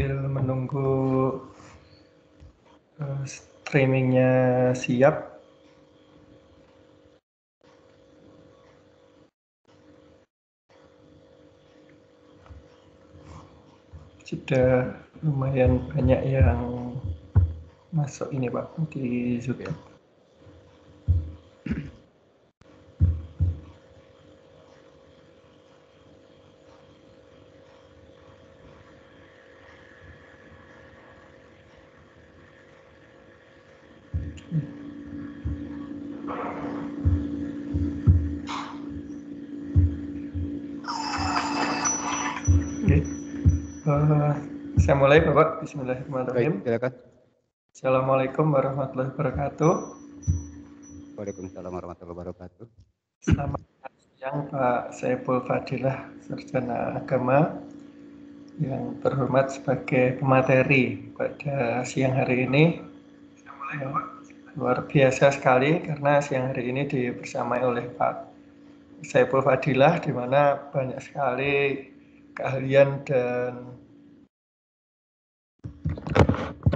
sambil menunggu uh, streamingnya siap sudah lumayan banyak yang masuk ini pak di sudah mulai Bapak. Bismillahirrahmanirrahim. Baik, silakan. Assalamualaikum warahmatullahi wabarakatuh. Waalaikumsalam warahmatullahi wabarakatuh. Selamat siang Pak Saiful Fadilah, Sarjana Agama yang terhormat sebagai pemateri pada siang hari ini. Luar biasa sekali karena siang hari ini dibersamai oleh Pak Saiful Fadilah di mana banyak sekali keahlian dan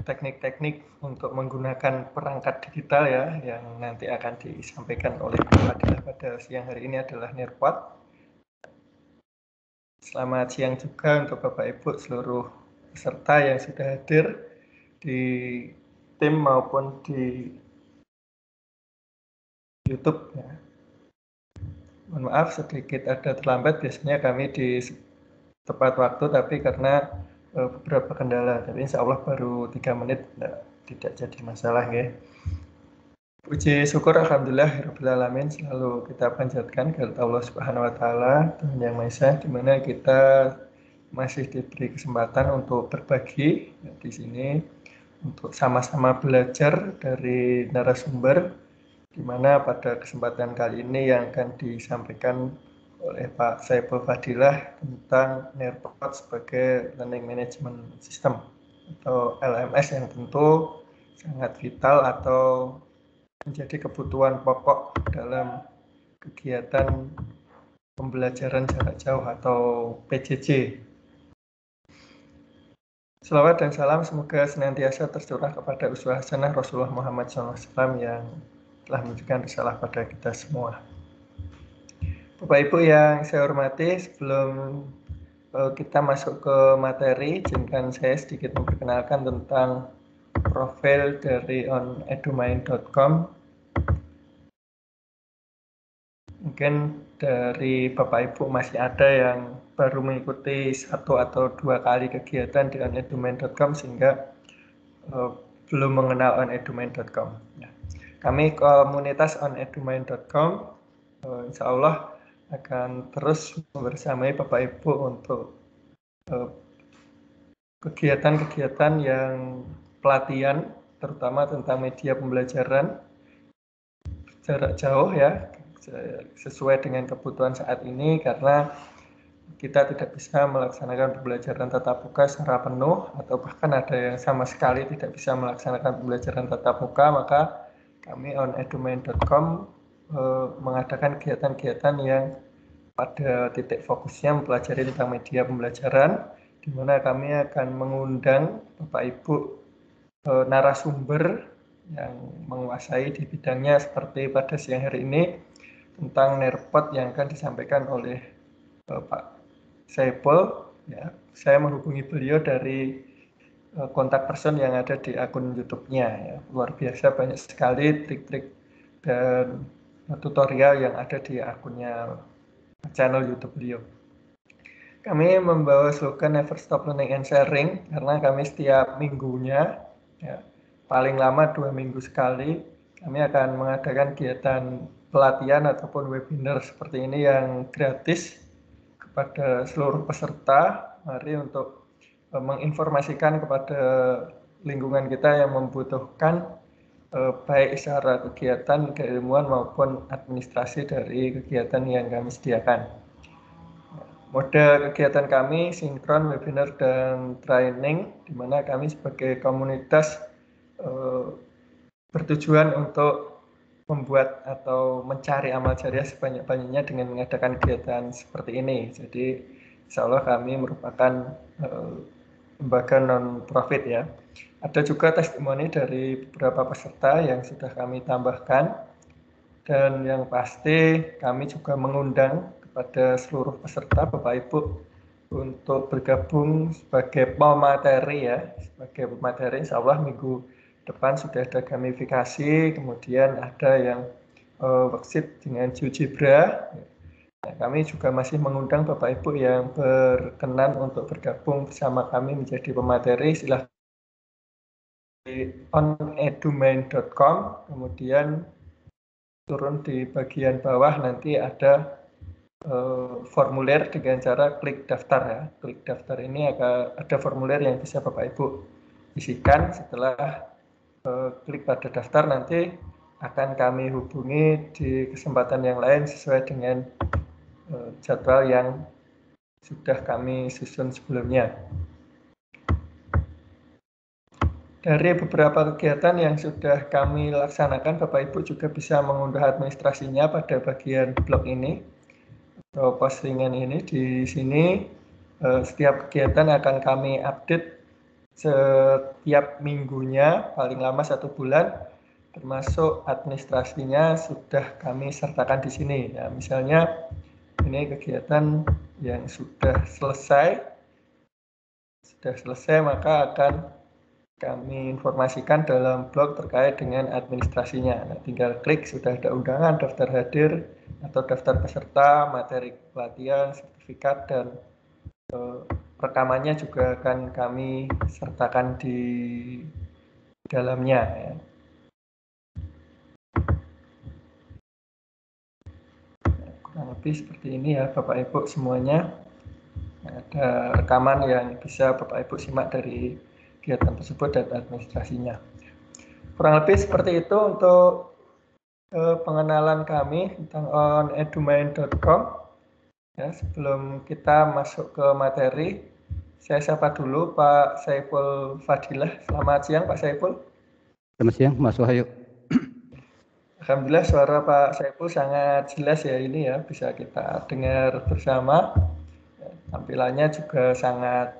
teknik-teknik untuk menggunakan perangkat digital ya yang nanti akan disampaikan oleh Fadilah pada siang hari ini adalah Nirpot. Selamat siang juga untuk Bapak Ibu seluruh peserta yang sudah hadir di tim maupun di YouTube ya. Mohon maaf sedikit ada terlambat biasanya kami di tepat waktu tapi karena Eh, beberapa kendala tapi insya Allah baru tiga menit nah, tidak jadi masalah ya Puji syukur Alhamdulillah Alamin selalu kita panjatkan kepada Allah Subhanahu Wa Taala Tuhan Yang Maha Esa di mana kita masih diberi kesempatan untuk berbagi ya, di sini untuk sama-sama belajar dari narasumber di mana pada kesempatan kali ini yang akan disampaikan oleh Pak Saiful Fadilah tentang NearPod sebagai Learning Management System atau LMS yang tentu sangat vital atau menjadi kebutuhan pokok dalam kegiatan pembelajaran jarak jauh atau PJJ. Selamat dan salam semoga senantiasa tercurah kepada usaha hasanah Rasulullah Muhammad SAW yang telah menunjukkan risalah pada kita semua. Bapak Ibu yang saya hormati, sebelum eh, kita masuk ke materi, izinkan saya sedikit memperkenalkan tentang profil dari on Mungkin dari Bapak Ibu masih ada yang baru mengikuti satu atau dua kali kegiatan di onedumain.com sehingga eh, belum mengenal onedumain.com. Ya, kami komunitas onedumain.com, eh, insya Allah akan terus bersama Bapak Ibu untuk eh, kegiatan-kegiatan yang pelatihan terutama tentang media pembelajaran jarak jauh ya sesuai dengan kebutuhan saat ini karena kita tidak bisa melaksanakan pembelajaran tatap muka secara penuh atau bahkan ada yang sama sekali tidak bisa melaksanakan pembelajaran tatap muka maka kami on edumain.com Eh, mengadakan kegiatan-kegiatan yang pada titik fokusnya mempelajari tentang media pembelajaran, di mana kami akan mengundang Bapak Ibu e, narasumber yang menguasai di bidangnya seperti pada siang hari ini tentang nerpot yang akan disampaikan oleh e, Pak Saipul. Ya, saya menghubungi beliau dari e, kontak person yang ada di akun YouTube-nya. Ya. Luar biasa banyak sekali trik-trik dan tutorial yang ada di akunnya channel YouTube beliau. Kami membawa slogan Never Stop Learning and Sharing karena kami setiap minggunya, ya, paling lama dua minggu sekali, kami akan mengadakan kegiatan pelatihan ataupun webinar seperti ini yang gratis kepada seluruh peserta. Mari untuk eh, menginformasikan kepada lingkungan kita yang membutuhkan Eh, baik secara kegiatan keilmuan maupun administrasi dari kegiatan yang kami sediakan. Model kegiatan kami sinkron webinar dan training di mana kami sebagai komunitas eh, bertujuan untuk membuat atau mencari amal jariah sebanyak-banyaknya dengan mengadakan kegiatan seperti ini. Jadi insya Allah kami merupakan eh, lembaga non-profit ya. Ada juga testimoni dari beberapa peserta yang sudah kami tambahkan dan yang pasti kami juga mengundang kepada seluruh peserta Bapak Ibu untuk bergabung sebagai pemateri ya, sebagai pemateri insya Allah minggu depan sudah ada gamifikasi, kemudian ada yang uh, eh, worksheet dengan Jujibra, Nah, kami juga masih mengundang Bapak Ibu yang berkenan untuk bergabung bersama kami menjadi pemateri. Silahkan di onedumain.com, kemudian turun di bagian bawah nanti ada uh, formulir dengan cara klik daftar ya. Klik daftar ini ada, ada formulir yang bisa Bapak Ibu isikan setelah uh, klik pada daftar nanti akan kami hubungi di kesempatan yang lain sesuai dengan Eh, jadwal yang sudah kami susun sebelumnya. Dari beberapa kegiatan yang sudah kami laksanakan, Bapak Ibu juga bisa mengunduh administrasinya pada bagian blog ini atau postingan ini. Di sini eh, setiap kegiatan akan kami update setiap minggunya, paling lama satu bulan, termasuk administrasinya sudah kami sertakan di sini. Ya, misalnya ini kegiatan yang sudah selesai sudah selesai maka akan kami informasikan dalam blog terkait dengan administrasinya. Nah, tinggal klik sudah ada undangan, daftar hadir, atau daftar peserta, materi pelatihan, sertifikat, dan eh, rekamannya juga akan kami sertakan di dalamnya. Ya. Kurang lebih seperti ini ya Bapak Ibu semuanya. Ada rekaman yang bisa Bapak Ibu simak dari kegiatan tersebut dan administrasinya. Kurang lebih seperti itu untuk eh, pengenalan kami tentang on Ya, sebelum kita masuk ke materi, saya sapa dulu Pak Saiful Fadilah. Selamat siang Pak Saiful. Selamat siang Mas Wahyu. Alhamdulillah suara Pak Saiful sangat jelas ya ini ya bisa kita dengar bersama. Tampilannya juga sangat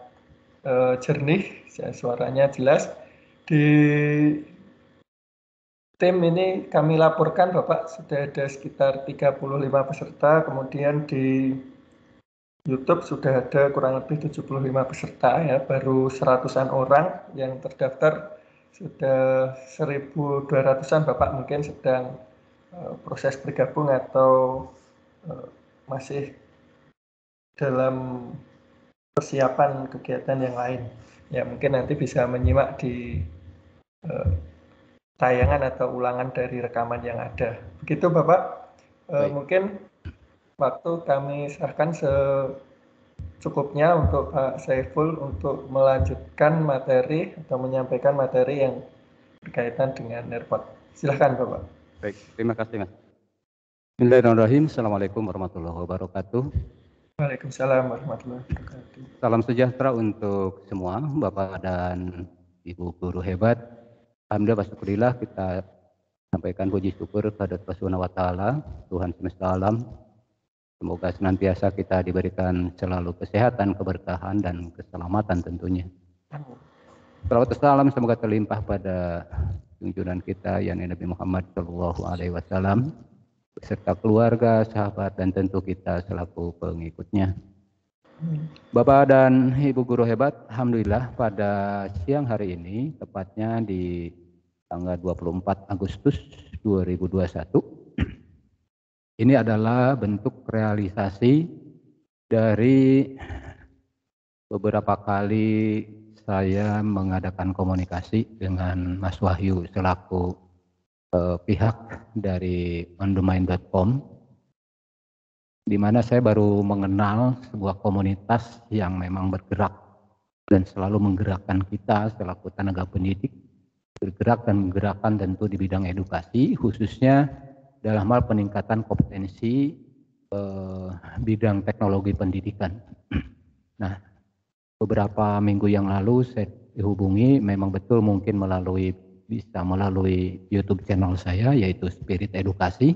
uh, jernih, ya, suaranya jelas. Di tim ini kami laporkan Bapak sudah ada sekitar 35 peserta, kemudian di YouTube sudah ada kurang lebih 75 peserta ya, baru seratusan orang yang terdaftar sudah 1200-an Bapak mungkin sedang eh, proses bergabung atau eh, masih dalam persiapan kegiatan yang lain. Ya mungkin nanti bisa menyimak di uh, tayangan atau ulangan dari rekaman yang ada. Begitu Bapak, uh, mungkin waktu kami serahkan se secukupnya untuk Pak eh, Saiful untuk melanjutkan materi atau menyampaikan materi yang berkaitan dengan airport. Silahkan Bapak. Baik, terima kasih Mas. Bismillahirrahmanirrahim. Assalamualaikum warahmatullahi wabarakatuh. Waalaikumsalam warahmatullahi wabarakatuh. Salam sejahtera untuk semua Bapak dan Ibu guru hebat. Alhamdulillah syukurillah kita sampaikan puji syukur kepada Tuhan Subhanahu wa taala, Tuhan semesta alam, Semoga senantiasa kita diberikan selalu kesehatan, keberkahan, dan keselamatan tentunya. Salawat salam semoga terlimpah pada junjungan kita yang Nabi Muhammad Shallallahu Alaihi Wasallam beserta keluarga, sahabat, dan tentu kita selaku pengikutnya. Bapak dan Ibu Guru hebat, Alhamdulillah pada siang hari ini, tepatnya di tanggal 24 Agustus 2021, ini adalah bentuk realisasi dari beberapa kali saya mengadakan komunikasi dengan Mas Wahyu selaku eh, pihak dari ondomain.com di mana saya baru mengenal sebuah komunitas yang memang bergerak dan selalu menggerakkan kita selaku tenaga pendidik bergerak dan menggerakkan tentu di bidang edukasi khususnya dalam hal peningkatan kompetensi eh, bidang teknologi pendidikan. Nah, beberapa minggu yang lalu saya dihubungi memang betul mungkin melalui bisa melalui YouTube channel saya yaitu Spirit Edukasi.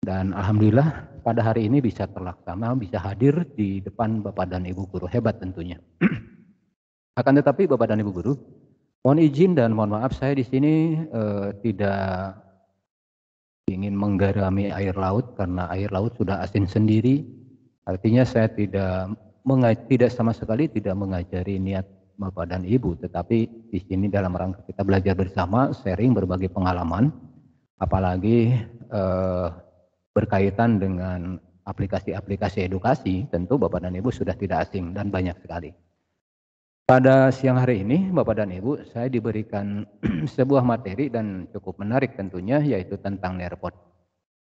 Dan alhamdulillah pada hari ini bisa terlaksana, bisa hadir di depan Bapak dan Ibu guru hebat tentunya. Akan tetapi Bapak dan Ibu guru, mohon izin dan mohon maaf saya di sini eh, tidak ingin menggarami air laut karena air laut sudah asin sendiri. Artinya saya tidak tidak sama sekali tidak mengajari niat bapak dan ibu, tetapi di sini dalam rangka kita belajar bersama, sharing berbagai pengalaman, apalagi eh, berkaitan dengan aplikasi-aplikasi edukasi, tentu bapak dan ibu sudah tidak asing dan banyak sekali. Pada siang hari ini, Bapak dan Ibu, saya diberikan sebuah materi dan cukup menarik tentunya, yaitu tentang nerpot.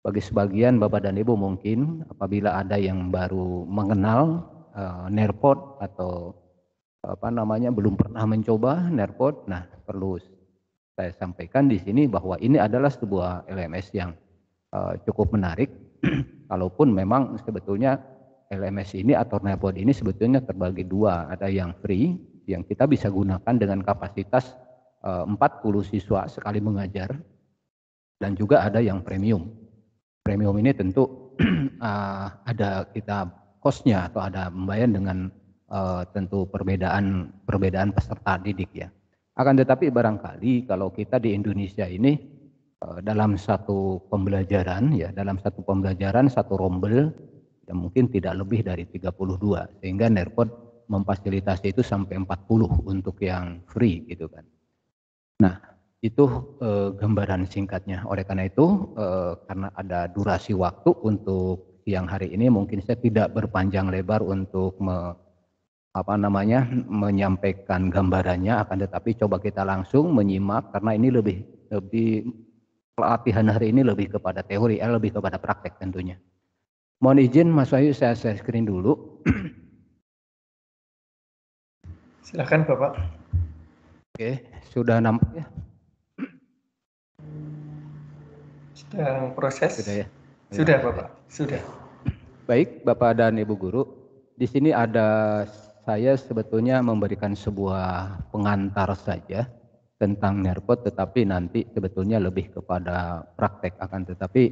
Bagi sebagian Bapak dan Ibu mungkin apabila ada yang baru mengenal uh, eh, nerpot atau apa namanya belum pernah mencoba nerpot, nah perlu saya sampaikan di sini bahwa ini adalah sebuah LMS yang uh, cukup menarik, kalaupun memang sebetulnya LMS ini atau Napod ini sebetulnya terbagi dua, ada yang free yang kita bisa gunakan dengan kapasitas 40 eh, siswa sekali mengajar dan juga ada yang premium. Premium ini tentu eh, ada kita costnya atau ada pembayaran dengan eh, tentu perbedaan perbedaan peserta didik ya. Akan tetapi barangkali kalau kita di Indonesia ini dalam satu pembelajaran ya dalam satu pembelajaran satu rombel yang mungkin tidak lebih dari 32 sehingga Nerpod memfasilitasi itu sampai 40 untuk yang free gitu kan. Nah, itu e, gambaran singkatnya. Oleh karena itu e, karena ada durasi waktu untuk siang hari ini mungkin saya tidak berpanjang lebar untuk me, apa namanya menyampaikan gambarannya akan tetapi coba kita langsung menyimak karena ini lebih lebih pelatihan hari ini lebih kepada teori, eh, lebih kepada praktek tentunya. Mohon izin Mas Wahyu saya share screen dulu. Silakan Bapak. Oke, sudah nampak ya? Sedang proses. Sudah ya. Sudah Bapak, sudah. Baik, Bapak dan Ibu guru, di sini ada saya sebetulnya memberikan sebuah pengantar saja tentang NERPOT tetapi nanti sebetulnya lebih kepada praktek akan tetapi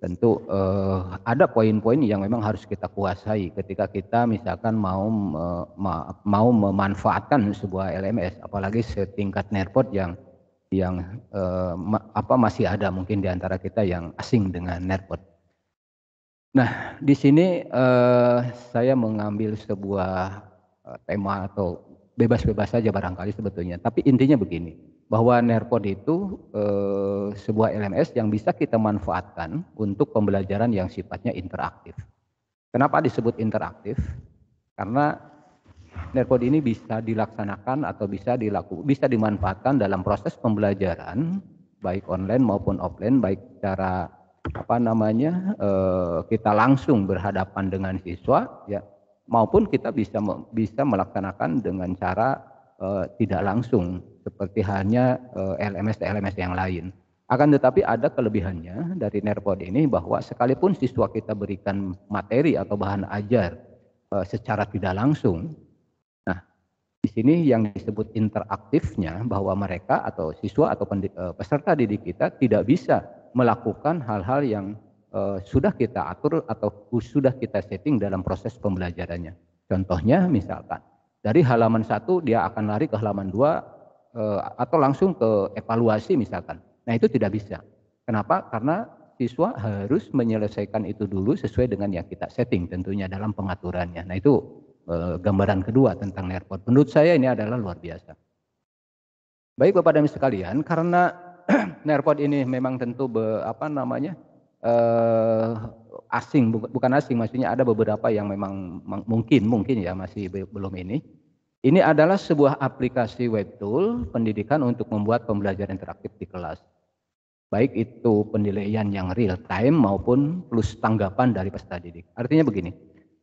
tentu eh, ada poin-poin yang memang harus kita kuasai ketika kita misalkan mau ma, mau memanfaatkan sebuah LMS apalagi setingkat netpot yang yang eh, ma, apa masih ada mungkin di antara kita yang asing dengan netpot. Nah, di sini eh, saya mengambil sebuah eh, tema atau bebas-bebas saja barangkali sebetulnya, tapi intinya begini bahwa Nerpod itu e, sebuah LMS yang bisa kita manfaatkan untuk pembelajaran yang sifatnya interaktif. Kenapa disebut interaktif? Karena Nerpod ini bisa dilaksanakan atau bisa dilaku, bisa dimanfaatkan dalam proses pembelajaran baik online maupun offline, baik cara apa namanya e, kita langsung berhadapan dengan siswa ya maupun kita bisa bisa melaksanakan dengan cara eh, tidak langsung seperti halnya eh, LMS-LMS yang lain. Akan tetapi ada kelebihannya dari NERPOD ini bahwa sekalipun siswa kita berikan materi atau bahan ajar eh, secara tidak langsung, nah di sini yang disebut interaktifnya bahwa mereka atau siswa atau eh, peserta didik kita tidak bisa melakukan hal-hal yang sudah kita atur atau sudah kita setting dalam proses pembelajarannya. Contohnya misalkan dari halaman satu dia akan lari ke halaman dua Eh, atau langsung ke evaluasi misalkan. Nah, itu tidak bisa. Kenapa? Karena siswa harus menyelesaikan itu dulu sesuai dengan yang kita setting tentunya dalam pengaturannya. Nah, itu eh, gambaran kedua tentang airport. Menurut saya ini adalah luar biasa. Baik Bapak dan Ibu sekalian, karena airport ini memang tentu be, apa namanya? eh, asing bukan asing maksudnya ada beberapa yang memang mungkin mungkin ya masih belum ini. Ini adalah sebuah aplikasi web tool pendidikan untuk membuat pembelajaran interaktif di kelas. Baik itu penilaian yang real time maupun plus tanggapan dari peserta didik. Artinya begini,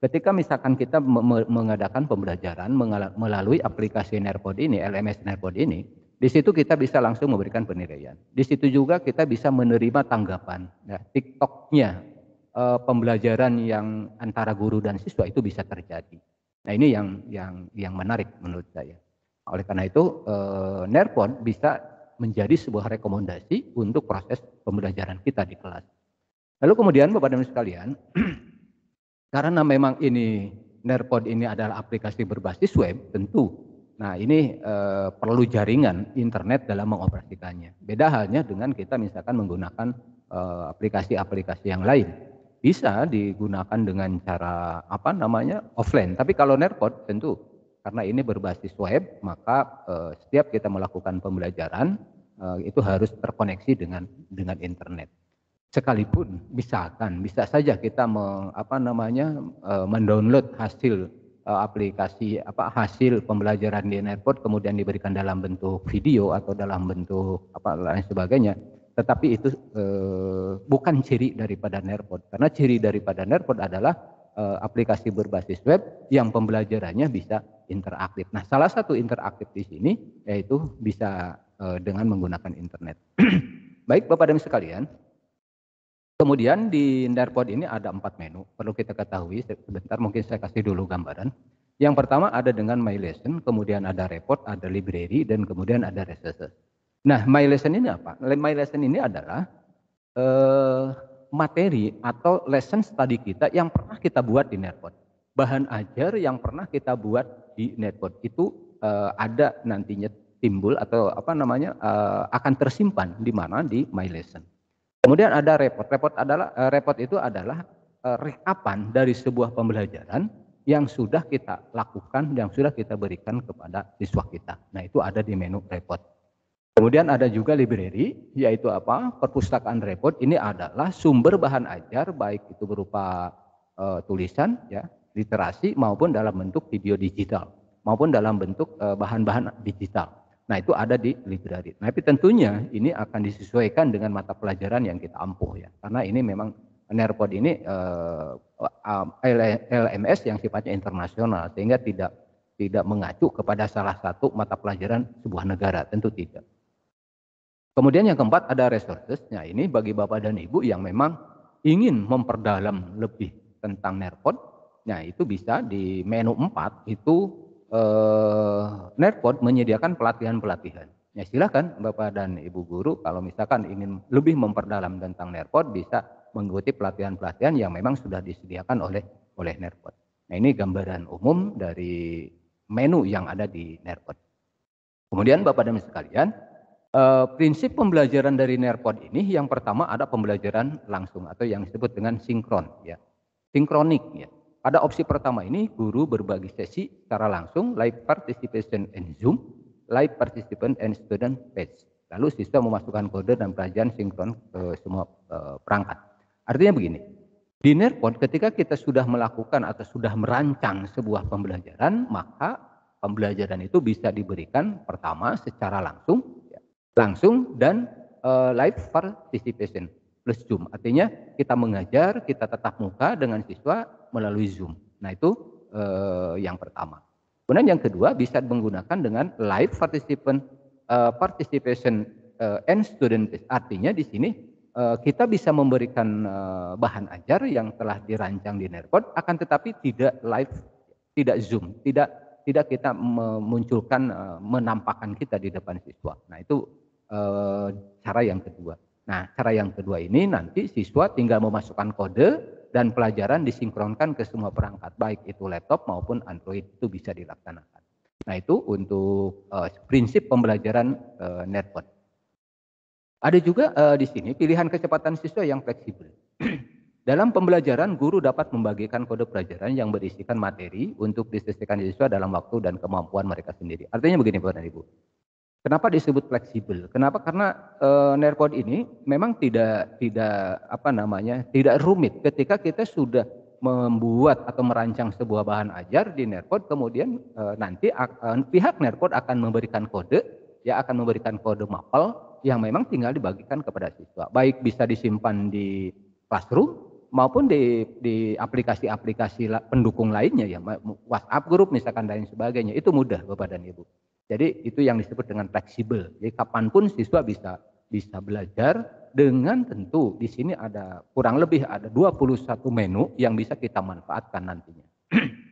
ketika misalkan kita mengadakan pembelajaran melalui aplikasi Nerpod ini, LMS Nerpod ini, di situ kita bisa langsung memberikan penilaian. Di situ juga kita bisa menerima tanggapan. Nah, TikToknya e, pembelajaran yang antara guru dan siswa itu bisa terjadi. Nah ini yang yang yang menarik menurut saya. Oleh karena itu eh, Nerpon bisa menjadi sebuah rekomendasi untuk proses pembelajaran kita di kelas. Lalu kemudian Bapak dan Ibu sekalian, karena memang ini Nerpon ini adalah aplikasi berbasis web, tentu. Nah ini e, perlu jaringan internet dalam mengoperasikannya. Beda halnya dengan kita misalkan menggunakan eh, aplikasi-aplikasi e, yang lain bisa digunakan dengan cara apa namanya offline. Tapi kalau Nercode tentu karena ini berbasis web maka eh, setiap kita melakukan pembelajaran eh, itu harus terkoneksi dengan dengan internet. Sekalipun misalkan bisa saja kita me, apa namanya eh, mendownload hasil eh, aplikasi apa hasil pembelajaran di Nercode kemudian diberikan dalam bentuk video atau dalam bentuk apa lain sebagainya tetapi itu eh, bukan ciri daripada Nerpod. Karena ciri daripada Nerpod adalah eh, aplikasi berbasis web yang pembelajarannya bisa interaktif. Nah, salah satu interaktif di sini yaitu bisa eh, dengan menggunakan internet. Baik, Bapak dan sekalian. Kemudian di Nerpod ini ada empat menu. Perlu kita ketahui sebentar, mungkin saya kasih dulu gambaran. Yang pertama ada dengan My Lesson, kemudian ada Report, ada Library, dan kemudian ada Resources. Nah, my lesson ini apa? My lesson ini adalah uh, materi atau lesson study kita yang pernah kita buat di Netbot, Bahan ajar yang pernah kita buat di Netbot itu uh, ada nantinya timbul atau apa namanya uh, akan tersimpan di mana di my lesson. Kemudian ada report. Report adalah uh, report itu adalah uh, rekapan dari sebuah pembelajaran yang sudah kita lakukan, yang sudah kita berikan kepada siswa kita. Nah, itu ada di menu report. Kemudian ada juga library, yaitu apa? Perpustakaan repot ini adalah sumber bahan ajar baik itu berupa e, tulisan ya, literasi maupun dalam bentuk video digital maupun dalam bentuk eh, bahan-bahan e, digital. Nah, itu ada di library. Nah, tapi tentunya ini akan disesuaikan dengan mata pelajaran yang kita ampuh ya. Karena ini memang Nerpod ini e, eh, LMS yang sifatnya internasional sehingga tidak tidak mengacu kepada salah satu mata pelajaran sebuah negara, tentu tidak. Kemudian yang keempat ada resources. Nah Ini bagi bapak dan ibu yang memang ingin memperdalam lebih tentang NERPOD, nah itu bisa di menu 4 itu eh, NERPOD menyediakan pelatihan-pelatihan. Ya silakan Bapak dan Ibu guru kalau misalkan ingin lebih memperdalam tentang NERPOD bisa mengikuti pelatihan-pelatihan yang memang sudah disediakan oleh oleh NERPOD. Nah ini gambaran umum dari menu yang ada di NERPOD. Kemudian Bapak dan Ibu sekalian, Uh, prinsip pembelajaran dari NERPOD ini yang pertama ada pembelajaran langsung atau yang disebut dengan sinkron ya. Sinkronik ya. Pada opsi pertama ini guru berbagi sesi secara langsung live participation and Zoom, live participant and student page. Lalu siswa memasukkan kode dan pelajaran sinkron ke semua uh, perangkat. Artinya begini, di NERPOD ketika kita sudah melakukan atau sudah merancang sebuah pembelajaran, maka pembelajaran itu bisa diberikan pertama secara langsung langsung dan uh, live participation plus Zoom. Artinya kita mengajar, kita tetap muka dengan siswa melalui Zoom. Nah itu uh, yang pertama. Kemudian yang kedua bisa menggunakan dengan live participant uh, participation uh, and student Artinya di sini uh, kita bisa memberikan uh, bahan ajar yang telah dirancang di Nerpod, akan tetapi tidak live, tidak Zoom, tidak tidak kita memunculkan menampakkan kita di depan siswa. Nah itu e, cara yang kedua. Nah, cara yang kedua ini nanti siswa tinggal memasukkan kode dan pelajaran disinkronkan ke semua perangkat, baik itu laptop maupun Android itu bisa dilaksanakan. Nah, itu untuk e, prinsip pembelajaran e, network. Ada juga e, di sini pilihan kecepatan siswa yang fleksibel. Dalam pembelajaran, guru dapat membagikan kode pelajaran yang berisikan materi untuk disesuaikan siswa dalam waktu dan kemampuan mereka sendiri. Artinya begini, Bapak dan Ibu. Kenapa disebut fleksibel? Kenapa? Karena e, eh, Nerpod ini memang tidak tidak apa namanya tidak rumit. Ketika kita sudah membuat atau merancang sebuah bahan ajar di Nerpod, kemudian e, nanti e, pihak Nerpod akan memberikan kode, ya akan memberikan kode mapel yang memang tinggal dibagikan kepada siswa. Baik bisa disimpan di classroom maupun di di aplikasi-aplikasi pendukung lainnya ya WhatsApp grup misalkan dan sebagainya itu mudah Bapak dan Ibu. Jadi itu yang disebut dengan fleksibel. Jadi kapanpun siswa bisa bisa belajar dengan tentu di sini ada kurang lebih ada 21 menu yang bisa kita manfaatkan nantinya.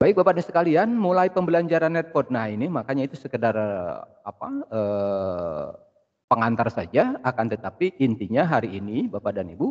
Baik Bapak dan sekalian, mulai pembelajaran netcode nah ini makanya itu sekedar apa eh, pengantar saja akan tetapi intinya hari ini Bapak dan Ibu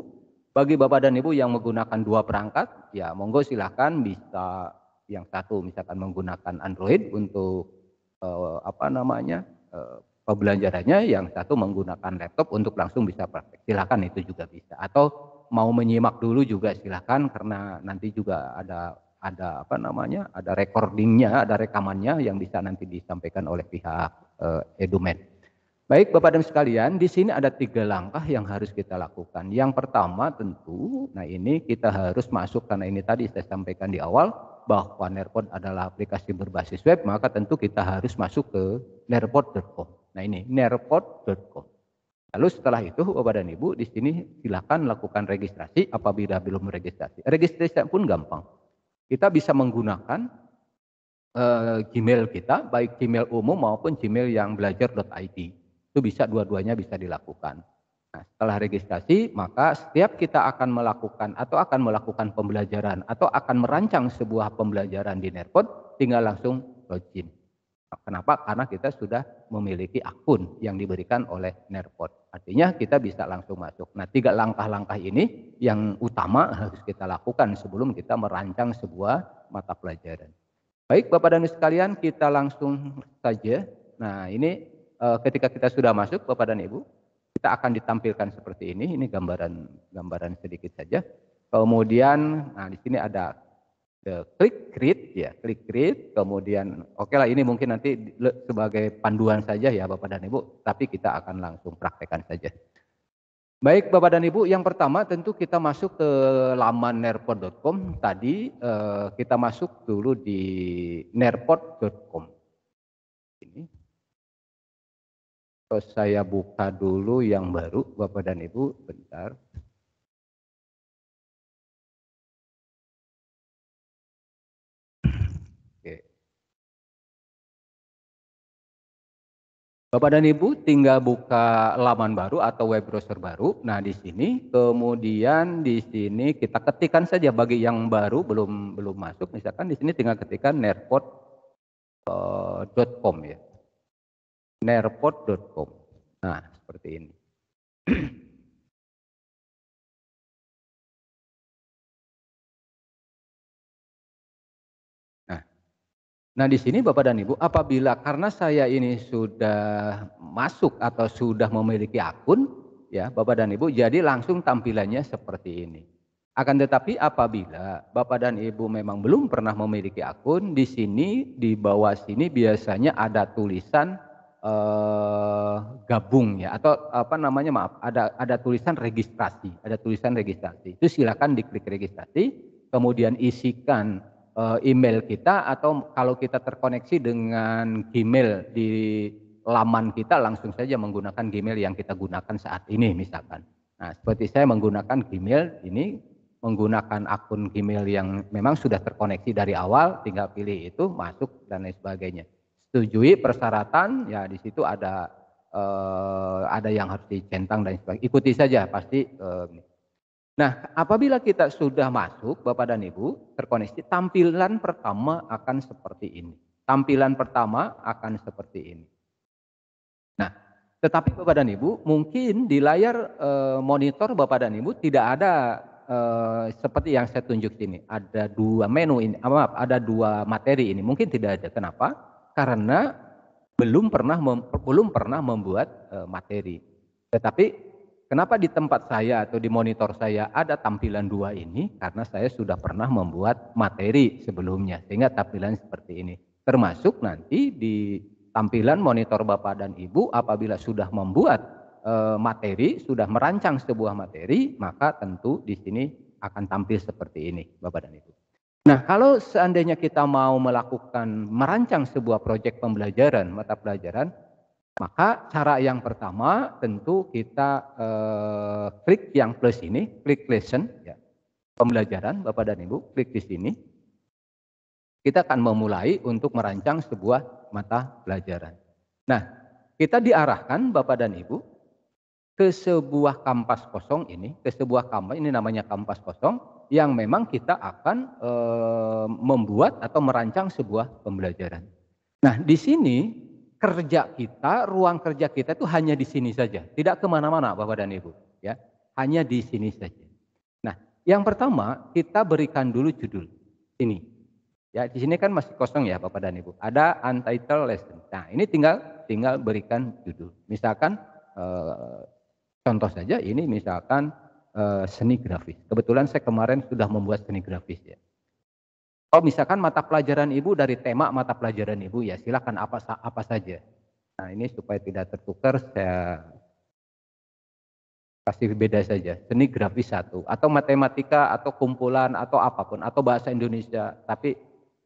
bagi Bapak dan Ibu yang menggunakan dua perangkat ya monggo silahkan bisa yang satu misalkan menggunakan Android untuk uh, apa namanya eh, pembelajarannya, yang satu menggunakan laptop untuk langsung bisa praktek. Silakan itu juga bisa. Atau mau menyimak dulu juga silakan karena nanti juga ada ada apa namanya ada recordingnya, ada rekamannya yang bisa nanti disampaikan oleh pihak eh, Edumed. Baik Bapak dan sekalian, di sini ada tiga langkah yang harus kita lakukan. Yang pertama tentu, nah ini kita harus masuk karena ini tadi saya sampaikan di awal, bahwa nerpon adalah aplikasi berbasis web, maka tentu kita harus masuk ke nerpod.com. Nah ini nerpod.com. Lalu setelah itu Bapak dan Ibu di sini silakan lakukan registrasi apabila belum registrasi. Registrasi pun gampang. Kita bisa menggunakan e, Gmail kita, baik Gmail umum maupun Gmail yang belajar.id. Itu bisa dua-duanya bisa dilakukan. Nah, setelah registrasi, maka setiap kita akan melakukan atau akan melakukan pembelajaran atau akan merancang sebuah pembelajaran di Nerpod, tinggal langsung login. kenapa? Karena kita sudah memiliki akun yang diberikan oleh Nerpod. Artinya kita bisa langsung masuk. Nah, tiga langkah-langkah ini yang utama harus kita lakukan sebelum kita merancang sebuah mata pelajaran. Baik Bapak dan Ibu sekalian, kita langsung saja. Nah, ini eh, ketika kita sudah masuk Bapak dan Ibu, kita akan ditampilkan seperti ini. Ini gambaran gambaran sedikit saja. Kemudian, nah di sini ada the klik create ya, klik create. Kemudian, oke okay lah ini mungkin nanti sebagai panduan saja ya Bapak dan Ibu. Tapi kita akan langsung praktekkan saja. Baik Bapak dan Ibu, yang pertama tentu kita masuk ke laman nerpot.com. Tadi eh, kita masuk dulu di nerpot.com. saya buka dulu yang baru, Bapak dan Ibu, bentar. Bapak dan Ibu tinggal buka laman baru atau web browser baru. Nah, di sini kemudian di sini kita ketikkan saja bagi yang baru belum belum masuk misalkan di sini tinggal ketikkan nerpot.com eh, ya nerpot.com. Nah, seperti ini. nah, nah di sini Bapak dan Ibu, apabila karena saya ini sudah masuk atau sudah memiliki akun, ya Bapak dan Ibu, jadi langsung tampilannya seperti ini. Akan tetapi apabila Bapak dan Ibu memang belum pernah memiliki akun, di sini di bawah sini biasanya ada tulisan eh, gabung ya atau apa namanya maaf ada ada tulisan registrasi ada tulisan registrasi itu silakan diklik registrasi kemudian isikan eh, email kita atau kalau kita terkoneksi dengan Gmail di laman kita langsung saja menggunakan Gmail yang kita gunakan saat ini misalkan. Nah, seperti saya menggunakan Gmail ini menggunakan akun Gmail yang memang sudah terkoneksi dari awal, tinggal pilih itu, masuk dan lain sebagainya setujui persyaratan ya di situ ada eh, ada yang harus dicentang dan sebagainya. Ikuti saja pasti. Eh. Nah, apabila kita sudah masuk Bapak dan Ibu terkoneksi, tampilan pertama akan seperti ini. Tampilan pertama akan seperti ini. Nah, tetapi Bapak dan Ibu mungkin di layar e, monitor Bapak dan Ibu tidak ada e, seperti yang saya tunjuk ini ada dua menu ini eh, maaf ada dua materi ini mungkin tidak ada kenapa karena belum pernah mem, belum pernah membuat eh, materi. Tetapi kenapa di tempat saya atau di monitor saya ada tampilan dua ini? Karena saya sudah pernah membuat materi sebelumnya sehingga tampilan seperti ini. Termasuk nanti di tampilan monitor Bapak dan Ibu apabila sudah membuat eh, materi, sudah merancang sebuah materi, maka tentu di sini akan tampil seperti ini Bapak dan Ibu. Nah, kalau seandainya kita mau melakukan merancang sebuah proyek pembelajaran, mata pelajaran, maka cara yang pertama tentu kita eh, klik yang plus ini, klik lesson ya. Pembelajaran Bapak dan Ibu, klik di sini. Kita akan memulai untuk merancang sebuah mata pelajaran. Nah, kita diarahkan Bapak dan Ibu ke sebuah kampas kosong ini, ke sebuah kampas ini namanya kampas kosong yang memang kita akan e, membuat atau merancang sebuah pembelajaran. Nah, di sini kerja kita, ruang kerja kita itu hanya di sini saja, tidak kemana-mana, Bapak dan Ibu. Ya, hanya di sini saja. Nah, yang pertama kita berikan dulu judul ini. Ya, di sini kan masih kosong ya, Bapak dan Ibu. Ada untitled lesson. Nah, ini tinggal tinggal berikan judul. Misalkan eh, Contoh saja ini misalkan e, seni grafis. Kebetulan saya kemarin sudah membuat seni grafis ya. Oh misalkan mata pelajaran ibu dari tema mata pelajaran ibu ya silakan apa apa saja. Nah ini supaya tidak tertukar saya kasih beda saja seni grafis satu atau matematika atau kumpulan atau apapun atau bahasa Indonesia tapi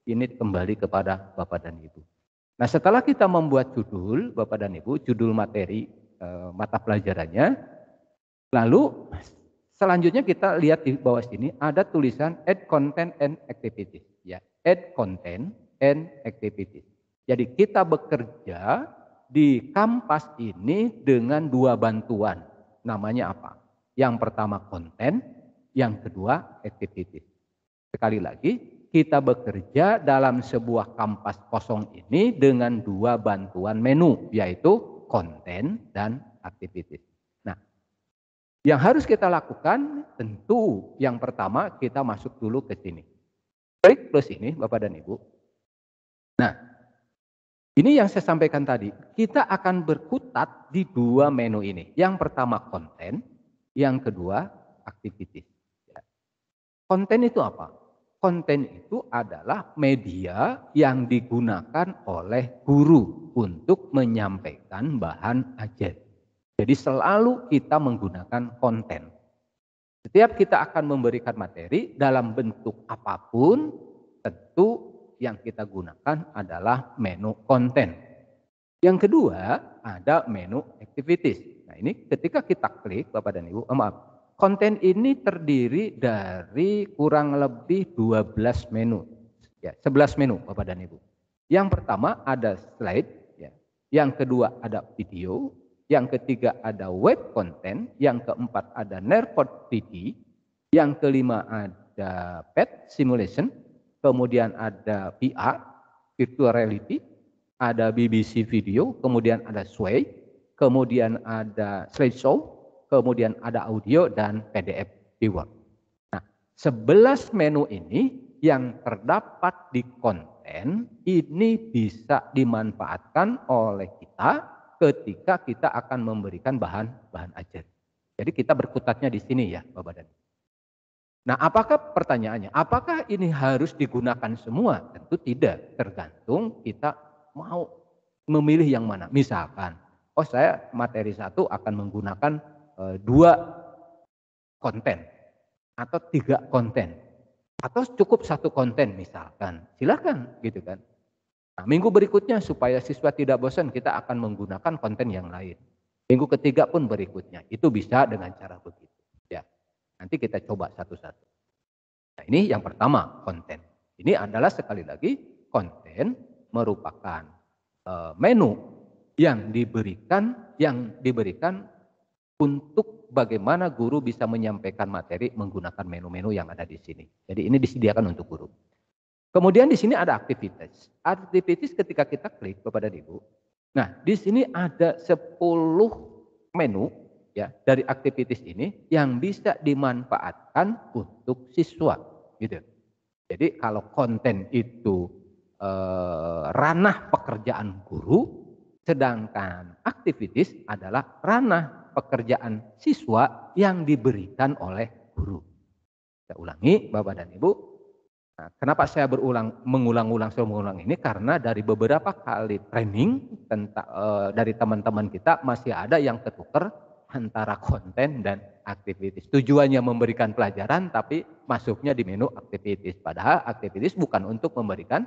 ini kembali kepada bapak dan ibu. Nah setelah kita membuat judul bapak dan ibu judul materi Eh, mata pelajarannya. Lalu selanjutnya kita lihat di bawah sini ada tulisan add content and Activity. Ya, add content and Activity. Jadi kita bekerja di kampas ini dengan dua bantuan. Namanya apa? Yang pertama konten, yang kedua Activity. Sekali lagi, kita bekerja dalam sebuah kampas kosong ini dengan dua bantuan menu, yaitu konten dan aktivitas. Nah, yang harus kita lakukan tentu yang pertama kita masuk dulu ke sini. Klik plus ini Bapak dan Ibu. Nah, ini yang saya sampaikan tadi, kita akan berkutat di dua menu ini. Yang pertama konten, yang kedua aktivitas. Ya. Konten itu apa? konten itu adalah media yang digunakan oleh guru untuk menyampaikan bahan ajar. Jadi selalu kita menggunakan konten. Setiap kita akan memberikan materi dalam bentuk apapun, tentu yang kita gunakan adalah menu konten. Yang kedua ada menu activities. Nah ini ketika kita klik Bapak dan Ibu, oh maaf, konten ini terdiri dari kurang lebih 12 menu. Ya, 11 menu Bapak dan Ibu. Yang pertama ada slide, ya. yang kedua ada video, yang ketiga ada web konten, yang keempat ada Nerpod 3 yang kelima ada PET simulation, kemudian ada VR, virtual reality, ada BBC video, kemudian ada Sway, kemudian ada slideshow, kemudian ada audio dan PDF di Word. Nah, 11 menu ini yang terdapat di konten ini bisa dimanfaatkan oleh kita ketika kita akan memberikan bahan-bahan ajar. Jadi kita berkutatnya di sini ya, Bapak dan Nah, apakah pertanyaannya? Apakah ini harus digunakan semua? Tentu tidak, tergantung kita mau memilih yang mana. Misalkan, oh saya materi satu akan menggunakan Eh, dua konten atau tiga konten atau cukup satu konten misalkan silahkan gitu kan nah, minggu berikutnya supaya siswa tidak bosan kita akan menggunakan konten yang lain minggu ketiga pun berikutnya itu bisa dengan cara begitu ya nanti kita coba satu-satu nah ini yang pertama konten ini adalah sekali lagi konten merupakan eh, menu yang diberikan yang diberikan untuk bagaimana guru bisa menyampaikan materi menggunakan menu-menu yang ada di sini. Jadi ini disediakan untuk guru. Kemudian di sini ada aktivitas. Aktivitas ketika kita klik kepada Ibu. Nah, di sini ada 10 menu ya dari aktivitas ini yang bisa dimanfaatkan untuk siswa gitu. Jadi kalau konten itu e, ranah pekerjaan guru, sedangkan aktivitas adalah ranah pekerjaan siswa yang diberikan oleh guru. Saya ulangi Bapak dan Ibu. Nah, kenapa saya berulang mengulang-ulang saya mengulang ini karena dari beberapa kali training tentang e, dari teman-teman kita masih ada yang ketuker antara konten dan aktivitas. Tujuannya memberikan pelajaran tapi masuknya di menu aktivitas. Padahal aktivitas bukan untuk memberikan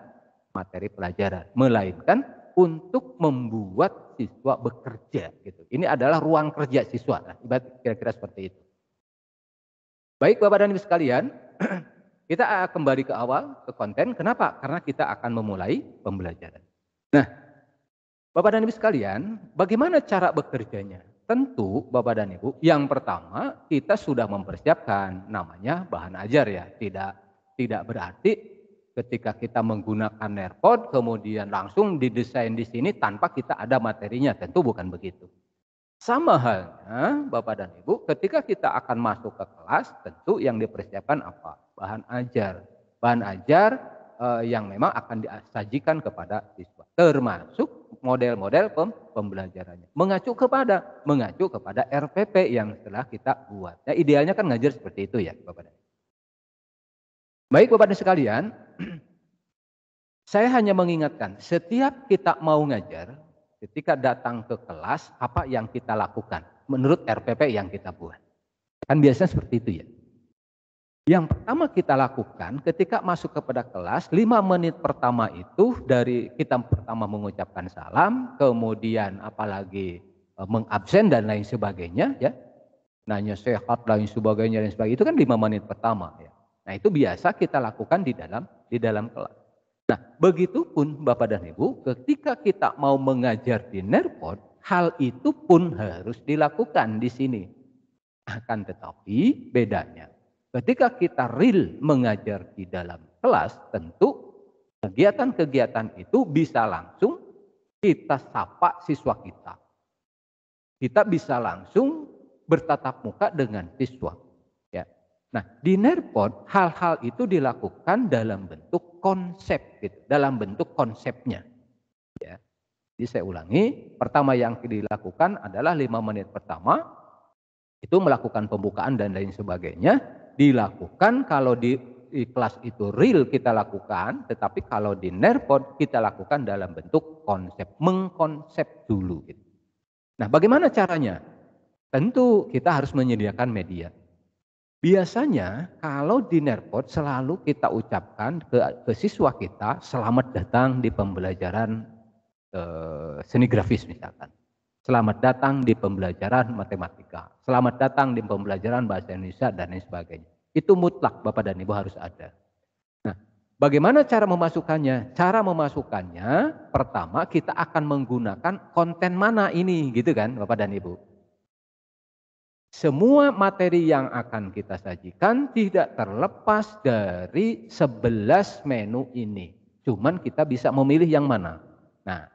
materi pelajaran, melainkan untuk membuat siswa bekerja gitu. Ini adalah ruang kerja siswa. Nah, kira-kira seperti itu. Baik Bapak dan Ibu sekalian, kita kembali ke awal ke konten. Kenapa? Karena kita akan memulai pembelajaran. Nah, Bapak dan Ibu sekalian, bagaimana cara bekerjanya? Tentu Bapak dan Ibu, yang pertama kita sudah mempersiapkan namanya bahan ajar ya. Tidak tidak berarti ketika kita menggunakan airport kemudian langsung didesain di sini tanpa kita ada materinya tentu bukan begitu. Sama halnya Bapak dan Ibu ketika kita akan masuk ke kelas tentu yang dipersiapkan apa? Bahan ajar. Bahan ajar eh, yang memang akan disajikan kepada siswa termasuk model-model pem pembelajarannya. Mengacu kepada mengacu kepada RPP yang telah kita buat. Nah, idealnya kan ngajar seperti itu ya Bapak dan Ibu. Baik Bapak dan sekalian, saya hanya mengingatkan, setiap kita mau ngajar, ketika datang ke kelas, apa yang kita lakukan menurut RPP yang kita buat. Kan biasanya seperti itu ya. Yang pertama kita lakukan ketika masuk kepada kelas, lima menit pertama itu dari kita pertama mengucapkan salam, kemudian apalagi eh, mengabsen dan lain sebagainya ya. Nanya sehat lain sebagainya dan sebagainya itu kan lima menit pertama ya. Nah, itu biasa kita lakukan di dalam di dalam kelas. Nah, begitupun Bapak dan Ibu, ketika kita mau mengajar di Nerpot, hal itu pun harus dilakukan di sini. Akan tetapi bedanya, ketika kita real mengajar di dalam kelas, tentu kegiatan-kegiatan itu bisa langsung kita sapa siswa kita. Kita bisa langsung bertatap muka dengan siswa Nah, di Nerpot hal-hal itu dilakukan dalam bentuk konsep gitu, dalam bentuk konsepnya. Ya. Jadi saya ulangi, pertama yang dilakukan adalah lima menit pertama itu melakukan pembukaan dan lain sebagainya dilakukan kalau di, di kelas itu real kita lakukan, tetapi kalau di Nerpot kita lakukan dalam bentuk konsep, mengkonsep dulu gitu. Nah, bagaimana caranya? Tentu kita harus menyediakan media. Biasanya kalau di Nerpot selalu kita ucapkan ke, ke siswa kita selamat datang di pembelajaran e, seni grafis misalkan. Selamat datang di pembelajaran matematika, selamat datang di pembelajaran bahasa Indonesia dan lain sebagainya. Itu mutlak Bapak dan Ibu harus ada. Nah, bagaimana cara memasukkannya? Cara memasukkannya pertama kita akan menggunakan konten mana ini gitu kan Bapak dan Ibu. Semua materi yang akan kita sajikan tidak terlepas dari 11 menu ini. Cuman kita bisa memilih yang mana. Nah,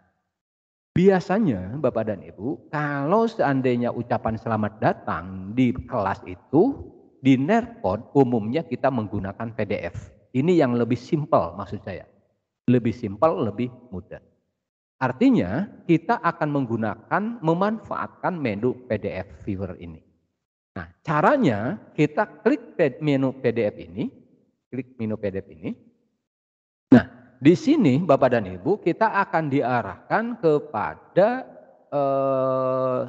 biasanya Bapak dan Ibu, kalau seandainya ucapan selamat datang di kelas itu, di Nerpod umumnya kita menggunakan PDF. Ini yang lebih simpel maksud saya. Lebih simpel, lebih mudah. Artinya kita akan menggunakan, memanfaatkan menu PDF viewer ini. Nah, caranya kita klik menu PDF ini, klik menu PDF ini. Nah, di sini Bapak dan Ibu kita akan diarahkan kepada eh,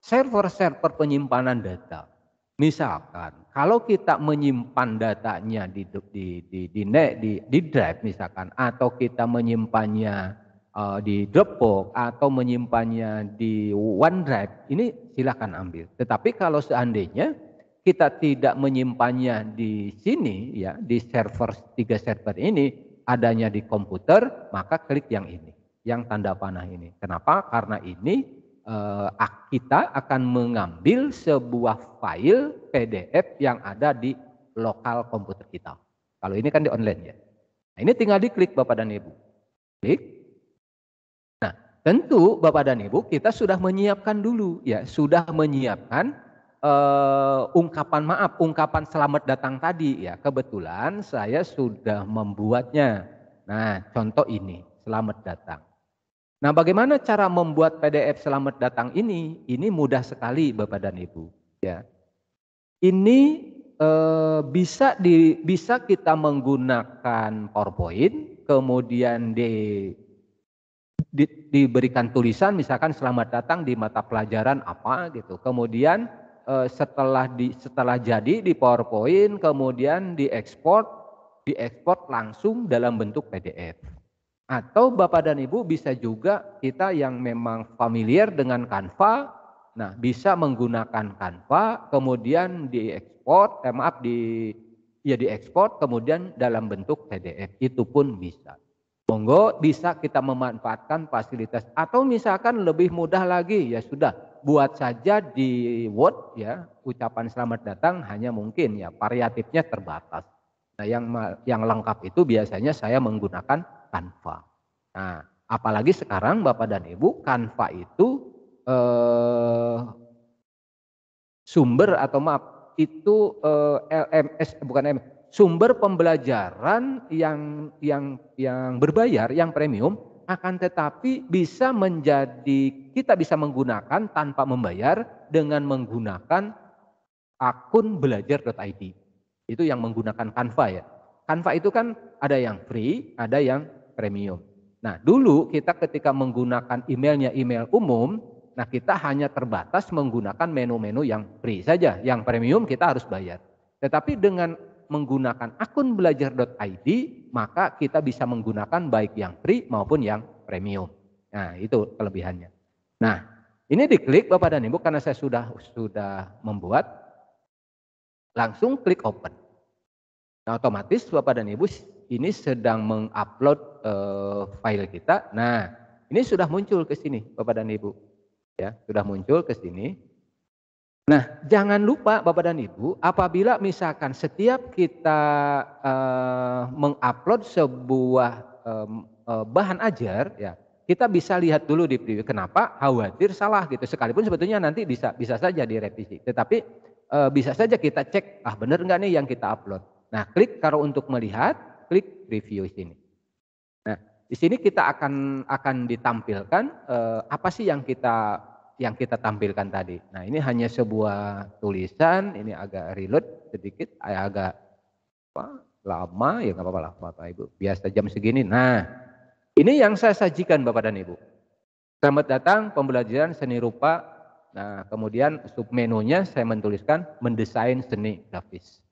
server-server eh, penyimpanan data. Misalkan kalau kita menyimpan datanya di di di di, di, di drive misalkan atau kita menyimpannya eh, di Dropbox atau menyimpannya di OneDrive, ini silahkan ambil. Tetapi kalau seandainya kita tidak menyimpannya di sini ya di server tiga server ini adanya di komputer maka klik yang ini yang tanda panah ini. Kenapa? Karena ini eh, kita akan mengambil sebuah file PDF yang ada di lokal komputer kita. Kalau ini kan di online ya. Nah, ini tinggal diklik Bapak dan Ibu. Klik tentu Bapak dan Ibu kita sudah menyiapkan dulu ya, sudah menyiapkan uh, ungkapan maaf, ungkapan selamat datang tadi ya. Kebetulan saya sudah membuatnya. Nah, contoh ini, selamat datang. Nah, bagaimana cara membuat PDF selamat datang ini? Ini mudah sekali Bapak dan Ibu, ya. Ini eh, bisa di, bisa kita menggunakan PowerPoint, kemudian di di, diberikan tulisan misalkan selamat datang di mata pelajaran apa gitu. Kemudian eh, setelah di setelah jadi di PowerPoint kemudian diekspor diekspor langsung dalam bentuk PDF. Atau Bapak dan Ibu bisa juga kita yang memang familiar dengan Canva Nah, bisa menggunakan Canva, kemudian diekspor, eh, maaf di ya diekspor, kemudian dalam bentuk PDF itu pun bisa. Monggo bisa kita memanfaatkan fasilitas atau misalkan lebih mudah lagi ya sudah buat saja di Word ya ucapan selamat datang hanya mungkin ya variatifnya terbatas. Nah yang yang lengkap itu biasanya saya menggunakan Canva. Nah apalagi sekarang Bapak dan Ibu Canva itu eh, sumber atau maaf itu eh, LMS bukan LMS sumber pembelajaran yang yang yang berbayar, yang premium akan tetapi bisa menjadi kita bisa menggunakan tanpa membayar dengan menggunakan akun belajar.id. Itu yang menggunakan Canva ya. Canva itu kan ada yang free, ada yang premium. Nah, dulu kita ketika menggunakan emailnya email umum, nah kita hanya terbatas menggunakan menu-menu yang free saja. Yang premium kita harus bayar. Tetapi dengan menggunakan akun belajar.id, maka kita bisa menggunakan baik yang free maupun yang premium. Nah, itu kelebihannya. Nah, ini diklik Bapak dan Ibu karena saya sudah sudah membuat langsung klik open. Nah, otomatis Bapak dan Ibu ini sedang mengupload uh, file kita. Nah, ini sudah muncul ke sini Bapak dan Ibu. Ya, sudah muncul ke sini. Nah, jangan lupa Bapak dan Ibu, apabila misalkan setiap kita uh, mengupload sebuah um, uh, bahan ajar, ya kita bisa lihat dulu di preview. Kenapa? Khawatir salah gitu. Sekalipun sebetulnya nanti bisa bisa saja direvisi, tetapi uh, bisa saja kita cek, ah benar nggak nih yang kita upload. Nah, klik kalau untuk melihat, klik preview sini. Nah, di sini kita akan akan ditampilkan uh, apa sih yang kita yang kita tampilkan tadi. Nah ini hanya sebuah tulisan, ini agak reload sedikit, eh, agak apa, lama, ya nggak apa-apa lah Bapak Ibu. Biasa jam segini. Nah ini yang saya sajikan Bapak dan Ibu. Selamat datang pembelajaran seni rupa. Nah kemudian submenunya saya menuliskan mendesain seni grafis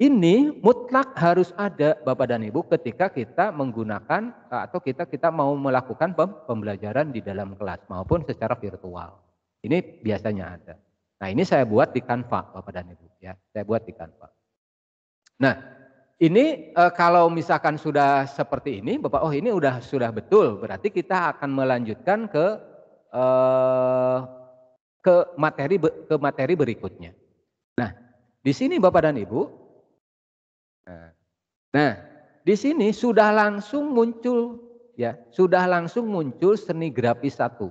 ini mutlak harus ada Bapak dan Ibu ketika kita menggunakan eh, atau kita kita mau melakukan pembelajaran di dalam kelas maupun secara virtual. Ini biasanya ada. Nah, ini saya buat di Canva, Bapak dan Ibu ya. Saya buat di Canva. Nah, ini e, kalau misalkan sudah seperti ini, Bapak oh ini udah sudah betul, berarti kita akan melanjutkan ke e, ke materi ke materi berikutnya. Nah, di sini Bapak dan Ibu Nah, nah, di sini sudah langsung muncul ya, sudah langsung muncul seni grafis satu.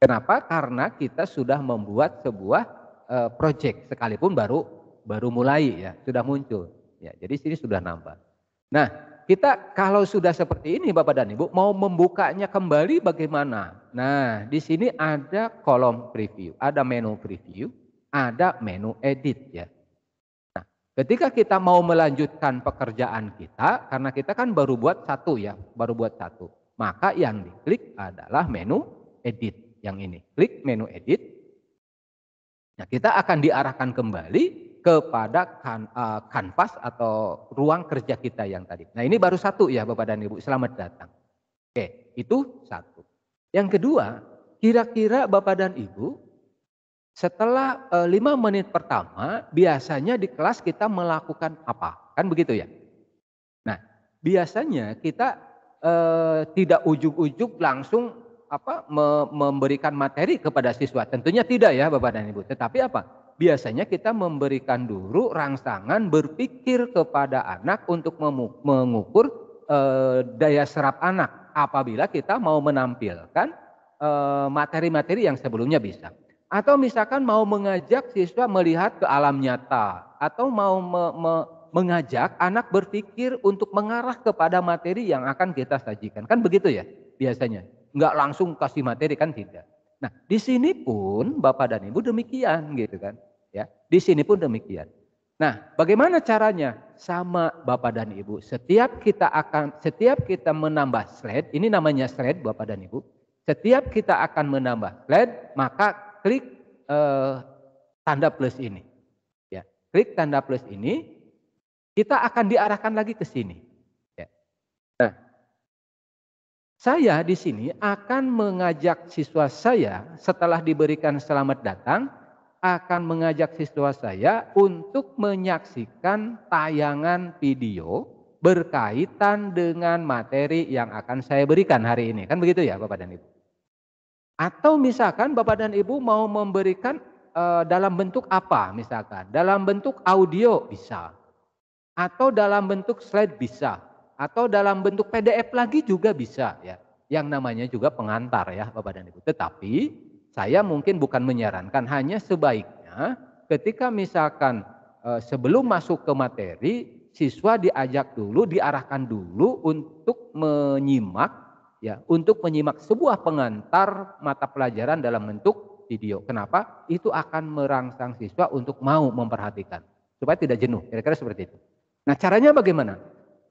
Kenapa? Karena kita sudah membuat sebuah uh, project sekalipun baru baru mulai ya, sudah muncul. Ya, jadi sini sudah nambah. Nah, kita kalau sudah seperti ini Bapak dan Ibu mau membukanya kembali bagaimana? Nah, di sini ada kolom preview, ada menu preview, ada menu edit ya. Ketika kita mau melanjutkan pekerjaan kita, karena kita kan baru buat satu ya, baru buat satu. Maka yang diklik adalah menu edit. Yang ini, klik menu edit. Nah, kita akan diarahkan kembali kepada kan, uh, kanvas atau ruang kerja kita yang tadi. Nah, ini baru satu ya Bapak dan Ibu, selamat datang. Oke, itu satu. Yang kedua, kira-kira Bapak dan Ibu setelah eh, lima menit pertama, biasanya di kelas kita melakukan apa? Kan begitu ya? Nah, biasanya kita e, tidak ujuk-ujuk langsung apa me memberikan materi kepada siswa. Tentunya tidak ya Bapak dan Ibu. Tetapi apa? Biasanya kita memberikan dulu rangsangan berpikir kepada anak untuk mengukur e, daya serap anak apabila kita mau menampilkan materi-materi yang sebelumnya bisa. Atau misalkan mau mengajak siswa melihat ke alam nyata atau mau me, me, mengajak anak berpikir untuk mengarah kepada materi yang akan kita sajikan. Kan begitu ya biasanya. Enggak langsung kasih materi kan tidak. Nah, di sini pun Bapak dan Ibu demikian gitu kan. Ya, di sini pun demikian. Nah, bagaimana caranya? Sama Bapak dan Ibu. Setiap kita akan setiap kita menambah slide, ini namanya slide Bapak dan Ibu. Setiap kita akan menambah slide, maka klik eh, tanda plus ini. Ya, klik tanda plus ini, kita akan diarahkan lagi ke sini. Ya. Nah, saya di sini akan mengajak siswa saya setelah diberikan selamat datang, akan mengajak siswa saya untuk menyaksikan tayangan video berkaitan dengan materi yang akan saya berikan hari ini. Kan begitu ya Bapak dan Ibu? Atau misalkan Bapak dan Ibu mau memberikan uh, dalam bentuk apa misalkan? Dalam bentuk audio bisa. Atau dalam bentuk slide bisa. Atau dalam bentuk PDF lagi juga bisa ya. Yang namanya juga pengantar ya Bapak dan Ibu. Tetapi saya mungkin bukan menyarankan hanya sebaiknya ketika misalkan uh, sebelum masuk ke materi siswa diajak dulu diarahkan dulu untuk menyimak ya untuk menyimak sebuah pengantar mata pelajaran dalam bentuk video. Kenapa? Itu akan merangsang siswa untuk mau memperhatikan supaya tidak jenuh. Kira-kira seperti itu. Nah, caranya bagaimana?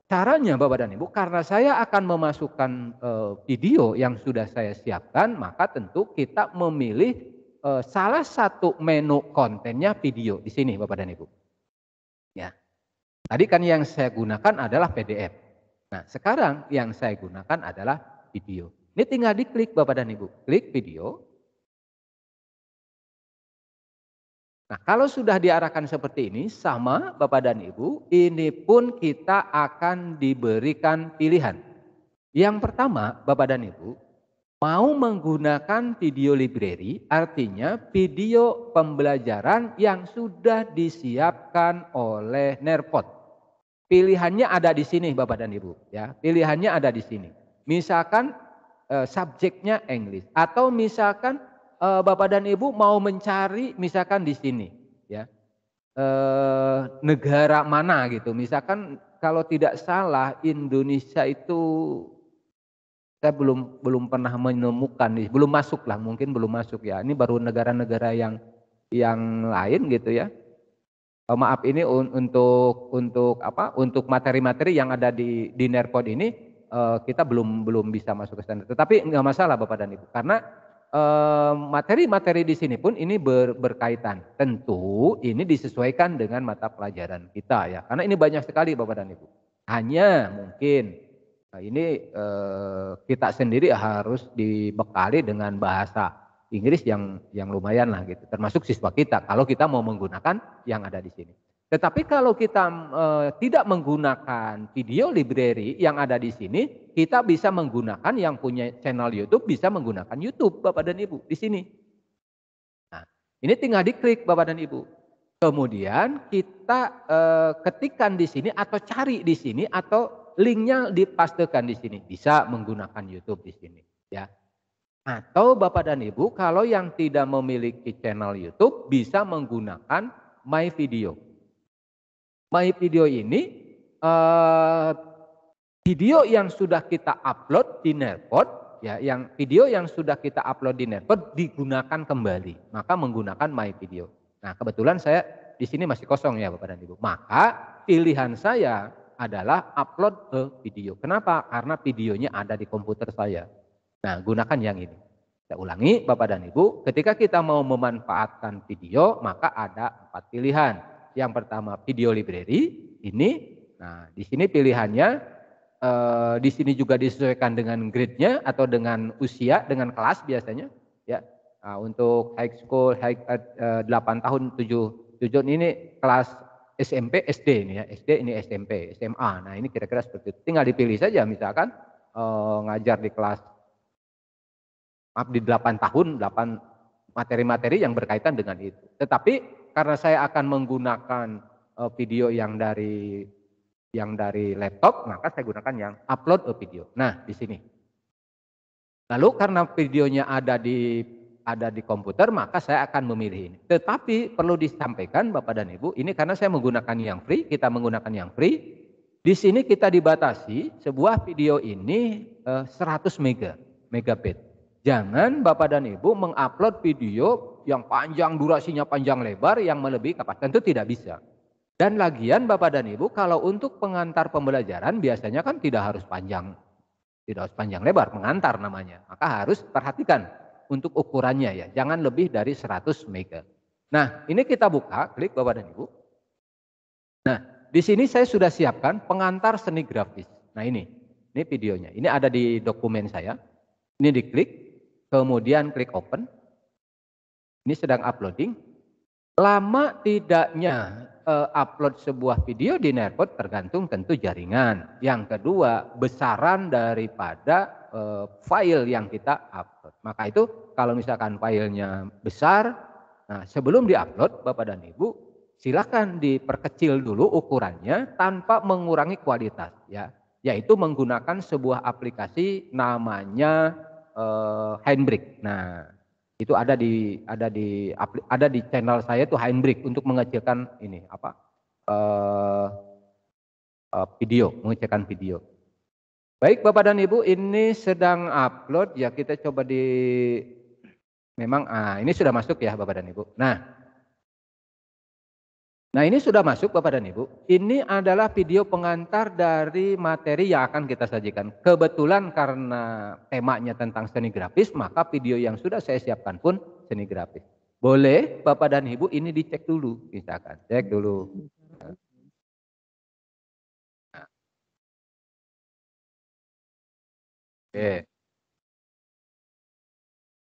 Caranya Bapak dan Ibu, karena saya akan memasukkan eh, video yang sudah saya siapkan, maka tentu kita memilih eh, salah satu menu kontennya video di sini Bapak dan Ibu. Ya. Tadi kan yang saya gunakan adalah PDF. Nah, sekarang yang saya gunakan adalah video. Ini tinggal diklik Bapak dan Ibu. Klik video. Nah kalau sudah diarahkan seperti ini sama Bapak dan Ibu ini pun kita akan diberikan pilihan. Yang pertama Bapak dan Ibu mau menggunakan video library artinya video pembelajaran yang sudah disiapkan oleh Nerpot. Pilihannya ada di sini Bapak dan Ibu ya. Pilihannya ada di sini. Misalkan eh, subjeknya English atau misalkan eh, Bapak dan Ibu mau mencari misalkan di sini ya. Eh, negara mana gitu. Misalkan kalau tidak salah Indonesia itu saya belum belum pernah menemukan nih, belum masuk lah, mungkin belum masuk ya. Ini baru negara-negara yang yang lain gitu ya. Oh, maaf ini untuk untuk apa? Untuk materi-materi yang ada di di Nerpod ini uh, kita belum belum bisa masuk ke standar. Tetapi nggak masalah Bapak dan Ibu karena eh, materi-materi uh, di sini pun ini ber, berkaitan. Tentu ini disesuaikan dengan mata pelajaran kita ya. Karena ini banyak sekali Bapak dan Ibu. Hanya mungkin nah ini uh, kita sendiri harus dibekali dengan bahasa Inggris yang yang lumayan lah gitu. Termasuk siswa kita kalau kita mau menggunakan yang ada di sini. Tetapi kalau kita e, tidak menggunakan video library yang ada di sini, kita bisa menggunakan yang punya channel YouTube bisa menggunakan YouTube Bapak dan Ibu di sini. Nah, ini tinggal diklik Bapak dan Ibu. Kemudian kita e, ketikkan di sini atau cari di sini atau linknya dipastikan di sini. Bisa menggunakan YouTube di sini. Ya. Atau Bapak dan Ibu kalau yang tidak memiliki channel YouTube bisa menggunakan My Video. My Video ini eh, video yang sudah kita upload di Nerpod, ya yang video yang sudah kita upload di Nerpod digunakan kembali maka menggunakan My Video. Nah kebetulan saya di sini masih kosong ya Bapak dan Ibu. Maka pilihan saya adalah upload ke video. Kenapa? Karena videonya ada di komputer saya. Nah gunakan yang ini. Saya ulangi Bapak dan Ibu, ketika kita mau memanfaatkan video maka ada empat pilihan yang pertama video library ini. Nah, di sini pilihannya eh, di sini juga disesuaikan dengan grade-nya atau dengan usia, dengan kelas biasanya, ya. Nah, untuk high school high eh, 8 eh, tahun 7 7 ini kelas SMP, SD ini ya, SD ini SMP, SMA. Nah, ini kira-kira seperti itu. Tinggal dipilih saja misalkan eh, ngajar di kelas maaf di 8 tahun, 8 materi-materi yang berkaitan dengan itu. Tetapi karena saya akan menggunakan eh, video yang dari yang dari laptop, maka saya gunakan yang upload a eh, video. Nah, di sini. Lalu karena videonya ada di ada di komputer, maka saya akan memilih ini. Tetapi perlu disampaikan Bapak dan Ibu, ini karena saya menggunakan yang free, kita menggunakan yang free. Di sini kita dibatasi sebuah video ini 100 eh, mega, megabit. Jangan Bapak dan Ibu mengupload video yang panjang durasinya panjang lebar yang melebihi kapasitas tentu tidak bisa. Dan lagian Bapak dan Ibu kalau untuk pengantar pembelajaran biasanya kan tidak harus panjang. Tidak harus panjang lebar, pengantar namanya. Maka harus perhatikan untuk ukurannya ya, jangan lebih dari 100 mega. Nah, ini kita buka, klik Bapak dan Ibu. Nah, di sini saya sudah siapkan pengantar seni grafis. Nah, ini. Ini videonya. Ini ada di dokumen saya. Ini diklik, kemudian klik open ini sedang uploading, lama tidaknya uh, upload sebuah video di Netpot tergantung tentu jaringan. Yang kedua, besaran daripada uh, file yang kita upload. Maka itu kalau misalkan filenya besar, nah sebelum diupload Bapak dan Ibu silakan diperkecil dulu ukurannya tanpa mengurangi kualitas ya, yaitu menggunakan sebuah aplikasi namanya uh, Handbrake. Nah, itu ada di ada di ada di channel saya tuh Heinrich untuk mengecilkan ini apa uh, uh, video mengecilkan video baik bapak dan ibu ini sedang upload ya kita coba di memang ah ini sudah masuk ya bapak dan ibu nah Nah ini sudah masuk Bapak dan Ibu. Ini adalah video pengantar dari materi yang akan kita sajikan. Kebetulan karena temanya tentang seni grafis, maka video yang sudah saya siapkan pun seni grafis. Boleh Bapak dan Ibu ini dicek dulu. Misalkan, cek dulu. Oke.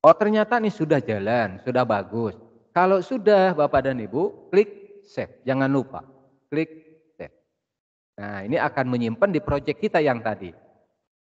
Oh ternyata ini sudah jalan, sudah bagus. Kalau sudah Bapak dan Ibu, klik save. Jangan lupa, klik save. Nah, ini akan menyimpan di project kita yang tadi.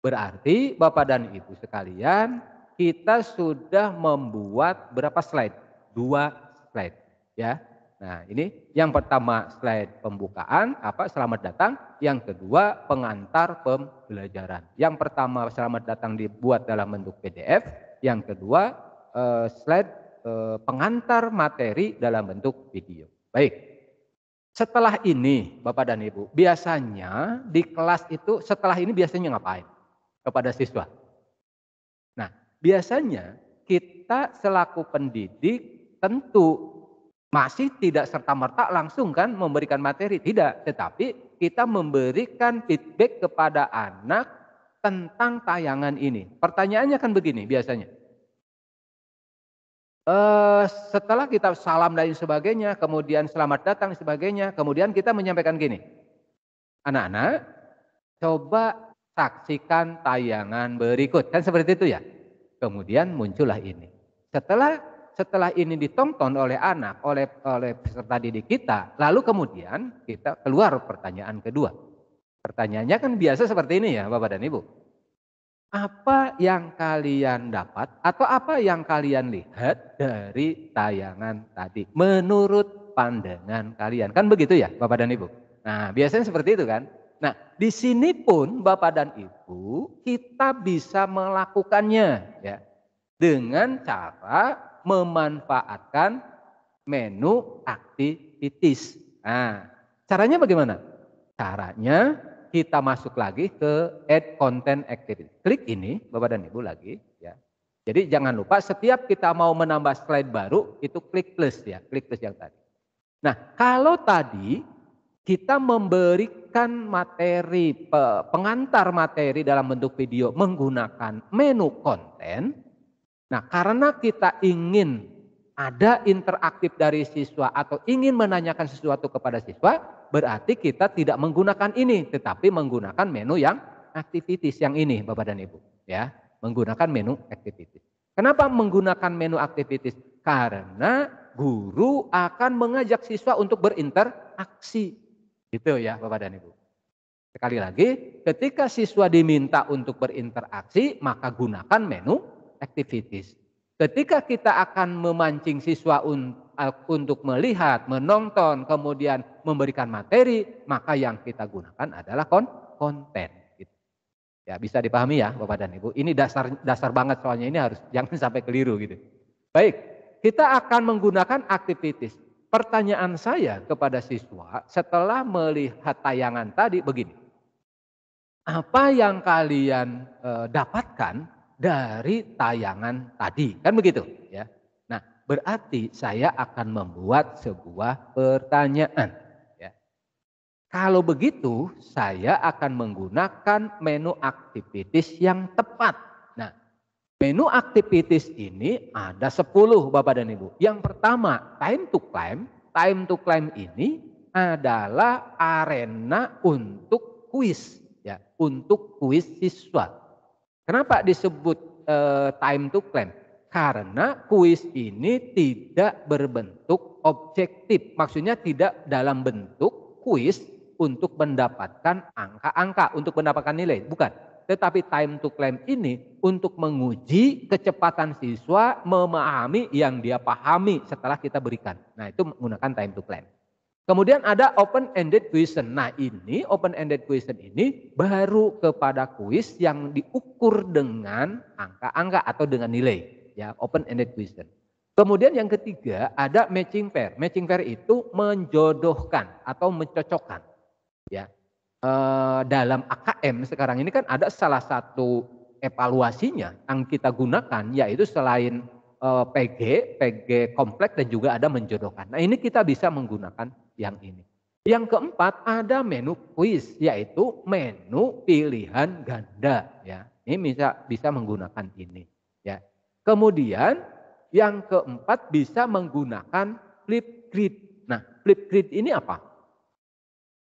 Berarti Bapak dan Ibu sekalian, kita sudah membuat berapa slide? Dua slide, ya. Nah, ini yang pertama slide pembukaan, apa selamat datang, yang kedua pengantar pembelajaran. Yang pertama selamat datang dibuat dalam bentuk PDF, yang kedua eh, slide eh, pengantar materi dalam bentuk video. Baik. Setelah ini, Bapak dan Ibu, biasanya di kelas itu setelah ini biasanya ngapain kepada siswa? Nah, biasanya kita selaku pendidik tentu masih tidak serta-merta langsung kan memberikan materi, tidak, tetapi kita memberikan feedback kepada anak tentang tayangan ini. Pertanyaannya kan begini biasanya. Uh, setelah kita salam dan sebagainya, kemudian selamat datang dan sebagainya, kemudian kita menyampaikan gini, anak-anak, coba saksikan tayangan berikut, kan seperti itu ya. Kemudian muncullah ini. Setelah setelah ini ditonton oleh anak, oleh oleh peserta didik kita, lalu kemudian kita keluar pertanyaan kedua. Pertanyaannya kan biasa seperti ini ya, Bapak dan Ibu. Apa yang kalian dapat atau apa yang kalian lihat dari tayangan tadi menurut pandangan kalian. Kan begitu ya Bapak dan Ibu? Nah biasanya seperti itu kan. Nah di sini pun Bapak dan Ibu kita bisa melakukannya ya dengan cara memanfaatkan menu aktivitis. Nah caranya bagaimana? Caranya kita masuk lagi ke add content activity. Klik ini, Bapak dan Ibu lagi. ya. Jadi jangan lupa setiap kita mau menambah slide baru, itu klik plus ya, klik plus yang tadi. Nah, kalau tadi kita memberikan materi, pengantar materi dalam bentuk video menggunakan menu konten, nah karena kita ingin ada interaktif dari siswa atau ingin menanyakan sesuatu kepada siswa, berarti kita tidak menggunakan ini, tetapi menggunakan menu yang activities yang ini Bapak dan Ibu. ya Menggunakan menu activities. Kenapa menggunakan menu activities? Karena guru akan mengajak siswa untuk berinteraksi. Gitu ya Bapak dan Ibu. Sekali lagi, ketika siswa diminta untuk berinteraksi, maka gunakan menu activities. Ketika kita akan memancing siswa untuk untuk melihat, menonton, kemudian memberikan materi, maka yang kita gunakan adalah kon konten. Gitu. Ya bisa dipahami ya Bapak dan Ibu. Ini dasar dasar banget soalnya ini harus jangan sampai keliru gitu. Baik, kita akan menggunakan aktivitas. Pertanyaan saya kepada siswa setelah melihat tayangan tadi begini. Apa yang kalian eh, dapatkan dari tayangan tadi? Kan begitu, ya berarti saya akan membuat sebuah pertanyaan. Ya. Kalau begitu, saya akan menggunakan menu aktivitas yang tepat. Nah, menu aktivitas ini ada 10 Bapak dan Ibu. Yang pertama, time to climb. Time to climb ini adalah arena untuk kuis. ya Untuk kuis siswa. Kenapa disebut uh, time to climb? Karena kuis ini tidak berbentuk objektif. Maksudnya tidak dalam bentuk kuis untuk mendapatkan angka-angka, untuk mendapatkan nilai. Bukan. Tetapi time to claim ini untuk menguji kecepatan siswa memahami yang dia pahami setelah kita berikan. Nah itu menggunakan time to claim. Kemudian ada open-ended question. Nah ini open-ended question ini baru kepada kuis yang diukur dengan angka-angka atau dengan nilai ya open ended question. Kemudian yang ketiga ada matching pair. Matching pair itu menjodohkan atau mencocokkan ya. E, dalam AKM sekarang ini kan ada salah satu evaluasinya yang kita gunakan yaitu selain e, eh, PG, PG kompleks dan juga ada menjodohkan. Nah, ini kita bisa menggunakan yang ini. Yang keempat ada menu quiz yaitu menu pilihan ganda ya. Ini bisa bisa menggunakan ini. Kemudian yang keempat bisa menggunakan Flipgrid. Nah, Flipgrid ini apa?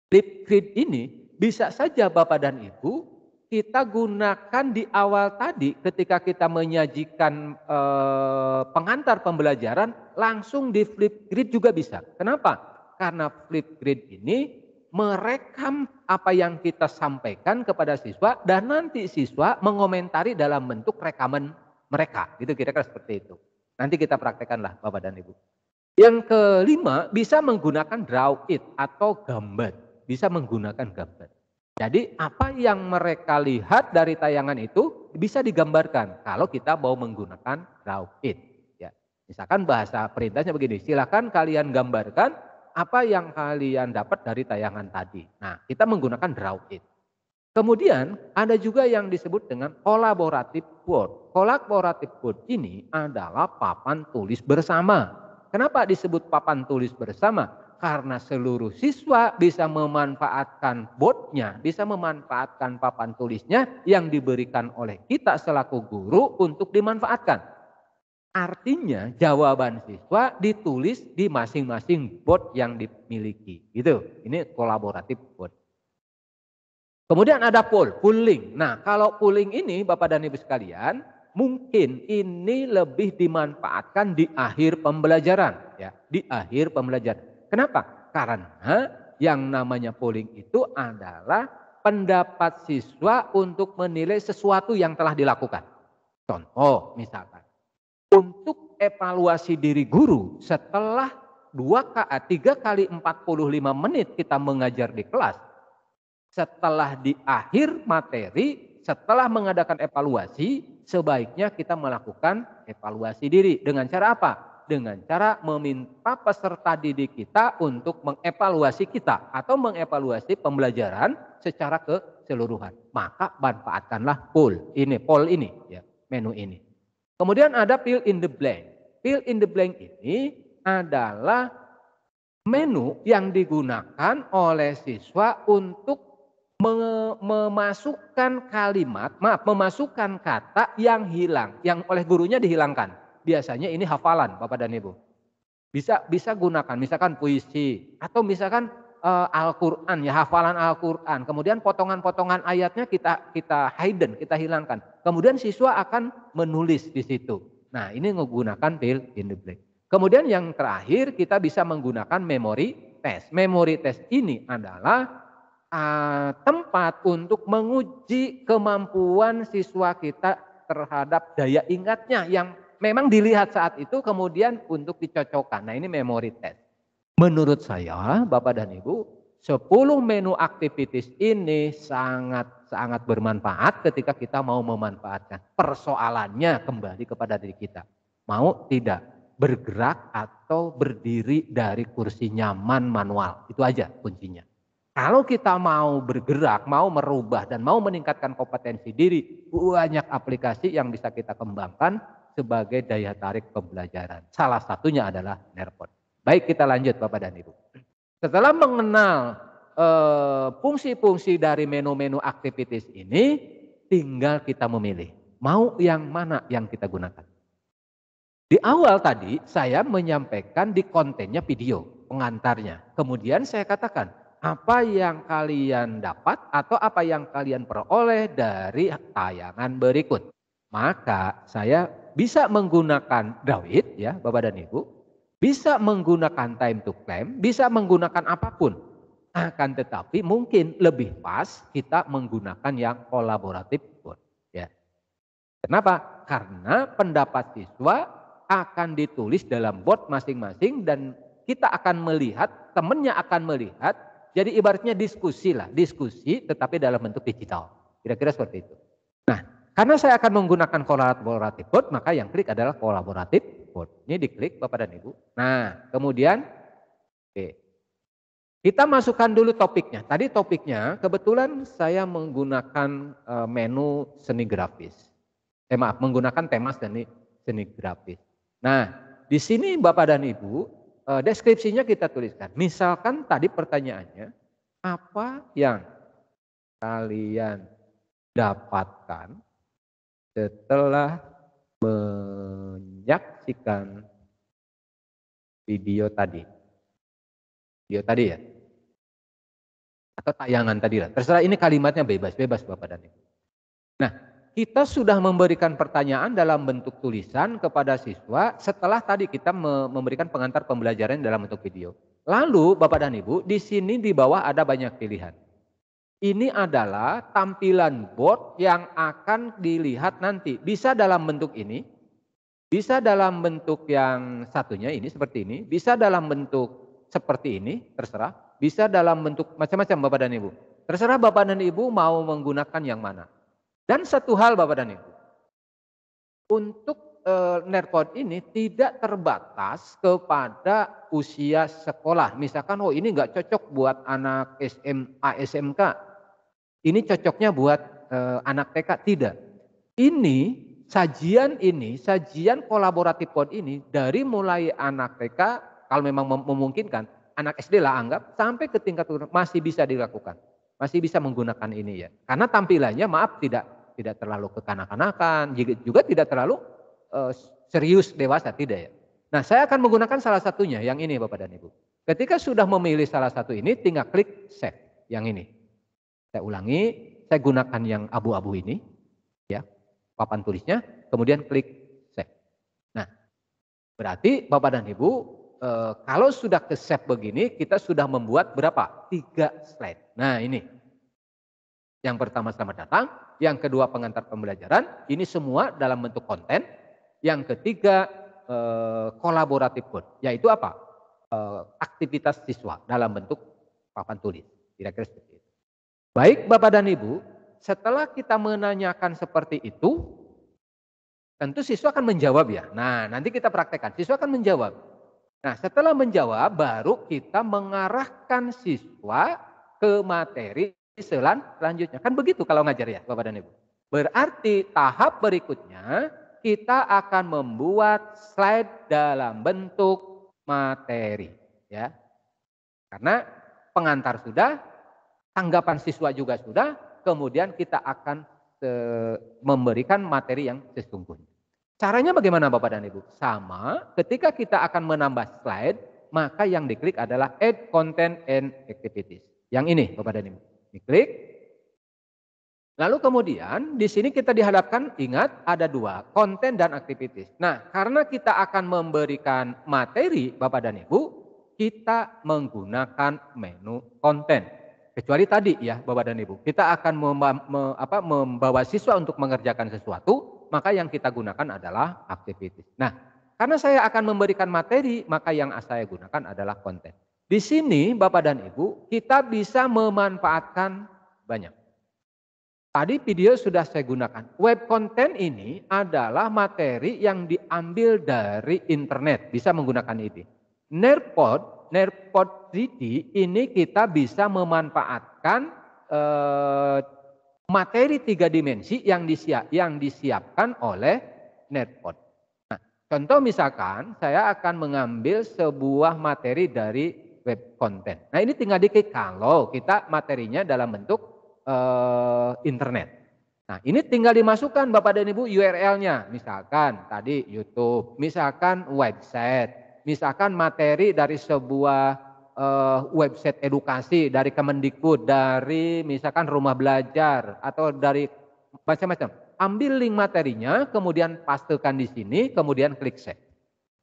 Flipgrid ini bisa saja Bapak dan Ibu kita gunakan di awal tadi ketika kita menyajikan eh, pengantar pembelajaran langsung di Flipgrid juga bisa. Kenapa? Karena Flipgrid ini merekam apa yang kita sampaikan kepada siswa dan nanti siswa mengomentari dalam bentuk rekaman mereka. Gitu kira-kira seperti itu. Nanti kita praktekkanlah Bapak dan Ibu. Yang kelima, bisa menggunakan draw it atau gambar. Bisa menggunakan gambar. Jadi apa yang mereka lihat dari tayangan itu bisa digambarkan kalau kita mau menggunakan draw it. Ya. Misalkan bahasa perintahnya begini, silakan kalian gambarkan apa yang kalian dapat dari tayangan tadi. Nah kita menggunakan draw it. Kemudian ada juga yang disebut dengan kolaboratif board. Kolaboratif board ini adalah papan tulis bersama. Kenapa disebut papan tulis bersama? Karena seluruh siswa bisa memanfaatkan boardnya, bisa memanfaatkan papan tulisnya yang diberikan oleh kita selaku guru untuk dimanfaatkan. Artinya jawaban siswa ditulis di masing-masing board yang dimiliki. Gitu. Ini kolaboratif board. Kemudian ada pull, pulling. Nah, kalau pulling ini Bapak dan Ibu sekalian, mungkin ini lebih dimanfaatkan di akhir pembelajaran, ya, di akhir pembelajaran. Kenapa? Karena yang namanya polling itu adalah pendapat siswa untuk menilai sesuatu yang telah dilakukan. Contoh misalkan, untuk evaluasi diri guru setelah dua tiga kali 45 menit kita mengajar di kelas, setelah di akhir materi, setelah mengadakan evaluasi, sebaiknya kita melakukan evaluasi diri. Dengan cara apa? Dengan cara meminta peserta didik kita untuk mengevaluasi kita atau mengevaluasi pembelajaran secara keseluruhan. Maka manfaatkanlah poll ini, poll ini, ya, menu ini. Kemudian ada fill in the blank. Fill in the blank ini adalah menu yang digunakan oleh siswa untuk memasukkan kalimat, maaf, memasukkan kata yang hilang, yang oleh gurunya dihilangkan. Biasanya ini hafalan, Bapak dan Ibu. Bisa bisa gunakan misalkan puisi atau misalkan e, Al-Qur'an ya, hafalan Al-Qur'an. Kemudian potongan-potongan ayatnya kita kita hidden, kita hilangkan. Kemudian siswa akan menulis di situ. Nah, ini menggunakan fill in the blank. Kemudian yang terakhir kita bisa menggunakan memory test. memory test ini adalah Eh, tempat untuk menguji kemampuan siswa kita terhadap daya ingatnya yang memang dilihat saat itu kemudian untuk dicocokkan. Nah ini memory test. Menurut saya Bapak dan Ibu 10 menu aktivitas ini sangat sangat bermanfaat ketika kita mau memanfaatkan persoalannya kembali kepada diri kita. Mau tidak bergerak atau berdiri dari kursi nyaman manual. Itu aja kuncinya. Kalau kita mau bergerak, mau merubah dan mau meningkatkan kompetensi diri, banyak aplikasi yang bisa kita kembangkan sebagai daya tarik pembelajaran. Salah satunya adalah Nerpon. Baik kita lanjut Bapak dan Ibu. Setelah mengenal eh, fungsi-fungsi e, dari menu-menu aktivitas ini, tinggal kita memilih. Mau yang mana yang kita gunakan. Di awal tadi saya menyampaikan di kontennya video pengantarnya. Kemudian saya katakan, apa yang kalian dapat atau apa yang kalian peroleh dari tayangan berikut. Maka saya bisa menggunakan Dawid ya Bapak dan Ibu, bisa menggunakan time to claim, bisa menggunakan apapun. Akan tetapi mungkin lebih pas kita menggunakan yang kolaboratif pun. Ya. Kenapa? Karena pendapat siswa akan ditulis dalam bot masing-masing dan kita akan melihat, temennya akan melihat jadi ibaratnya diskusi lah, diskusi tetapi dalam bentuk digital. Kira-kira seperti itu. Nah, karena saya akan menggunakan kolaboratif board, maka yang klik adalah kolaboratif board. Ini diklik Bapak dan Ibu. Nah, kemudian oke. Kita masukkan dulu topiknya. Tadi topiknya kebetulan saya menggunakan eh, menu seni grafis. Eh maaf, menggunakan tema seni seni grafis. Nah, di sini Bapak dan Ibu Eh, deskripsinya kita tuliskan. Misalkan tadi pertanyaannya, apa yang kalian dapatkan setelah menyaksikan video tadi? Video tadi ya? Atau tayangan tadi lah. Terserah ini kalimatnya bebas, bebas Bapak dan Ibu. Nah, kita sudah memberikan pertanyaan dalam bentuk tulisan kepada siswa setelah tadi kita memberikan pengantar pembelajaran dalam bentuk video. Lalu Bapak dan Ibu, di sini di bawah ada banyak pilihan. Ini adalah tampilan board yang akan dilihat nanti. Bisa dalam bentuk ini, bisa dalam bentuk yang satunya ini seperti ini, bisa dalam bentuk seperti ini, terserah. Bisa dalam bentuk macam-macam Bapak dan Ibu. Terserah Bapak dan Ibu mau menggunakan yang mana. Dan satu hal Bapak dan Ibu, untuk e, eh, NERPOD ini tidak terbatas kepada usia sekolah. Misalkan oh ini nggak cocok buat anak SMA, SMK. Ini cocoknya buat e, anak TK, tidak. Ini sajian ini, sajian kolaboratif pod ini dari mulai anak TK, kalau memang memungkinkan, anak SD lah anggap, sampai ke tingkat masih bisa dilakukan masih bisa menggunakan ini ya. Karena tampilannya maaf tidak tidak terlalu kekanak-kanakan, juga tidak terlalu uh, serius dewasa, tidak ya. Nah, saya akan menggunakan salah satunya yang ini Bapak dan Ibu. Ketika sudah memilih salah satu ini, tinggal klik save yang ini. Saya ulangi, saya gunakan yang abu-abu ini, ya, papan tulisnya, kemudian klik save. Nah, berarti Bapak dan Ibu, e, kalau sudah ke save begini, kita sudah membuat berapa? Tiga slide. Nah, ini. Yang pertama selamat datang, yang kedua pengantar pembelajaran, ini semua dalam bentuk konten. Yang ketiga eh, kolaboratif pun, yaitu apa? Eh, aktivitas siswa dalam bentuk papan tulis. Kira-kira seperti itu. Baik Bapak dan Ibu, setelah kita menanyakan seperti itu, tentu siswa akan menjawab ya. Nah, nanti kita praktekkan. Siswa akan menjawab. Nah, setelah menjawab, baru kita mengarahkan siswa ke materi selanjutnya. Kan begitu kalau ngajar ya Bapak dan Ibu. Berarti tahap berikutnya kita akan membuat slide dalam bentuk materi. ya. Karena pengantar sudah, tanggapan siswa juga sudah, kemudian kita akan e, memberikan materi yang sesungguhnya. Caranya bagaimana Bapak dan Ibu? Sama, ketika kita akan menambah slide, maka yang diklik adalah add content and activities. Yang ini Bapak dan Ibu. Diklik. Lalu kemudian di sini kita dihadapkan ingat ada dua, konten dan aktivitas. Nah, karena kita akan memberikan materi Bapak dan Ibu, kita menggunakan menu konten. Kecuali tadi ya Bapak dan Ibu, kita akan membawa siswa untuk mengerjakan sesuatu, maka yang kita gunakan adalah aktivitas. Nah, karena saya akan memberikan materi, maka yang saya gunakan adalah konten. Di sini Bapak dan Ibu, kita bisa memanfaatkan banyak. Tadi video sudah saya gunakan. Web konten ini adalah materi yang diambil dari internet, bisa menggunakan ini. Nerpod, Nerpod 3D ini kita bisa memanfaatkan eh, materi tiga dimensi yang, disiap, yang disiapkan oleh Nerpod. Nah, contoh misalkan saya akan mengambil sebuah materi dari web content. Nah ini tinggal klik kalau kita materinya dalam bentuk uh, internet. Nah ini tinggal dimasukkan Bapak dan Ibu URL-nya. Misalkan tadi YouTube, misalkan website, misalkan materi dari sebuah uh, website edukasi, dari Kemendikbud, dari misalkan rumah belajar, atau dari macam-macam. Ambil link materinya, kemudian pastekan di sini, kemudian klik save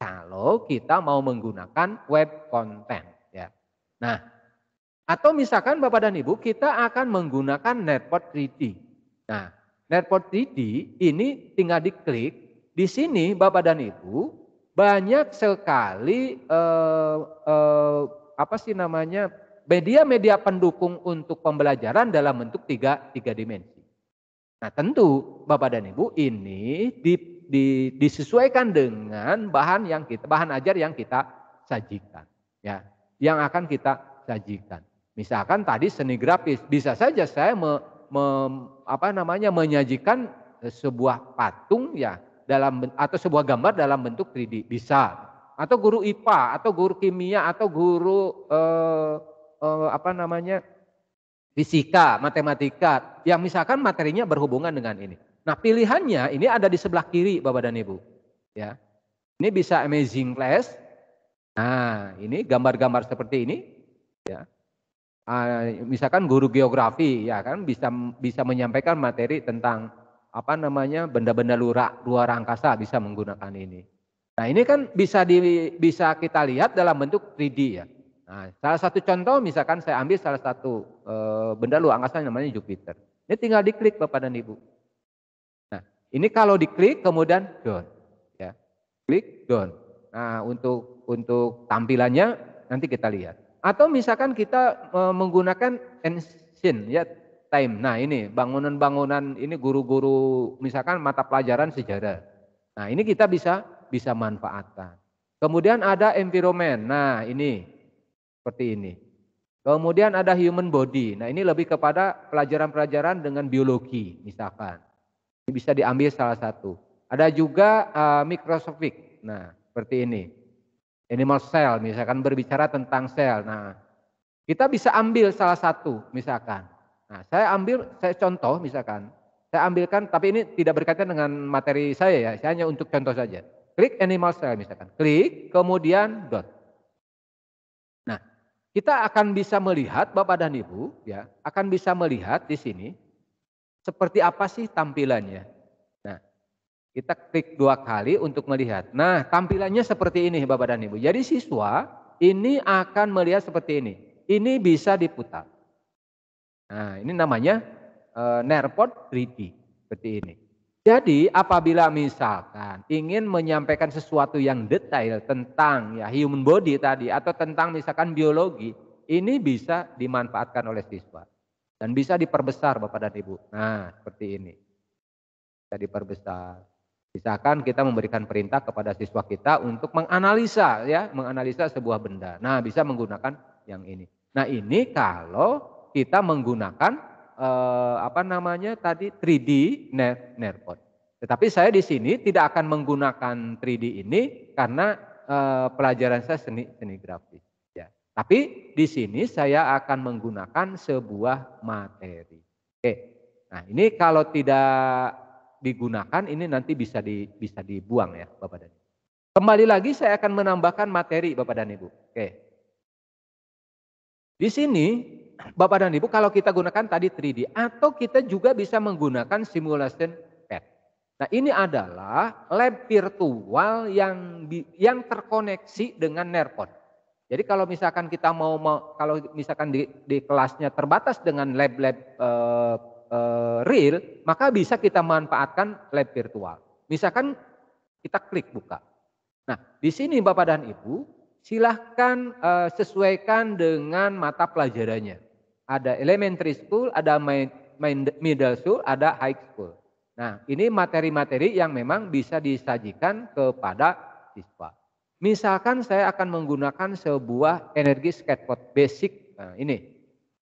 kalau kita mau menggunakan web content. Nah, atau misalkan Bapak dan Ibu kita akan menggunakan netpot 3D. Nah, netpot 3D ini tinggal diklik. Di sini Bapak dan Ibu banyak sekali eh, eh, apa sih namanya media-media pendukung untuk pembelajaran dalam bentuk tiga, tiga dimensi. Nah tentu Bapak dan Ibu ini di, di, disesuaikan dengan bahan yang kita bahan ajar yang kita sajikan. Ya, yang akan kita sajikan. Misalkan tadi seni grafis, bisa saja saya me, me, apa namanya menyajikan eh, sebuah patung ya dalam atau sebuah gambar dalam bentuk 3D bisa. Atau guru IPA, atau guru kimia, atau guru eh, eh, apa namanya fisika, matematika, yang misalkan materinya berhubungan dengan ini. Nah pilihannya ini ada di sebelah kiri Bapak dan Ibu. Ya, ini bisa amazing class, Nah, ini gambar-gambar seperti ini ya. Uh, misalkan guru geografi ya kan bisa bisa menyampaikan materi tentang apa namanya benda-benda luar luar angkasa bisa menggunakan ini. Nah, ini kan bisa di, bisa kita lihat dalam bentuk 3D ya. Nah, salah satu contoh misalkan saya ambil salah satu e, benda luar angkasa namanya Jupiter. Ini tinggal diklik Bapak dan Ibu. Nah, ini kalau diklik kemudian down ya. Klik down. Nah, untuk untuk tampilannya nanti kita lihat. Atau misalkan kita e, menggunakan ancient ya time. Nah, ini bangunan-bangunan ini guru-guru misalkan mata pelajaran sejarah. Nah, ini kita bisa bisa manfaatkan. Kemudian ada environment. Nah, ini seperti ini. Kemudian ada human body. Nah, ini lebih kepada pelajaran-pelajaran dengan biologi misalkan. Ini bisa diambil salah satu. Ada juga uh, microscopic. Nah, seperti ini. Animal cell misalkan berbicara tentang sel. Nah, kita bisa ambil salah satu misalkan. Nah, saya ambil saya contoh misalkan. Saya ambilkan tapi ini tidak berkaitan dengan materi saya ya. Saya hanya untuk contoh saja. Klik animal cell misalkan. Klik kemudian dot. Nah, kita akan bisa melihat Bapak dan Ibu ya, akan bisa melihat di sini seperti apa sih tampilannya? Kita klik dua kali untuk melihat. Nah, tampilannya seperti ini Bapak dan Ibu. Jadi siswa ini akan melihat seperti ini. Ini bisa diputar. Nah, ini namanya e, eh, Nerpot 3D. Seperti ini. Jadi apabila misalkan ingin menyampaikan sesuatu yang detail tentang ya human body tadi atau tentang misalkan biologi, ini bisa dimanfaatkan oleh siswa dan bisa diperbesar Bapak dan Ibu. Nah, seperti ini. Bisa diperbesar. Misalkan kita memberikan perintah kepada siswa kita untuk menganalisa ya, menganalisa sebuah benda. Nah, bisa menggunakan yang ini. Nah, ini kalau kita menggunakan eh, apa namanya tadi 3D ner nerpot. Tetapi saya di sini tidak akan menggunakan 3D ini karena eh, pelajaran saya seni seni grafis ya. Tapi di sini saya akan menggunakan sebuah materi. Oke. Nah, ini kalau tidak digunakan ini nanti bisa di, bisa dibuang ya Bapak dan Ibu. Kembali lagi saya akan menambahkan materi Bapak dan Ibu. Oke. Di sini Bapak dan Ibu kalau kita gunakan tadi 3D atau kita juga bisa menggunakan simulation pad. E nah, ini adalah lab virtual yang yang terkoneksi dengan Nerpon. Jadi kalau misalkan kita mau, kalau misalkan di, di kelasnya terbatas dengan lab-lab eh, Eh, real, maka bisa kita manfaatkan lab virtual. Misalkan kita klik buka. Nah, di sini Bapak dan Ibu, silahkan eh, sesuaikan dengan mata pelajarannya. Ada elementary school, ada main, main middle school, ada high school. Nah, ini materi-materi yang memang bisa disajikan kepada siswa. Misalkan saya akan menggunakan sebuah energi skateboard basic. Nah, ini.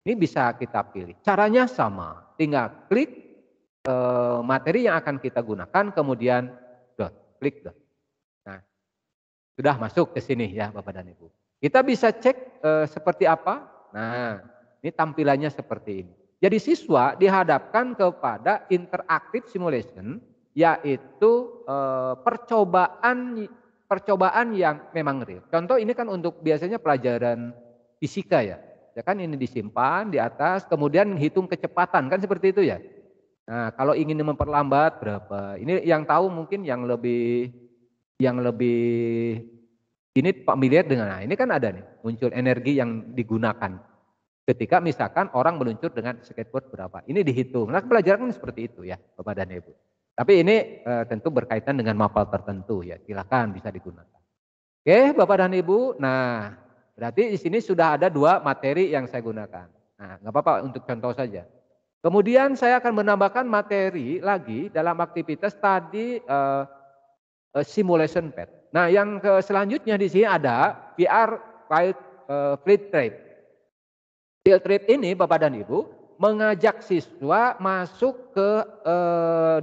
Ini bisa kita pilih. Caranya sama tinggal klik e, materi yang akan kita gunakan, kemudian dot, klik dot. Nah, sudah masuk ke sini ya Bapak dan Ibu. Kita bisa cek e, seperti apa. Nah, ini tampilannya seperti ini. Jadi siswa dihadapkan kepada interactive simulation, yaitu e, percobaan percobaan yang memang real. Contoh ini kan untuk biasanya pelajaran fisika ya. Ya kan ini disimpan di atas, kemudian hitung kecepatan kan seperti itu ya. Nah, kalau ingin memperlambat berapa? Ini yang tahu mungkin yang lebih yang lebih ini pak miliar dengan nah ini kan ada nih muncul energi yang digunakan ketika misalkan orang meluncur dengan skateboard berapa ini dihitung nah pelajaran kan seperti itu ya bapak dan ibu tapi ini e, tentu berkaitan dengan mapel tertentu ya silakan bisa digunakan oke bapak dan ibu nah Berarti di sini sudah ada dua materi yang saya gunakan. Nah, nggak apa-apa untuk contoh saja. Kemudian saya akan menambahkan materi lagi dalam aktivitas tadi uh, uh, simulation pad. Nah, yang ke selanjutnya di sini ada VR flight, uh, eh, flight trip. Field trip ini Bapak dan Ibu mengajak siswa masuk ke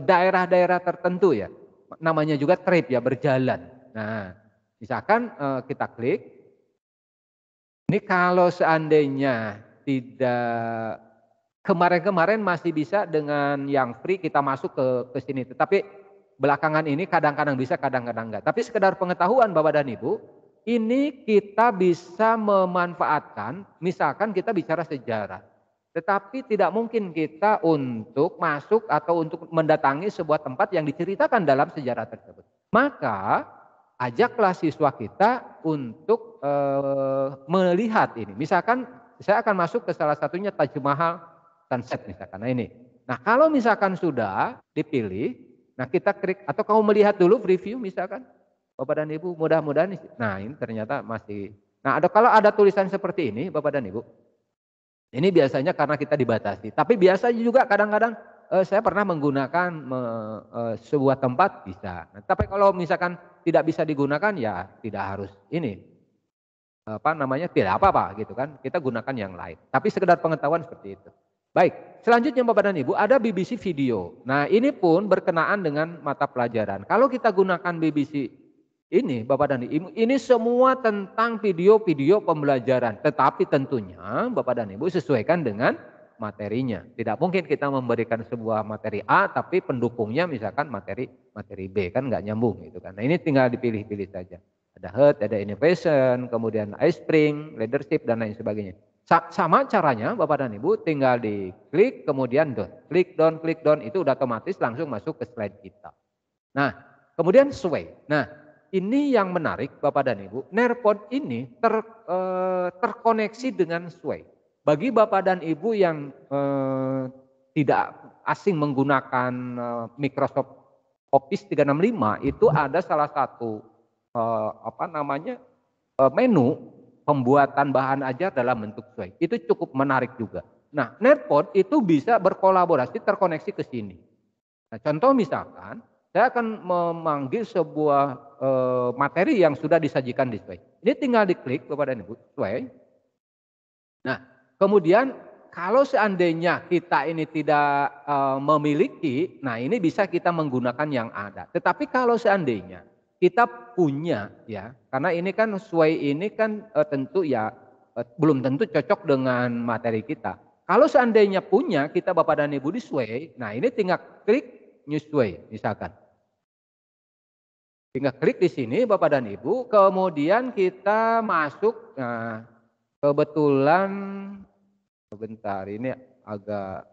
daerah-daerah tertentu ya. Namanya juga trip ya, berjalan. Nah, misalkan kita klik ini kalau seandainya tidak kemarin-kemarin masih bisa dengan yang free kita masuk ke ke sini. Tetapi belakangan ini kadang-kadang bisa, kadang-kadang enggak. Tapi sekedar pengetahuan Bapak dan Ibu, ini kita bisa memanfaatkan misalkan kita bicara sejarah. Tetapi tidak mungkin kita untuk masuk atau untuk mendatangi sebuah tempat yang diceritakan dalam sejarah tersebut. Maka ajaklah siswa kita untuk e, melihat ini. Misalkan saya akan masuk ke salah satunya Taj Mahal Sunset misalkan. Nah ini. Nah kalau misalkan sudah dipilih, nah kita klik atau kamu melihat dulu review misalkan. Bapak dan Ibu mudah-mudahan. Nah ini ternyata masih. Nah ada kalau ada tulisan seperti ini Bapak dan Ibu. Ini biasanya karena kita dibatasi. Tapi biasanya juga kadang-kadang eh, saya pernah menggunakan eh, sebuah tempat bisa. Nah, tapi kalau misalkan tidak bisa digunakan ya tidak harus ini apa namanya tidak apa-apa gitu kan kita gunakan yang lain tapi sekedar pengetahuan seperti itu baik selanjutnya Bapak dan Ibu ada BBC video nah ini pun berkenaan dengan mata pelajaran kalau kita gunakan BBC ini Bapak dan Ibu ini semua tentang video-video pembelajaran tetapi tentunya Bapak dan Ibu sesuaikan dengan materinya. Tidak mungkin kita memberikan sebuah materi A tapi pendukungnya misalkan materi materi B kan nggak nyambung gitu kan. Nah ini tinggal dipilih-pilih saja. Ada HET, ada innovation, kemudian ice spring, leadership dan lain sebagainya. Sa sama caranya Bapak dan Ibu tinggal di klik kemudian down. Klik down, klik down itu udah otomatis langsung masuk ke slide kita. Nah kemudian sway. Nah ini yang menarik Bapak dan Ibu. Nerpod ini ter, e, terkoneksi dengan sway. Bagi Bapak dan Ibu yang eh, tidak asing menggunakan eh, Microsoft Office 365 itu ada salah satu eh, apa namanya eh, menu pembuatan bahan ajar dalam bentuk sesuai. Itu cukup menarik juga. Nah, netpod itu bisa berkolaborasi terkoneksi ke sini. Nah, contoh misalkan saya akan memanggil sebuah e, materi yang sudah disajikan di display. Ini tinggal diklik Bapak dan Ibu sesuai. Nah, Kemudian kalau seandainya kita ini tidak e, memiliki, nah ini bisa kita menggunakan yang ada. Tetapi kalau seandainya kita punya ya, karena ini kan sesuai ini kan e, tentu ya e, belum tentu cocok dengan materi kita. Kalau seandainya punya kita Bapak dan Ibu di sway, nah ini tinggal klik new sway misalkan. Tinggal klik di sini Bapak dan Ibu, kemudian kita masuk nah, kebetulan Sebentar, ini agak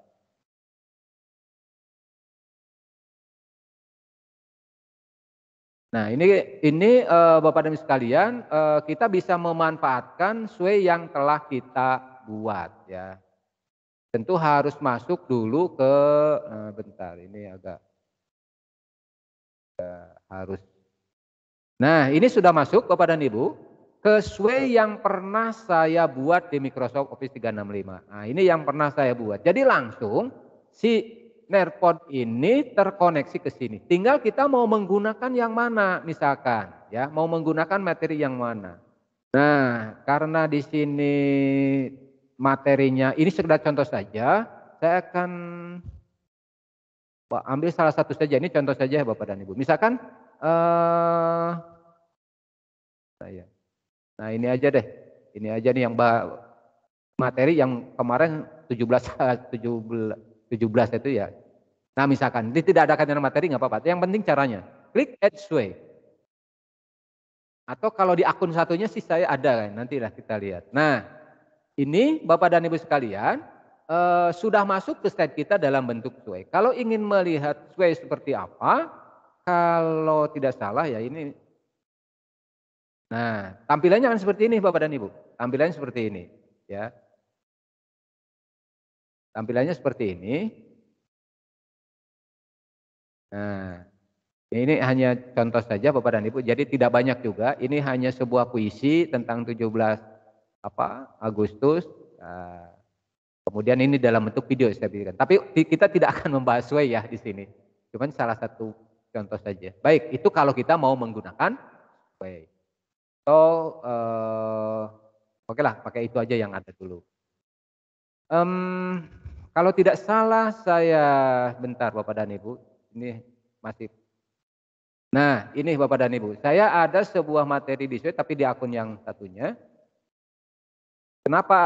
Nah, ini ini eh, Bapak dan Ibu sekalian, eh, kita bisa memanfaatkan sesuai yang telah kita buat ya. Tentu harus masuk dulu ke eh, bentar, ini agak harus. Nah, ini sudah masuk Bapak dan Ibu sesuai yang pernah saya buat di Microsoft Office 365. Nah, ini yang pernah saya buat. Jadi langsung si Nerpod ini terkoneksi ke sini. Tinggal kita mau menggunakan yang mana misalkan, ya, mau menggunakan materi yang mana. Nah, karena di sini materinya ini sekedar contoh saja, saya akan ambil salah satu saja. Ini contoh saja Bapak dan Ibu. Misalkan eh saya Nah ini aja deh, ini aja nih yang materi yang kemarin 17 17 17 itu ya. Nah misalkan ini tidak ada kandungan materi nggak apa-apa. Yang penting caranya, klik Add Sway. Atau kalau di akun satunya sih saya ada kan, nanti lah kita lihat. Nah ini Bapak dan Ibu sekalian eh, sudah masuk ke slide kita dalam bentuk sway. Kalau ingin melihat sway seperti apa, kalau tidak salah ya ini Nah, tampilannya akan seperti ini Bapak dan Ibu. Tampilannya seperti ini, ya. Tampilannya seperti ini. Nah, ini hanya contoh saja Bapak dan Ibu. Jadi tidak banyak juga. Ini hanya sebuah puisi tentang 17 apa Agustus. Nah, kemudian ini dalam bentuk video saya berikan. Tapi kita tidak akan membahas sesuai ya di sini. Cuman salah satu contoh saja. Baik, itu kalau kita mau menggunakan way atau uh, oke lah pakai itu aja yang ada dulu. Um, kalau tidak salah saya bentar Bapak dan Ibu, ini masih. Nah ini Bapak dan Ibu, saya ada sebuah materi di sini tapi di akun yang satunya. Kenapa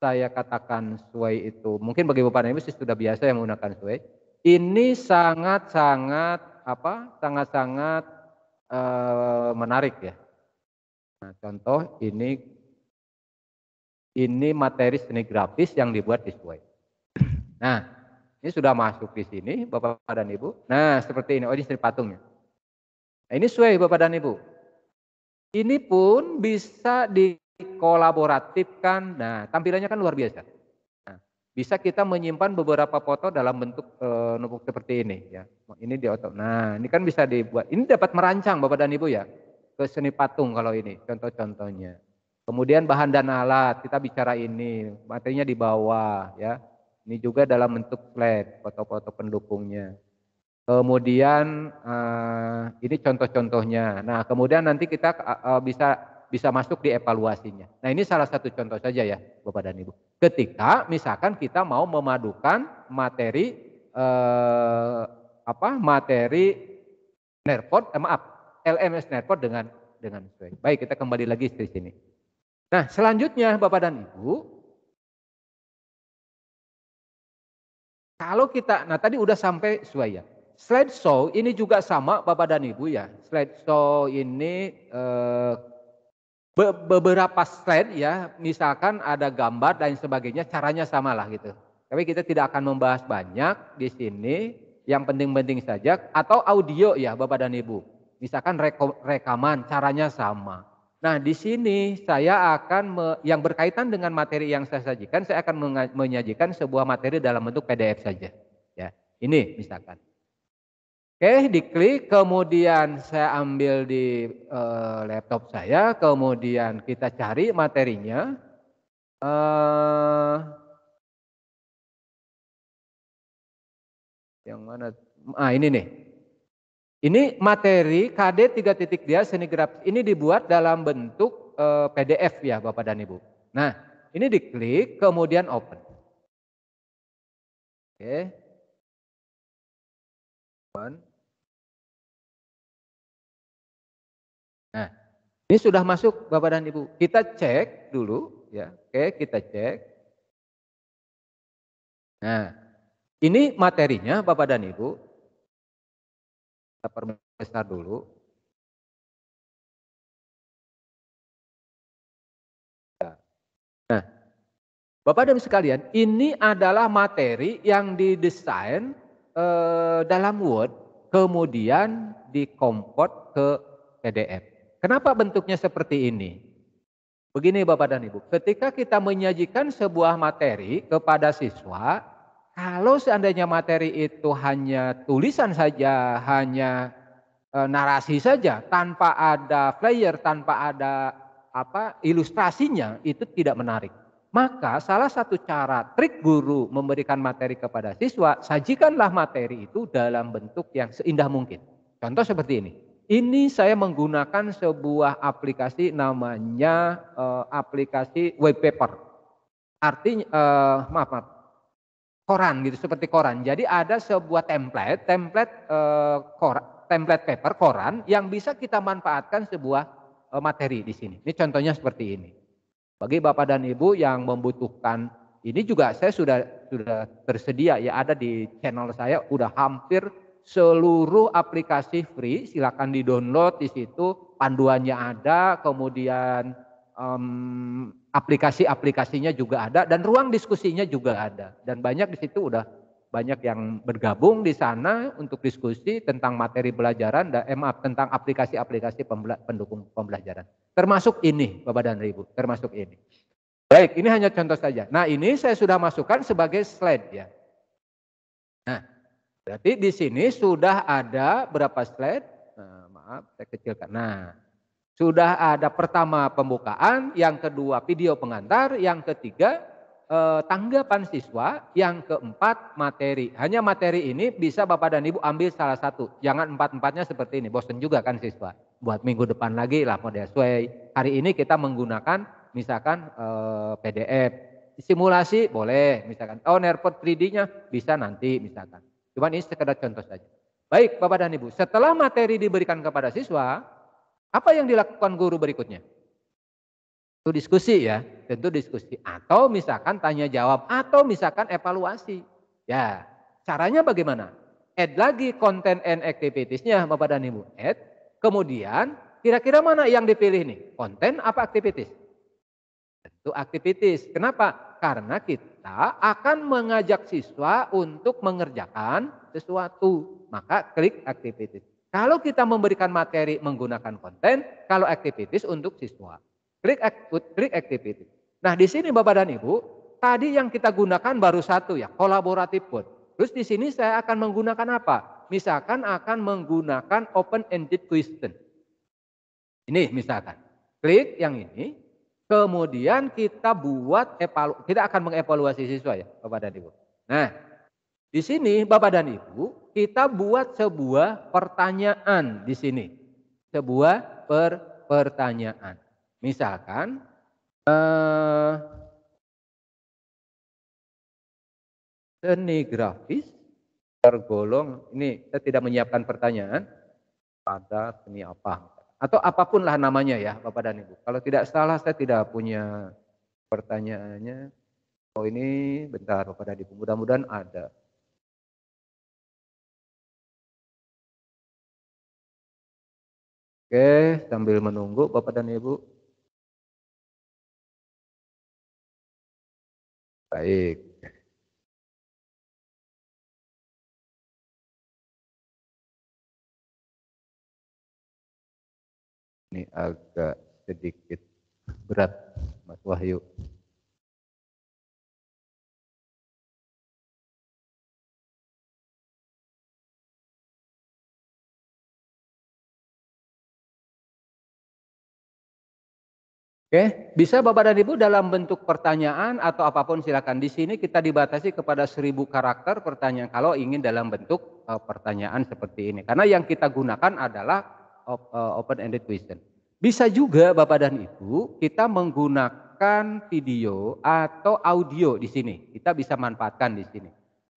saya katakan suai itu? Mungkin bagi Bapak dan Ibu sih sudah biasa yang menggunakan suai. Ini sangat-sangat apa? Sangat-sangat eh, menarik ya Nah, contoh ini ini materi seni grafis yang dibuat di sesuai. Nah, ini sudah masuk di sini Bapak dan Ibu. Nah, seperti ini. Oh, ini seni patungnya. Nah, ini sesuai Bapak dan Ibu. Ini pun bisa dikolaboratifkan. Nah, tampilannya kan luar biasa. Nah, bisa kita menyimpan beberapa foto dalam bentuk e, eh, numpuk seperti ini ya. Ini di otot. Nah, ini kan bisa dibuat. Ini dapat merancang Bapak dan Ibu ya ke seni patung kalau ini contoh-contohnya. Kemudian bahan dan alat, kita bicara ini, materinya di bawah ya. Ini juga dalam bentuk flat foto-foto pendukungnya. Kemudian eh, ini contoh-contohnya. Nah, kemudian nanti kita eh, bisa bisa masuk di evaluasinya. Nah, ini salah satu contoh saja ya, Bapak dan Ibu. Ketika misalkan kita mau memadukan materi eh, apa? materi nerpot, eh, maaf, LMS Network dengan dengan baik. Baik, kita kembali lagi di sini. Nah, selanjutnya Bapak dan Ibu, kalau kita, nah tadi udah sampai sesuai ya. Slide show ini juga sama Bapak dan Ibu ya. Slide show ini eh, be beberapa slide ya, misalkan ada gambar dan sebagainya, caranya sama lah gitu. Tapi kita tidak akan membahas banyak di sini, yang penting-penting saja atau audio ya Bapak dan Ibu misalkan rekaman, caranya sama. Nah, di sini saya akan me, yang berkaitan dengan materi yang saya sajikan, saya akan menyajikan sebuah materi dalam bentuk PDF saja. Ya, ini misalkan. Oke, diklik, kemudian saya ambil di e, laptop saya, kemudian kita cari materinya. E, yang mana? Ah, ini nih. Ini materi KD 3 3.2 grafis ini dibuat dalam bentuk eh, PDF ya Bapak dan Ibu. Nah, ini diklik kemudian open. Oke. Open. Nah, ini sudah masuk Bapak dan Ibu. Kita cek dulu ya. Oke, kita cek. Nah, ini materinya Bapak dan Ibu kita perbesar dulu. Nah, Bapak dan Ibu sekalian, ini adalah materi yang didesain eh, dalam Word, kemudian dikompot ke PDF. Kenapa bentuknya seperti ini? Begini Bapak dan Ibu, ketika kita menyajikan sebuah materi kepada siswa, kalau seandainya materi itu hanya tulisan saja, hanya e, narasi saja, tanpa ada player, tanpa ada apa ilustrasinya, itu tidak menarik. Maka salah satu cara trik guru memberikan materi kepada siswa, sajikanlah materi itu dalam bentuk yang seindah mungkin. Contoh seperti ini. Ini saya menggunakan sebuah aplikasi namanya e, aplikasi web paper. Artinya, e, maaf, maaf, koran gitu seperti koran. Jadi ada sebuah template, template eh, koran, template paper koran yang bisa kita manfaatkan sebuah eh, materi di sini. Ini contohnya seperti ini. Bagi Bapak dan Ibu yang membutuhkan ini juga saya sudah sudah tersedia ya ada di channel saya udah hampir seluruh aplikasi free silakan di-download di situ panduannya ada kemudian um, aplikasi-aplikasinya juga ada dan ruang diskusinya juga ada dan banyak di situ udah banyak yang bergabung di sana untuk diskusi tentang materi pelajaran dan eh, maaf tentang aplikasi-aplikasi pendukung pembelajaran termasuk ini Bapak dan Ibu termasuk ini baik ini hanya contoh saja nah ini saya sudah masukkan sebagai slide ya nah berarti di sini sudah ada berapa slide nah, maaf saya kecilkan nah sudah ada pertama pembukaan, yang kedua video pengantar, yang ketiga eh, tanggapan siswa, yang keempat materi. Hanya materi ini bisa Bapak dan Ibu ambil salah satu. Jangan empat-empatnya seperti ini, bosen juga kan siswa. Buat minggu depan lagi lah model sesuai. Hari ini kita menggunakan misalkan eh, PDF. Simulasi boleh misalkan. Oh nerpot 3D-nya bisa nanti misalkan. Cuman ini sekedar contoh saja. Baik Bapak dan Ibu, setelah materi diberikan kepada siswa, apa yang dilakukan guru berikutnya? Itu diskusi ya, tentu diskusi. Atau misalkan tanya jawab, atau misalkan evaluasi. Ya, caranya bagaimana? Add lagi konten and activities-nya Bapak dan Ibu. Add, kemudian kira-kira mana yang dipilih nih? Konten apa activities? Tentu activities. Kenapa? Karena kita akan mengajak siswa untuk mengerjakan sesuatu. Maka klik activities. Kalau kita memberikan materi menggunakan konten, kalau activities untuk siswa. Klik, klik activity. Nah di sini Bapak dan Ibu, tadi yang kita gunakan baru satu ya, kolaboratif pun. Terus di sini saya akan menggunakan apa? Misalkan akan menggunakan open-ended question. Ini misalkan. Klik yang ini, kemudian kita buat evalu, kita akan mengevaluasi siswa ya Bapak dan Ibu. Nah di sini Bapak dan Ibu kita buat sebuah pertanyaan di sini. Sebuah per pertanyaan. Misalkan eh, seni grafis tergolong ini Saya tidak menyiapkan pertanyaan pada seni apa atau apapun lah namanya ya Bapak dan Ibu. Kalau tidak salah saya tidak punya pertanyaannya. Oh ini bentar Bapak dan Ibu. Mudah-mudahan ada. Oke, sambil menunggu Bapak dan Ibu. Baik. Ini agak sedikit berat, Mas Wahyu. Oke, bisa Bapak dan Ibu dalam bentuk pertanyaan atau apapun silakan. Di sini kita dibatasi kepada seribu karakter pertanyaan kalau ingin dalam bentuk uh, pertanyaan seperti ini. Karena yang kita gunakan adalah eh, open ended question. Bisa juga Bapak dan Ibu kita menggunakan video atau audio di sini. Kita bisa manfaatkan di sini.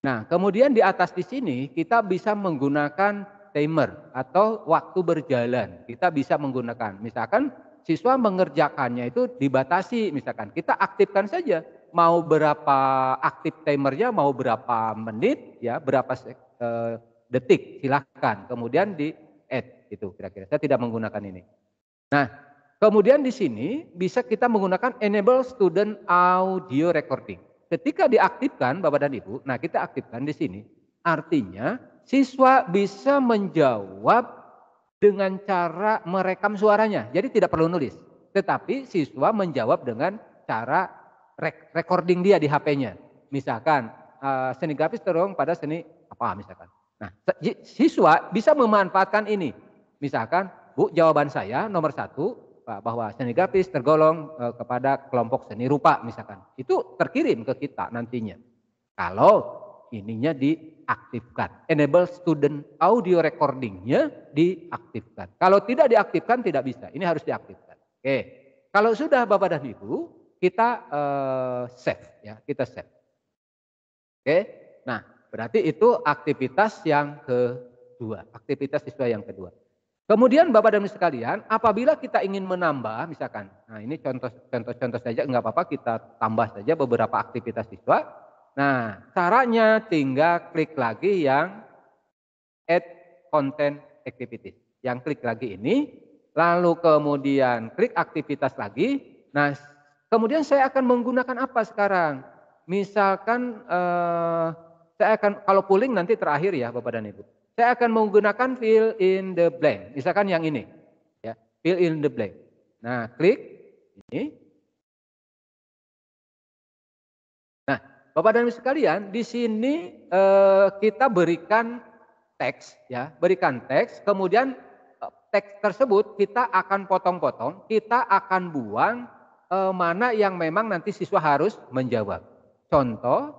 Nah, kemudian di atas di sini kita bisa menggunakan timer atau waktu berjalan. Kita bisa menggunakan misalkan siswa mengerjakannya itu dibatasi misalkan. Kita aktifkan saja mau berapa aktif timernya, mau berapa menit ya, berapa eh, detik silahkan. Kemudian di add itu kira-kira. Saya tidak menggunakan ini. Nah, kemudian di sini bisa kita menggunakan enable student audio recording. Ketika diaktifkan Bapak dan Ibu, nah kita aktifkan di sini. Artinya siswa bisa menjawab dengan cara merekam suaranya. Jadi tidak perlu nulis. Tetapi siswa menjawab dengan cara rek recording dia di HP-nya. Misalkan uh, seni grafis terung pada seni apa misalkan. Nah, siswa bisa memanfaatkan ini. Misalkan, Bu, jawaban saya nomor satu bahwa seni grafis tergolong eh, kepada kelompok seni rupa misalkan. Itu terkirim ke kita nantinya. Kalau ininya diaktifkan. Enable student audio recordingnya diaktifkan. Kalau tidak diaktifkan tidak bisa. Ini harus diaktifkan. Oke. Kalau sudah Bapak dan Ibu, kita uh, save ya, kita save. Oke. Nah, berarti itu aktivitas yang kedua, aktivitas siswa yang kedua. Kemudian Bapak dan Ibu sekalian, apabila kita ingin menambah, misalkan, nah ini contoh-contoh saja, enggak apa-apa kita tambah saja beberapa aktivitas siswa. Nah, caranya tinggal klik lagi yang add content activity. Yang klik lagi ini, lalu kemudian klik aktivitas lagi. Nah, kemudian saya akan menggunakan apa sekarang? Misalkan eh, saya akan kalau pooling nanti terakhir ya Bapak dan Ibu. Saya akan menggunakan fill in the blank. Misalkan yang ini. Ya, fill in the blank. Nah, klik ini. Bapak dan Ibu sekalian, di sini eh, kita berikan teks ya, berikan teks, kemudian eh, teks tersebut kita akan potong-potong, kita akan buang eh, mana yang memang nanti siswa harus menjawab. Contoh,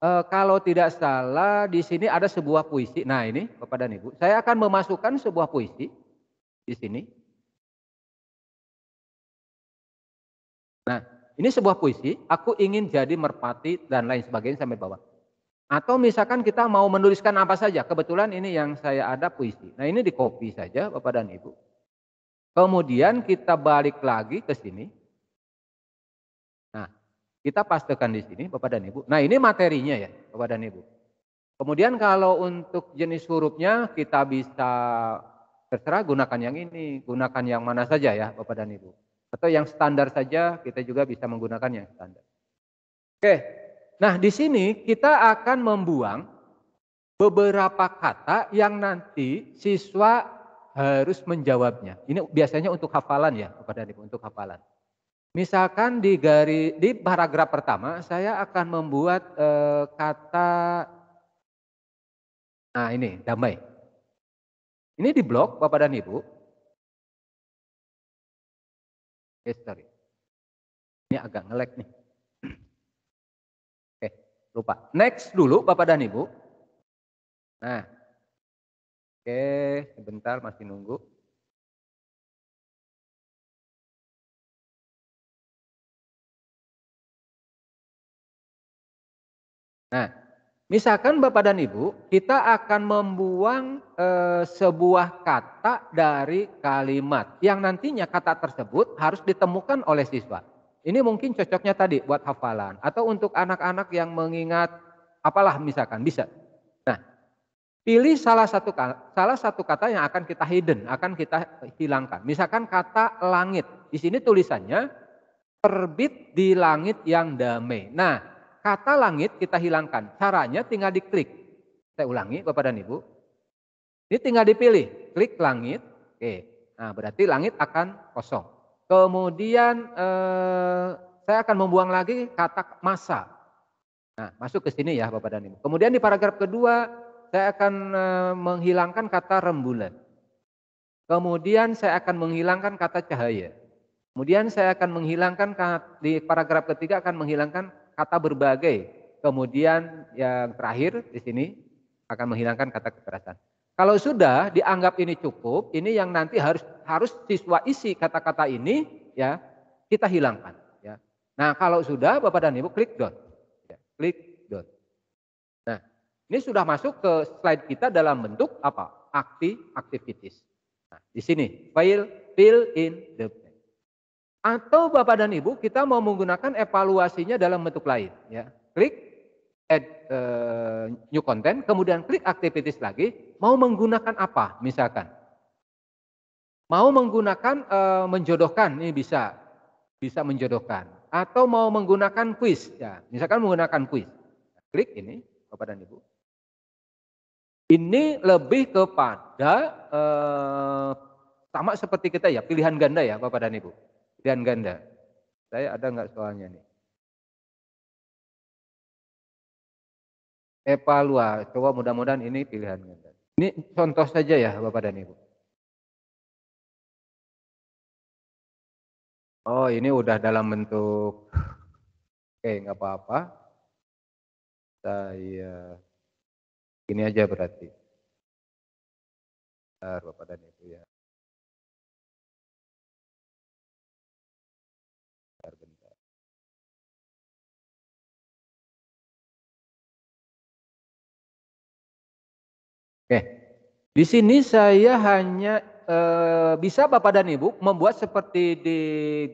eh, kalau tidak salah di sini ada sebuah puisi. Nah ini Bapak dan Ibu, saya akan memasukkan sebuah puisi di sini. Nah, ini sebuah puisi, aku ingin jadi merpati dan lain sebagainya sampai bawah. Atau misalkan kita mau menuliskan apa saja, kebetulan ini yang saya ada puisi. Nah ini di copy saja Bapak dan Ibu. Kemudian kita balik lagi ke sini. Nah, kita pastikan di sini Bapak dan Ibu. Nah, ini materinya ya Bapak dan Ibu. Kemudian kalau untuk jenis hurufnya kita bisa terserah gunakan yang ini, gunakan yang mana saja ya Bapak dan Ibu. Atau yang standar saja kita juga bisa menggunakan yang standar. Oke. Nah, di sini kita akan membuang beberapa kata yang nanti siswa harus menjawabnya. Ini biasanya untuk hafalan ya, kepada untuk hafalan. Misalkan di garis di paragraf pertama saya akan membuat e, kata nah ini damai. Ini di blok Bapak dan Ibu. history. Eh, Ini agak ngelek nih. Oke, eh, lupa. Next dulu Bapak dan Ibu. Nah. Oke, sebentar masih nunggu. Nah, Misalkan Bapak dan Ibu, kita akan membuang e, sebuah kata dari kalimat yang nantinya kata tersebut harus ditemukan oleh siswa. Ini mungkin cocoknya tadi buat hafalan atau untuk anak-anak yang mengingat apalah misalkan bisa. Nah, pilih salah satu salah satu kata yang akan kita hidden, akan kita hilangkan. Misalkan kata langit. Di sini tulisannya terbit di langit yang damai. Nah, kata langit kita hilangkan. Caranya tinggal diklik. Saya ulangi Bapak dan Ibu. Ini tinggal dipilih, klik langit. Oke. Nah, berarti langit akan kosong. Kemudian eh, saya akan membuang lagi kata masa. Nah, masuk ke sini ya Bapak dan Ibu. Kemudian di paragraf kedua saya akan eh, menghilangkan kata rembulan. Kemudian saya akan menghilangkan kata cahaya. Kemudian saya akan menghilangkan di paragraf ketiga akan menghilangkan kata berbagai. Kemudian yang terakhir di sini akan menghilangkan kata kekerasan. Kalau sudah dianggap ini cukup, ini yang nanti harus harus siswa isi kata-kata ini ya kita hilangkan. Ya. Nah kalau sudah Bapak dan Ibu klik dot, ya, klik dot. Nah ini sudah masuk ke slide kita dalam bentuk apa? Akti, activities. Nah, di sini file fill in the blank. Atau Bapak dan Ibu kita mau menggunakan evaluasinya dalam bentuk lain. Ya. Klik add uh, new content, kemudian klik activities lagi, mau menggunakan apa misalkan. Mau menggunakan uh, menjodohkan, ini bisa, bisa menjodohkan. Atau mau menggunakan quiz, ya misalkan menggunakan quiz. Klik ini, Bapak dan Ibu. Ini lebih kepada uh, sama seperti kita ya, pilihan ganda ya Bapak dan Ibu dan ganda. Saya ada nggak soalnya nih? Evalua, coba mudah-mudahan ini pilihan ganda. Ini contoh saja ya Bapak dan Ibu. Oh ini udah dalam bentuk, oke nggak apa-apa. Saya ini aja berarti. Bapak dan Ibu ya. Di sini saya hanya e, bisa Bapak dan Ibu membuat seperti di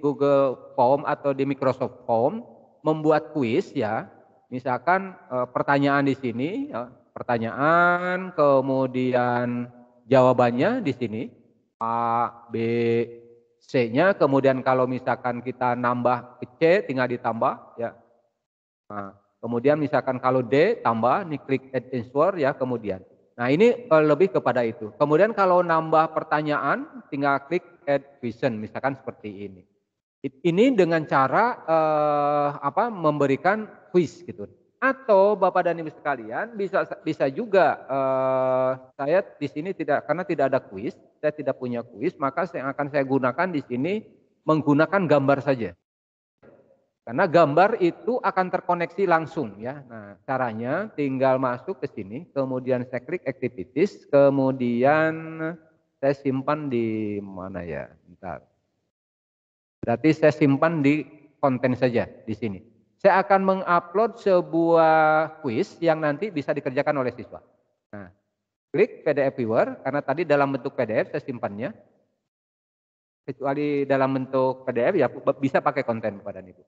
Google Form atau di Microsoft Form, membuat kuis ya. Misalkan e, pertanyaan di sini, ya, pertanyaan kemudian jawabannya di sini A, B, C-nya. Kemudian kalau misalkan kita nambah ke C tinggal ditambah ya. Nah, kemudian misalkan kalau D tambah, nih klik add answer ya kemudian. Nah ini eh, lebih kepada itu. Kemudian kalau nambah pertanyaan, tinggal klik add question, misalkan seperti ini. Ini dengan cara eh, apa memberikan quiz gitu. Atau Bapak dan Ibu sekalian bisa bisa juga eh, saya di sini tidak karena tidak ada quiz, saya tidak punya quiz, maka yang akan saya gunakan di sini menggunakan gambar saja. Karena gambar itu akan terkoneksi langsung ya. Nah, caranya tinggal masuk ke sini, kemudian saya klik activities, kemudian saya simpan di mana ya? Bentar. Berarti saya simpan di konten saja di sini. Saya akan mengupload sebuah quiz yang nanti bisa dikerjakan oleh siswa. Nah, klik PDF viewer karena tadi dalam bentuk PDF saya simpannya. Kecuali dalam bentuk PDF ya bisa pakai konten kepada Ibu.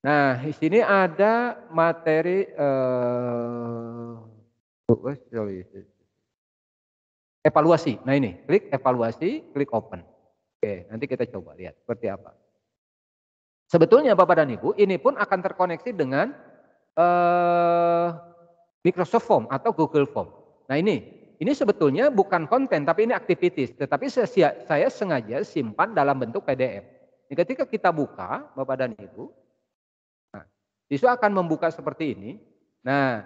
Nah, di sini ada materi uh, evaluasi. Nah ini, klik evaluasi, klik open. Oke, nanti kita coba lihat seperti apa. Sebetulnya Bapak dan Ibu, ini pun akan terkoneksi dengan uh, Microsoft Form atau Google Form. Nah ini, ini sebetulnya bukan konten, tapi ini aktivitas. Tetapi saya, saya sengaja simpan dalam bentuk PDF. Ketika kita buka, Bapak dan Ibu, Tisu akan membuka seperti ini. Nah,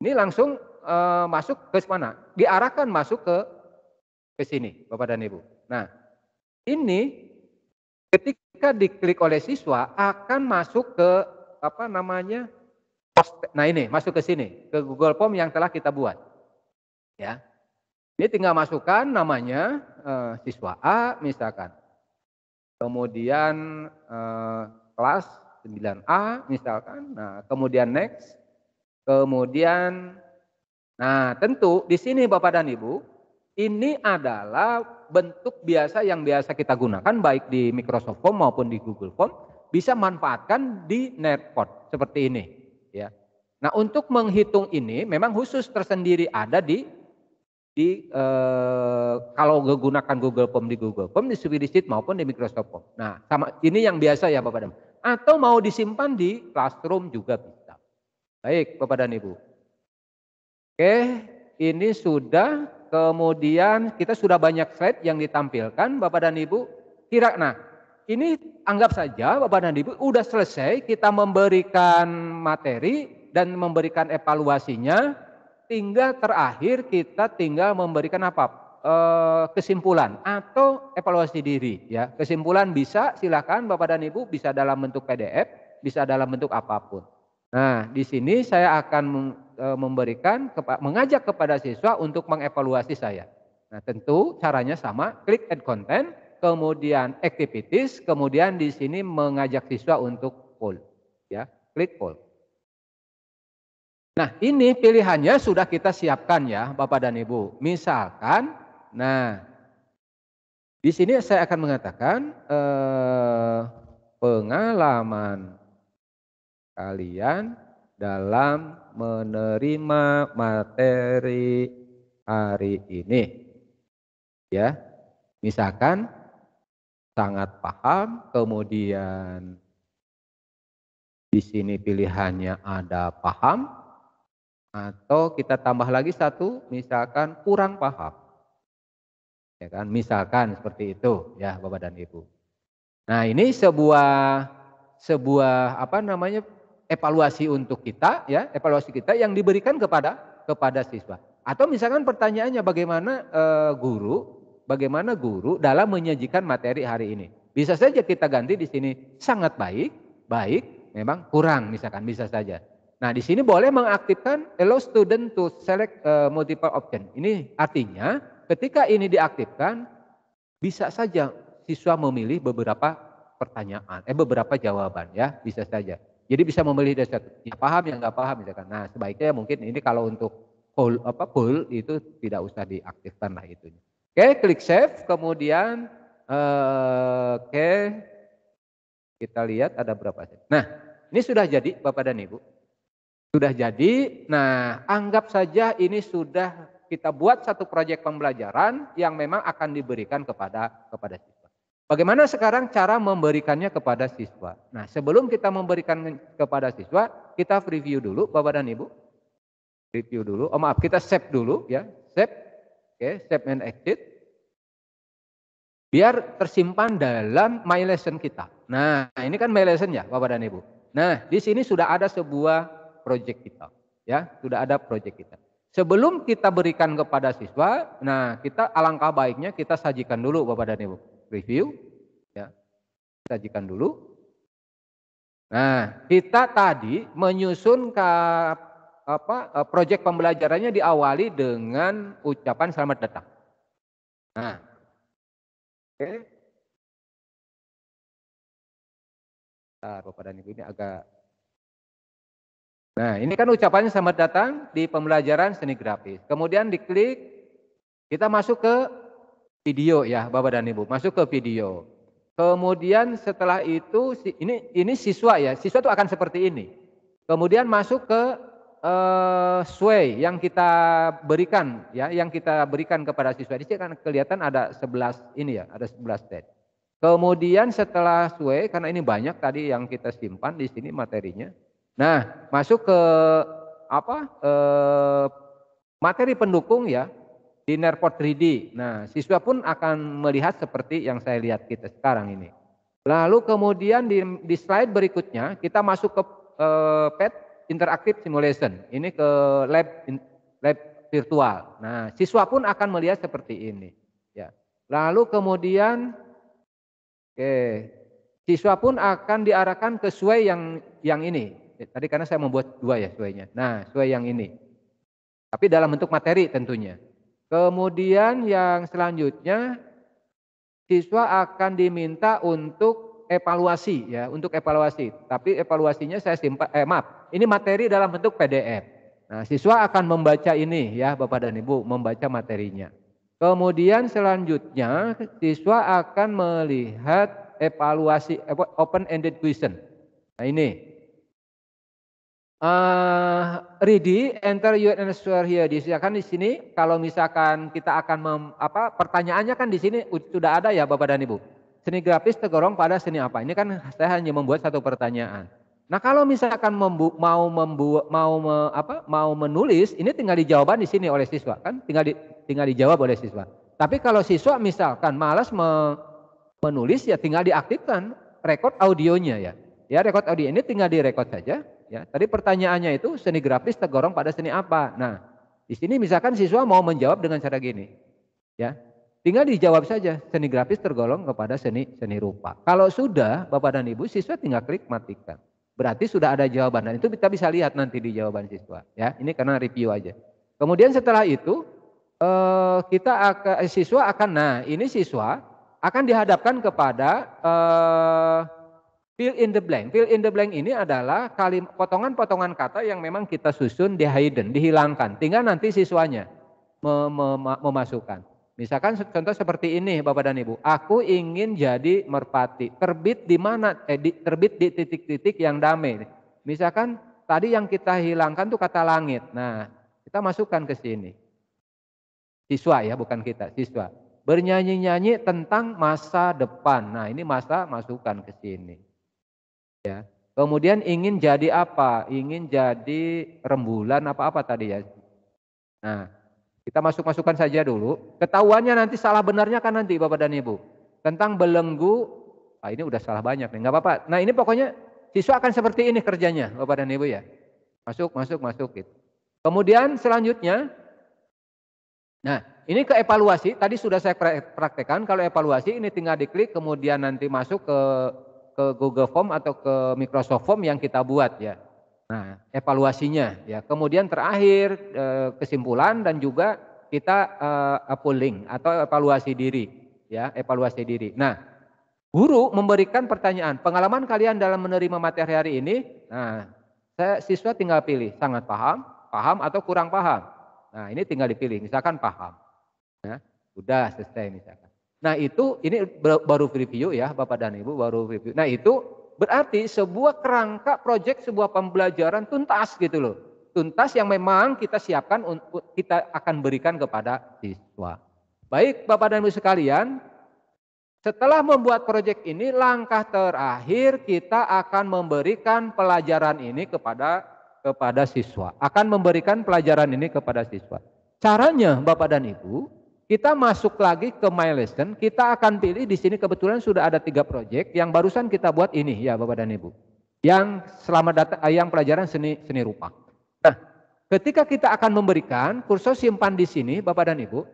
ini langsung e, masuk ke mana? Diarahkan masuk ke ke sini, Bapak dan Ibu. Nah, ini ketika diklik oleh siswa akan masuk ke apa namanya? Nah ini masuk ke sini ke Google Form yang telah kita buat. Ya, ini tinggal masukkan namanya eh, siswa A misalkan kemudian eh, kelas 9A misalkan. Nah, kemudian next, kemudian nah tentu di sini Bapak dan Ibu, ini adalah bentuk biasa yang biasa kita gunakan baik di Microsoft Form maupun di Google Form bisa manfaatkan di Netpot seperti ini ya. Nah, untuk menghitung ini memang khusus tersendiri ada di di eh, kalau menggunakan Google Form di Google Form, di Spirit maupun di Microsoft Form. Nah, sama ini yang biasa ya Bapak dan Atau mau disimpan di Classroom juga bisa. Baik, Bapak dan Ibu. Oke, ini sudah kemudian kita sudah banyak slide yang ditampilkan Bapak dan Ibu. Kira nah, ini anggap saja Bapak dan Ibu udah selesai kita memberikan materi dan memberikan evaluasinya tinggal terakhir kita tinggal memberikan apa? Eh, kesimpulan atau evaluasi diri ya. Kesimpulan bisa silakan Bapak dan Ibu bisa dalam bentuk PDF, bisa dalam bentuk apapun. Nah, di sini saya akan eh, memberikan mengajak kepada siswa untuk mengevaluasi saya. Nah, tentu caranya sama, klik add content, kemudian activities, kemudian di sini mengajak siswa untuk poll ya, klik poll. Nah, ini pilihannya sudah kita siapkan ya, Bapak dan Ibu. Misalkan, nah, di sini saya akan mengatakan eh, pengalaman kalian dalam menerima materi hari ini. Ya, misalkan sangat paham, kemudian di sini pilihannya ada paham, atau kita tambah lagi satu, misalkan kurang paham. Ya kan? Misalkan seperti itu ya Bapak dan Ibu. Nah, ini sebuah sebuah apa namanya evaluasi untuk kita ya, evaluasi kita yang diberikan kepada kepada siswa. Atau misalkan pertanyaannya bagaimana e, guru, bagaimana guru dalam menyajikan materi hari ini. Bisa saja kita ganti di sini sangat baik, baik, memang kurang misalkan bisa saja. Nah, di sini boleh mengaktifkan allow student to select uh, multiple option. Ini artinya ketika ini diaktifkan bisa saja siswa memilih beberapa pertanyaan, eh beberapa jawaban ya, bisa saja. Jadi bisa memilih dari satu, yang paham yang enggak paham misalkan. Nah, sebaiknya mungkin ini kalau untuk full apa full itu tidak usah diaktifkan lah itu. Oke, klik save, kemudian uh, oke kita lihat ada berapa. Nah, ini sudah jadi Bapak dan Ibu. Sudah jadi, nah anggap saja ini sudah kita buat satu proyek pembelajaran yang memang akan diberikan kepada kepada siswa. Bagaimana sekarang cara memberikannya kepada siswa? Nah, sebelum kita memberikan kepada siswa, kita review dulu Bapak dan Ibu. Review dulu. Oh maaf, kita save dulu ya. Save. Oke, okay, save and exit. Biar tersimpan dalam my lesson kita. Nah, ini kan my lesson ya Bapak dan Ibu. Nah, di sini sudah ada sebuah proyek kita. Ya, sudah ada proyek kita. Sebelum kita berikan kepada siswa, nah kita alangkah baiknya kita sajikan dulu Bapak dan Ibu. Review, ya. Sajikan dulu. Nah, kita tadi menyusun ke, apa e, proyek pembelajarannya diawali dengan ucapan selamat datang. Nah. Oke. Okay. Bapak dan Ibu ini agak Nah, ini kan ucapannya selamat datang di pembelajaran seni grafis. Kemudian diklik, kita masuk ke video ya, Bapak dan Ibu, masuk ke video. Kemudian setelah itu ini ini siswa ya, siswa itu akan seperti ini. Kemudian masuk ke eh, sway yang kita berikan ya, yang kita berikan kepada siswa. Di sini kan kelihatan ada 11 ini ya, ada 11 tab. Kemudian setelah sway karena ini banyak tadi yang kita simpan di sini materinya. Nah, masuk ke apa? Eh, materi pendukung ya di Nerpot 3D. Nah, siswa pun akan melihat seperti yang saya lihat kita sekarang ini. Lalu kemudian di, di slide berikutnya kita masuk ke eh, PET interaktif Simulation. Ini ke lab in, lab virtual. Nah, siswa pun akan melihat seperti ini. Ya. Lalu kemudian oke, siswa pun akan diarahkan ke sesuai yang yang ini, Eh, tadi karena saya membuat dua ya suainya. Nah, suai yang ini. Tapi dalam bentuk materi tentunya. Kemudian yang selanjutnya siswa akan diminta untuk evaluasi ya, untuk evaluasi. Tapi evaluasinya saya simpan eh maaf, ini materi dalam bentuk PDF. Nah, siswa akan membaca ini ya Bapak dan Ibu, membaca materinya. Kemudian selanjutnya siswa akan melihat evaluasi open ended question. Nah, ini uh, ready, enter your here di here. kan di sini kalau misalkan kita akan mem, apa pertanyaannya kan di sini sudah ada ya Bapak dan Ibu. Seni grafis tergolong pada seni apa? Ini kan saya hanya membuat satu pertanyaan. Nah, kalau misalkan membu, mau membu, mau me, apa mau menulis, ini tinggal dijawaban di sini oleh siswa kan? Tinggal di, tinggal dijawab oleh siswa. Tapi kalau siswa misalkan malas me, menulis ya tinggal diaktifkan rekod audionya ya. Ya, rekod audio ini tinggal direkod saja Ya, tadi pertanyaannya itu seni grafis tergolong pada seni apa? Nah, di sini misalkan siswa mau menjawab dengan cara gini. Ya. Tinggal dijawab saja, seni grafis tergolong kepada seni seni rupa. Kalau sudah Bapak dan Ibu, siswa tinggal klik matikan. Berarti sudah ada jawaban dan itu kita bisa lihat nanti di jawaban siswa, ya. Ini karena review aja. Kemudian setelah itu eh, kita akan eh, siswa akan nah, ini siswa akan dihadapkan kepada eh, Fill in the blank. Fill in the blank ini adalah potongan-potongan kata yang memang kita susun di hidden, dihilangkan. Tinggal nanti siswanya mem mem memasukkan. Misalkan contoh seperti ini Bapak dan Ibu. Aku ingin jadi merpati. Terbit di mana? Eh, di, terbit di titik-titik yang damai. Misalkan tadi yang kita hilangkan tuh kata langit. Nah, kita masukkan ke sini. Siswa ya, bukan kita, siswa. Bernyanyi-nyanyi tentang masa depan. Nah, ini masa masukkan ke sini. Ya. Kemudian ingin jadi apa? Ingin jadi rembulan apa-apa tadi ya. Nah, kita masuk-masukkan saja dulu. Ketahuannya nanti salah benarnya kan nanti Bapak dan Ibu. Tentang belenggu, ah ini udah salah banyak nih, nggak apa-apa. Nah ini pokoknya siswa akan seperti ini kerjanya Bapak dan Ibu ya. Masuk, masuk, masuk gitu. Kemudian selanjutnya, nah ini ke evaluasi, tadi sudah saya praktekkan, kalau evaluasi ini tinggal diklik kemudian nanti masuk ke ke Google Form atau ke Microsoft Form yang kita buat ya. Nah, evaluasinya ya. Kemudian terakhir eh, kesimpulan dan juga kita eh, polling atau evaluasi diri ya, evaluasi diri. Nah, guru memberikan pertanyaan, pengalaman kalian dalam menerima materi hari ini? Nah, saya siswa tinggal pilih sangat paham, paham atau kurang paham. Nah, ini tinggal dipilih, misalkan paham. Ya, sudah selesai misalkan. Nah itu, ini baru review ya Bapak dan Ibu, baru review. Nah itu berarti sebuah kerangka proyek, sebuah pembelajaran tuntas gitu loh. Tuntas yang memang kita siapkan, untuk kita akan berikan kepada siswa. Baik Bapak dan Ibu sekalian, setelah membuat proyek ini, langkah terakhir kita akan memberikan pelajaran ini kepada kepada siswa. Akan memberikan pelajaran ini kepada siswa. Caranya Bapak dan Ibu, kita masuk lagi ke My kita akan pilih di sini kebetulan sudah ada tiga proyek yang barusan kita buat ini ya Bapak dan Ibu. Yang selama datang, eh, yang pelajaran seni seni rupa. Nah, ketika kita akan memberikan kursus simpan di sini Bapak dan Ibu,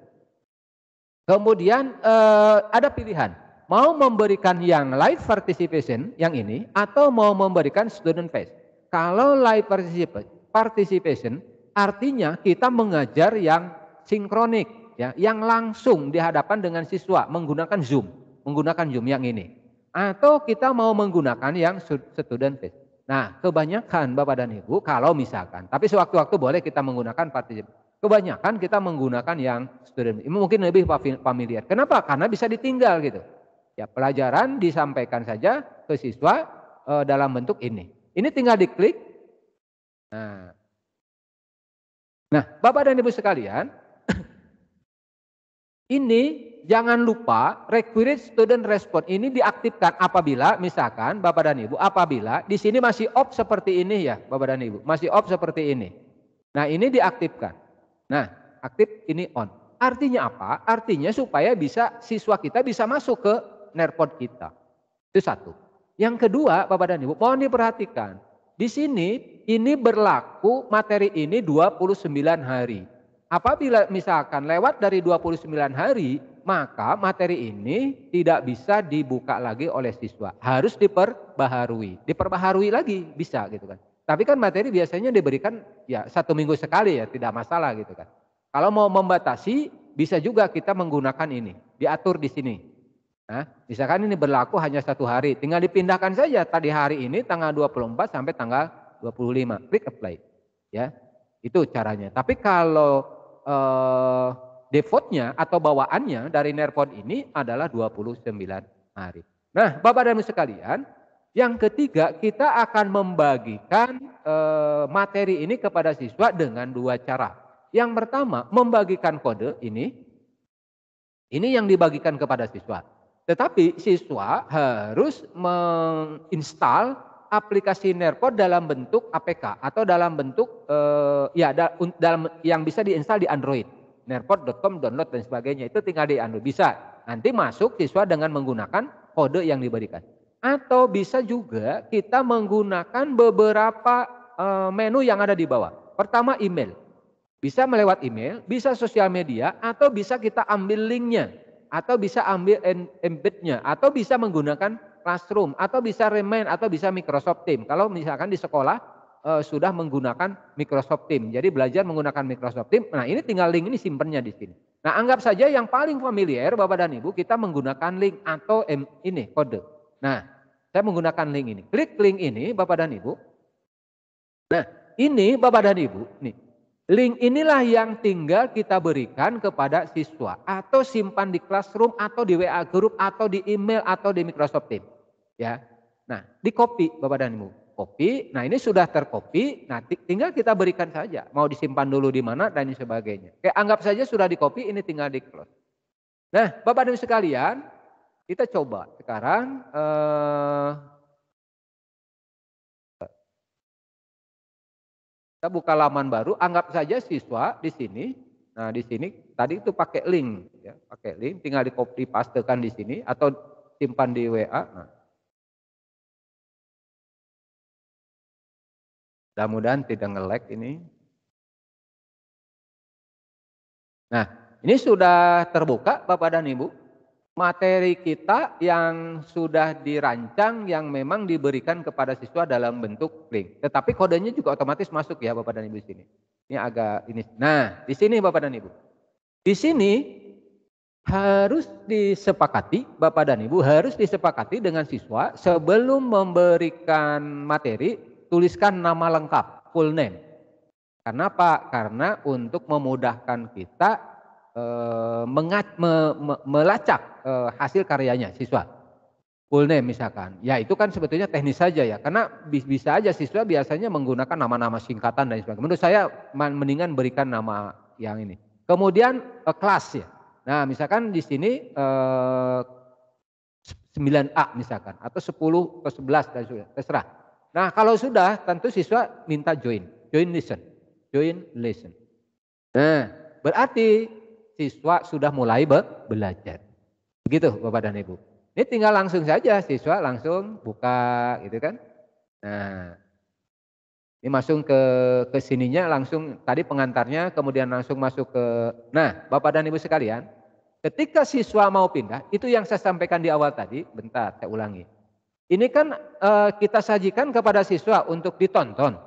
kemudian eh, ada pilihan mau memberikan yang live participation yang ini atau mau memberikan student face. Kalau live participation, participation artinya kita mengajar yang sinkronik ya, yang langsung dihadapan dengan siswa menggunakan Zoom, menggunakan Zoom yang ini. Atau kita mau menggunakan yang student face. Nah, kebanyakan Bapak dan Ibu kalau misalkan, tapi sewaktu-waktu boleh kita menggunakan participant. Kebanyakan kita menggunakan yang student mungkin lebih familiar. Kenapa? Karena bisa ditinggal gitu. Ya, pelajaran disampaikan saja ke siswa e, dalam bentuk ini. Ini tinggal diklik. Nah, nah, Bapak dan Ibu sekalian, ini jangan lupa required student response ini diaktifkan apabila misalkan Bapak dan Ibu apabila di sini masih off seperti ini ya Bapak dan Ibu, masih off seperti ini. Nah, ini diaktifkan. Nah, aktif ini on. Artinya apa? Artinya supaya bisa siswa kita bisa masuk ke nerpod kita. Itu satu. Yang kedua, Bapak dan Ibu, mohon diperhatikan. Di sini ini berlaku materi ini 29 hari. Apabila misalkan lewat dari 29 hari, maka materi ini tidak bisa dibuka lagi oleh siswa. Harus diperbaharui. Diperbaharui lagi bisa gitu kan. Tapi kan materi biasanya diberikan ya satu minggu sekali ya tidak masalah gitu kan. Kalau mau membatasi bisa juga kita menggunakan ini. Diatur di sini. Nah, misalkan ini berlaku hanya satu hari. Tinggal dipindahkan saja tadi hari ini tanggal 24 sampai tanggal 25. Klik apply. Ya, itu caranya. Tapi kalau eh, defaultnya atau bawaannya dari nerpon ini adalah 29 hari. Nah, Bapak dan Ibu sekalian, yang ketiga kita akan membagikan eh, materi ini kepada siswa dengan dua cara. Yang pertama, membagikan kode ini. Ini yang dibagikan kepada siswa. Tetapi siswa harus menginstal aplikasi Nerco dalam bentuk APK atau dalam bentuk eh, ya da, dalam yang bisa diinstal di Android. Nerpod.com download dan sebagainya itu tinggal di Android bisa. Nanti masuk siswa dengan menggunakan kode yang diberikan. Atau bisa juga kita menggunakan beberapa eh, menu yang ada di bawah. Pertama email. Bisa melewat email, bisa sosial media atau bisa kita ambil linknya atau bisa ambil embednya atau bisa menggunakan Classroom atau bisa Remind atau bisa Microsoft Team. Kalau misalkan di sekolah e, sudah menggunakan Microsoft Team. Jadi belajar menggunakan Microsoft Team. Nah, ini tinggal link ini simpennya di sini. Nah, anggap saja yang paling familiar Bapak dan Ibu kita menggunakan link atau M, ini kode. Nah, saya menggunakan link ini. Klik link ini Bapak dan Ibu. Nah, ini Bapak dan Ibu, nih. Link inilah yang tinggal kita berikan kepada siswa atau simpan di classroom atau di WA group atau di email atau di Microsoft Teams ya. Nah, di kopi Bapak dan Ibu, kopi. Nah, ini sudah terkopi. Nah, tinggal kita berikan saja. Mau disimpan dulu di mana dan sebagainya. Oke, anggap saja sudah dikopi, ini tinggal di close. Nah, Bapak dan Ibu sekalian, kita coba sekarang eh, kita buka laman baru. Anggap saja siswa di sini. Nah, di sini tadi itu pakai link, ya, pakai link. Tinggal di copy pastekan di sini atau simpan di WA. Nah, Mudah-mudahan tidak ngelek ini. Nah, ini sudah terbuka Bapak dan Ibu. Materi kita yang sudah dirancang yang memang diberikan kepada siswa dalam bentuk link. Tetapi kodenya juga otomatis masuk ya Bapak dan Ibu di sini. Ini agak ini. Nah, di sini Bapak dan Ibu. Di sini harus disepakati, Bapak dan Ibu harus disepakati dengan siswa sebelum memberikan materi tuliskan nama lengkap, full name. Kenapa? Karena untuk memudahkan kita e, mengat, me, me, melacak e, hasil karyanya siswa. Full name misalkan. Ya itu kan sebetulnya teknis saja ya. Karena bisa aja siswa biasanya menggunakan nama-nama singkatan dan sebagainya. Menurut saya mendingan berikan nama yang ini. Kemudian e, kelas ya. Nah misalkan di sini e, 9A misalkan. Atau 10 ke 11 dan sebagainya. Terserah. Nah kalau sudah tentu siswa minta join, join listen, join listen. Nah berarti siswa sudah mulai be belajar. Begitu Bapak dan Ibu. Ini tinggal langsung saja siswa langsung buka gitu kan. Nah ini masuk ke ke sininya langsung tadi pengantarnya kemudian langsung masuk ke nah Bapak dan Ibu sekalian ketika siswa mau pindah itu yang saya sampaikan di awal tadi bentar saya ulangi ini kan uh, kita sajikan kepada siswa untuk ditonton.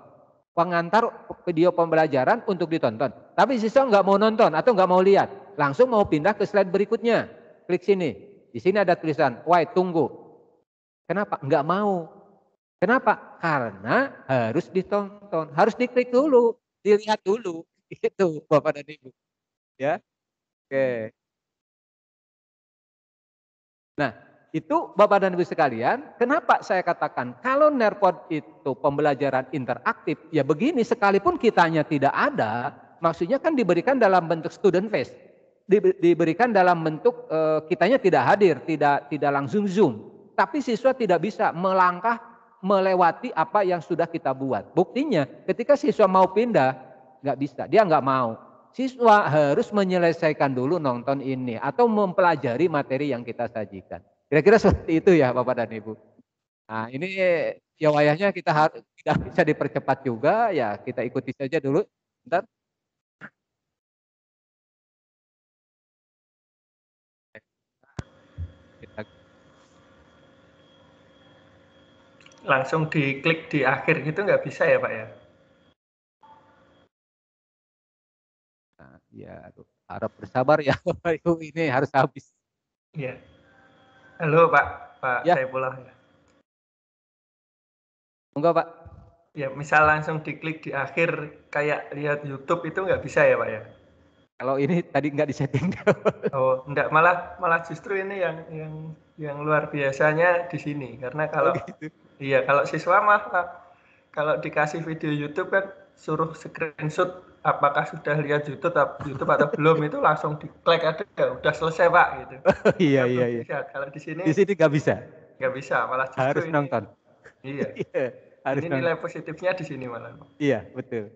Pengantar video pembelajaran untuk ditonton. Tapi siswa nggak mau nonton atau nggak mau lihat. Langsung mau pindah ke slide berikutnya. Klik sini. Di sini ada tulisan, wait tunggu. Kenapa? Nggak mau. Kenapa? Karena harus ditonton. Harus diklik dulu. Dilihat dulu. Itu Bapak dan Ibu. Ya. Oke. Nah, itu Bapak dan Ibu sekalian, kenapa saya katakan kalau NERPOD itu pembelajaran interaktif, ya begini sekalipun kitanya tidak ada, maksudnya kan diberikan dalam bentuk student face, di, diberikan dalam bentuk e, kitanya tidak hadir, tidak tidak langsung zoom, tapi siswa tidak bisa melangkah melewati apa yang sudah kita buat. Buktinya ketika siswa mau pindah, nggak bisa, dia nggak mau. Siswa harus menyelesaikan dulu nonton ini atau mempelajari materi yang kita sajikan. Kira-kira seperti itu ya Bapak dan Ibu. Nah ini ya wayahnya kita tidak bisa dipercepat juga, ya kita ikuti saja dulu. Bentar. langsung diklik di akhir gitu nggak bisa ya Pak ya? Nah, ya harap bersabar ya Bapak Ibu ini harus habis. Ya. Yeah. Halo Pak, Pak ya. Saifullah. Enggak Pak. Ya, misal langsung diklik di akhir kayak lihat YouTube itu nggak bisa ya Pak ya? Kalau ini tadi nggak disetting. oh, enggak malah malah justru ini yang yang yang luar biasanya di sini karena oh, kalau oh gitu. iya kalau siswa mah kalau dikasih video YouTube kan suruh screenshot apakah sudah lihat YouTube YouTube atau belum itu langsung diklik ada udah selesai pak gitu. iya iya iya. Kalau di sini di sini nggak bisa. Nggak bisa malah justru harus ini, nonton. Iya. iya. harus ini nonton. nilai positifnya di sini malah. Iya betul.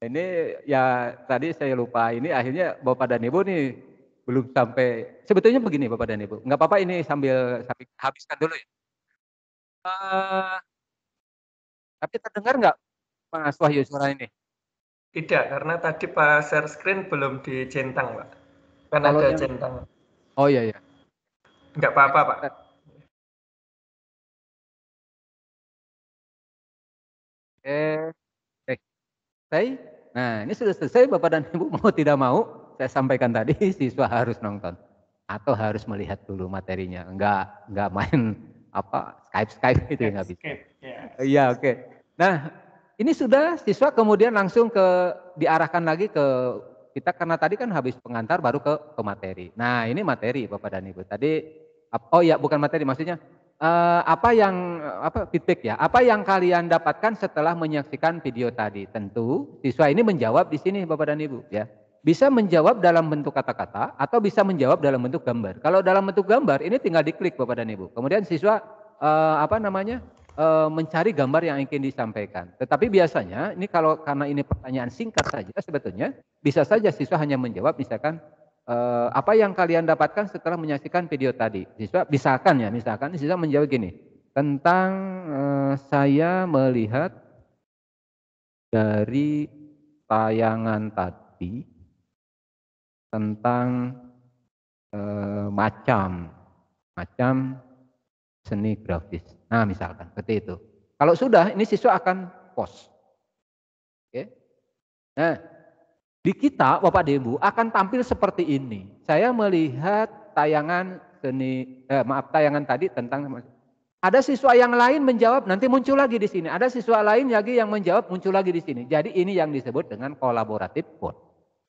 Ini ya tadi saya lupa ini akhirnya Bapak dan Ibu nih belum sampai sebetulnya begini Bapak dan Ibu nggak apa-apa ini sambil, sambil habiskan dulu ya. Uh, tapi terdengar nggak Mas Wahyu suara ini? Tidak, karena tadi pas share screen belum dicentang, Pak. Kan ada yang... centang. Oh iya, ya. Enggak apa-apa, Pak. Oke. Eh, Say. Nah, ini sudah selesai Bapak dan Ibu mau tidak mau saya sampaikan tadi siswa harus nonton atau harus melihat dulu materinya. Enggak enggak main apa Skype Skype itu ya, nggak bisa. Ya. Iya, oke. Nah, ini sudah siswa kemudian langsung ke diarahkan lagi ke kita karena tadi kan habis pengantar baru ke, ke materi. Nah ini materi Bapak dan Ibu. Tadi oh ya bukan materi maksudnya eh, apa yang apa feedback ya? Apa yang kalian dapatkan setelah menyaksikan video tadi? Tentu siswa ini menjawab di sini Bapak dan Ibu ya. Bisa menjawab dalam bentuk kata-kata atau bisa menjawab dalam bentuk gambar. Kalau dalam bentuk gambar ini tinggal diklik Bapak dan Ibu. Kemudian siswa uh, apa namanya uh, mencari gambar yang ingin disampaikan. Tetapi biasanya ini kalau karena ini pertanyaan singkat saja sebetulnya bisa saja siswa hanya menjawab misalkan uh, apa yang kalian dapatkan setelah menyaksikan video tadi. Siswa misalkan ya misalkan siswa menjawab gini tentang uh, saya melihat dari tayangan tadi tentang e, macam macam seni grafis. Nah, misalkan seperti itu. Kalau sudah, ini siswa akan pos. Oke. Nah, di kita, Bapak dan Ibu, akan tampil seperti ini. Saya melihat tayangan seni, eh, maaf, tayangan tadi tentang ada siswa yang lain menjawab, nanti muncul lagi di sini. Ada siswa lain lagi yang menjawab, muncul lagi di sini. Jadi ini yang disebut dengan kolaboratif board.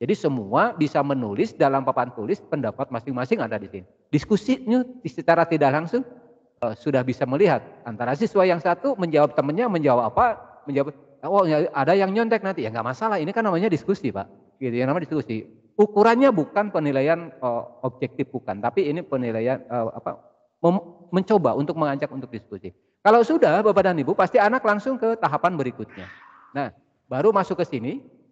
Jadi semua bisa menulis dalam papan tulis pendapat masing-masing ada di sini. Diskusinya secara tidak langsung Eh, sudah bisa melihat antara siswa yang satu menjawab temennya menjawab apa menjawab oh ya, ada yang nyontek nanti ya nggak masalah ini kan namanya diskusi pak gitu yang namanya diskusi ukurannya bukan penilaian uh, objektif bukan tapi ini penilaian uh, apa mencoba untuk mengajak untuk diskusi kalau sudah bapak dan ibu pasti anak langsung ke tahapan berikutnya nah baru masuk ke sini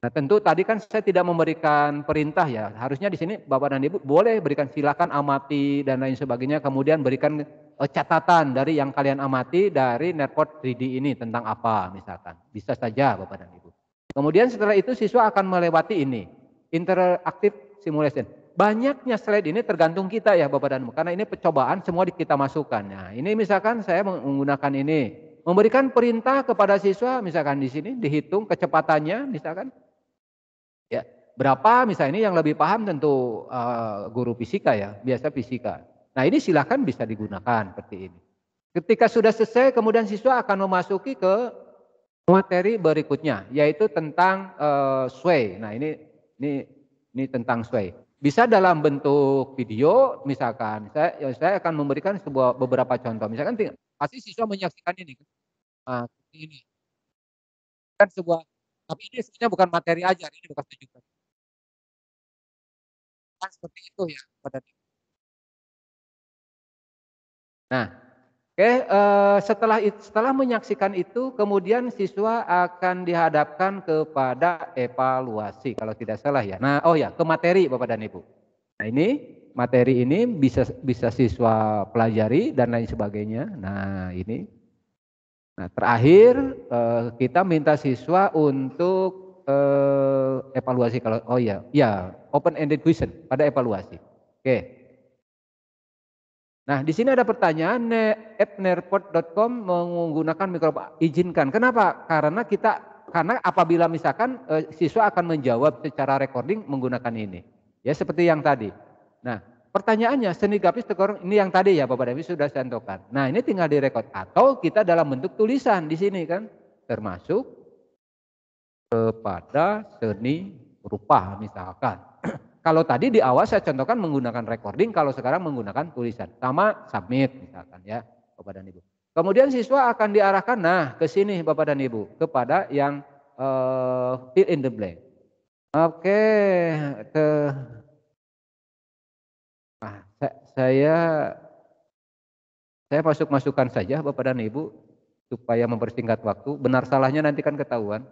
Nah tentu tadi kan saya tidak memberikan perintah ya, harusnya di sini Bapak dan Ibu boleh berikan silakan amati dan lain sebagainya, kemudian berikan Eh, catatan dari yang kalian amati dari netpot 3D ini tentang apa misalkan. Bisa saja Bapak dan Ibu. Kemudian setelah itu siswa akan melewati ini, interaktif simulation. Banyaknya slide ini tergantung kita ya Bapak dan Ibu. Karena ini percobaan semua kita masukkan. Nah, ini misalkan saya menggunakan ini, memberikan perintah kepada siswa misalkan di sini dihitung kecepatannya misalkan ya berapa misalnya ini yang lebih paham tentu uh, guru fisika ya biasa fisika Nah ini silahkan bisa digunakan seperti ini. Ketika sudah selesai kemudian siswa akan memasuki ke materi berikutnya yaitu tentang uh, sway. Nah ini ini ini tentang sway. Bisa dalam bentuk video misalkan saya saya akan memberikan sebuah beberapa contoh. Misalkan pasti siswa menyaksikan ini. Nah, ini kan sebuah tapi ini sebenarnya bukan materi ajar ini bukan tujuan. Kan seperti itu ya pada Nah, oke eh, okay, eh, setelah setelah menyaksikan itu kemudian siswa akan dihadapkan kepada evaluasi kalau tidak salah ya. Nah, oh ya, ke materi Bapak dan Ibu. Nah, ini materi ini bisa bisa siswa pelajari dan lain sebagainya. Nah, ini. Nah, terakhir eh, kita minta siswa untuk evaluasi kalau oh iya, ya, ya open ended question pada evaluasi. Oke. Okay. Nah, di sini ada pertanyaan atnerpod.com menggunakan mikroba izinkan. Kenapa? Karena kita karena apabila misalkan eh, siswa akan menjawab secara recording menggunakan ini. Ya, seperti yang tadi. Nah, pertanyaannya seni grafis tekorong ini yang tadi ya Bapak Dewi sudah contohkan. Nah, ini tinggal direkod atau kita dalam bentuk tulisan di sini kan termasuk kepada seni rupa misalkan. Kalau tadi di awal saya contohkan menggunakan recording, kalau sekarang menggunakan tulisan. Sama submit misalkan ya, Bapak dan Ibu. Kemudian siswa akan diarahkan nah ke sini Bapak dan Ibu, kepada yang uh, fill in the blank. Oke, ke nah, saya saya masuk masukan saja Bapak dan Ibu supaya mempersingkat waktu. Benar salahnya nanti kan ketahuan.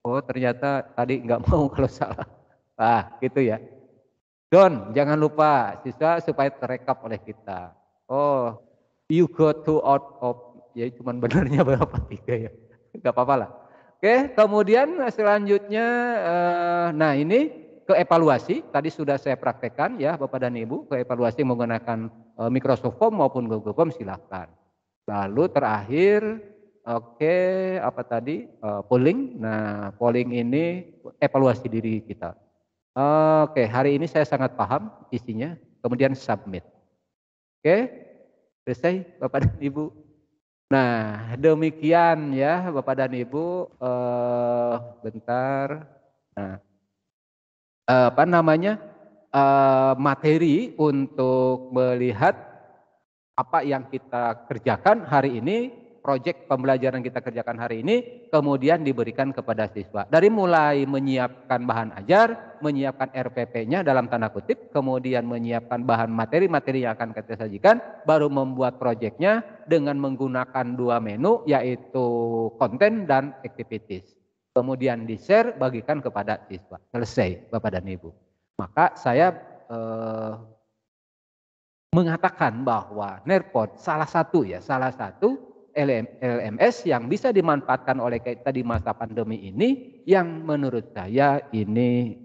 Oh ternyata tadi nggak mau kalau salah. Ah gitu ya. Don, jangan lupa sisa supaya terekap oleh kita. Oh, you got to out of, ya cuman benarnya berapa tiga ya, nggak apa-apa lah. Oke, kemudian selanjutnya, eh, nah ini ke evaluasi tadi sudah saya praktekkan ya Bapak dan Ibu ke evaluasi menggunakan eh, Microsoft Form maupun Google Form silahkan lalu terakhir oke okay, apa tadi uh, polling nah polling ini evaluasi diri kita Oke, hari ini saya sangat paham isinya, kemudian submit. Oke, selesai Bapak dan Ibu. Nah, demikian ya Bapak dan Ibu. Eh, bentar. Nah, eh, apa namanya eh, materi untuk melihat apa yang kita kerjakan hari ini proyek pembelajaran kita kerjakan hari ini kemudian diberikan kepada siswa. Dari mulai menyiapkan bahan ajar, menyiapkan RPP-nya dalam tanda kutip, kemudian menyiapkan bahan materi-materi yang akan kita sajikan, baru membuat proyeknya dengan menggunakan dua menu yaitu konten dan activities. Kemudian di-share bagikan kepada siswa. Selesai Bapak dan Ibu. Maka saya eh, mengatakan bahwa Nerpot salah satu ya, salah satu LMS yang bisa dimanfaatkan oleh kita di masa pandemi ini yang menurut saya ini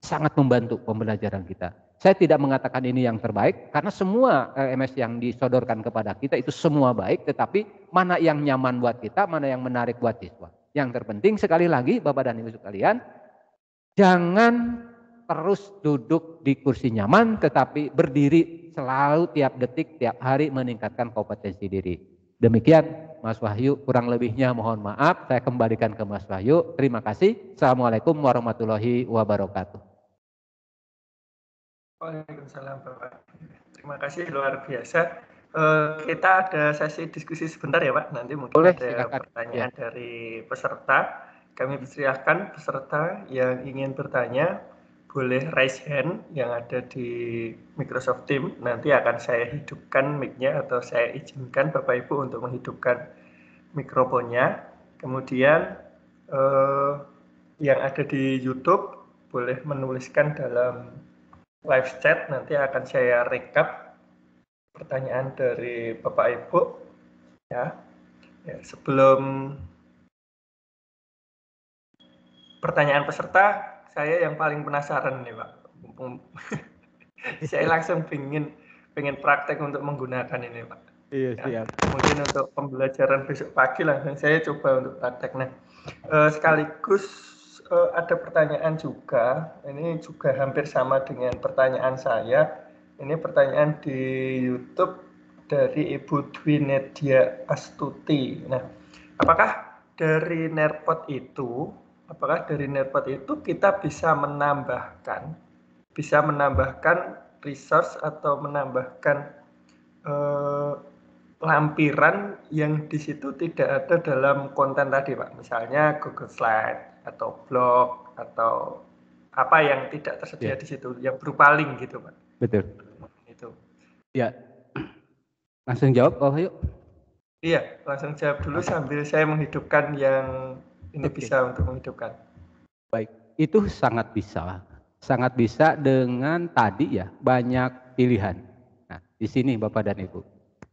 sangat membantu pembelajaran kita. Saya tidak mengatakan ini yang terbaik karena semua LMS yang disodorkan kepada kita itu semua baik tetapi mana yang nyaman buat kita, mana yang menarik buat siswa. Yang terpenting sekali lagi Bapak dan Ibu sekalian, jangan terus duduk di kursi nyaman tetapi berdiri selalu tiap detik, tiap hari meningkatkan kompetensi diri. Demikian Mas Wahyu, kurang lebihnya mohon maaf. Saya kembalikan ke Mas Wahyu. Terima kasih. Assalamualaikum warahmatullahi wabarakatuh. Waalaikumsalam Bapak. Terima kasih luar biasa. Eh, kita ada sesi diskusi sebentar ya Pak. Nanti mungkin Boleh, ada silakan. pertanyaan ya. dari peserta. Kami persilahkan peserta yang ingin bertanya boleh raise hand yang ada di Microsoft Team. Nanti akan saya hidupkan mic-nya atau saya izinkan Bapak Ibu untuk menghidupkan mikrofonnya. Kemudian eh, yang ada di YouTube boleh menuliskan dalam live chat. Nanti akan saya recap pertanyaan dari Bapak Ibu. Ya, ya sebelum pertanyaan peserta saya yang paling penasaran nih Pak. saya langsung pingin pengen praktek untuk menggunakan ini Pak. Iya ya, siap. Ya, mungkin untuk pembelajaran besok pagi langsung saya coba untuk praktek. Nah eh, sekaligus eh, ada pertanyaan juga. Ini juga hampir sama dengan pertanyaan saya. Ini pertanyaan di YouTube dari Ibu Dwi Nedia Astuti. Nah, apakah dari Nerpot itu apakah dari network itu kita bisa menambahkan bisa menambahkan resource atau menambahkan eh, lampiran yang di situ tidak ada dalam konten tadi pak misalnya Google Slide atau blog atau apa yang tidak tersedia yeah. di situ yang berupa link gitu pak betul itu ya langsung jawab kalau yuk iya langsung jawab dulu sambil saya menghidupkan yang ini okay. bisa untuk menghidupkan. Baik, itu sangat bisa, sangat bisa dengan tadi ya banyak pilihan. Nah, di sini Bapak dan Ibu,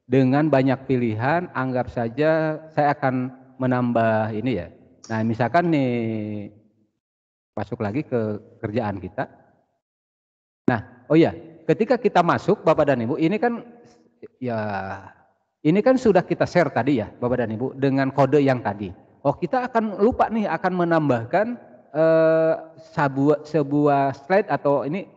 dengan banyak pilihan, anggap saja saya akan menambah ini ya. Nah, misalkan nih masuk lagi ke kerjaan kita. Nah, oh ya, ketika kita masuk Bapak dan Ibu, ini kan ya ini kan sudah kita share tadi ya Bapak dan Ibu dengan kode yang tadi oh kita akan lupa nih akan menambahkan eh, sebuah sebuah slide atau ini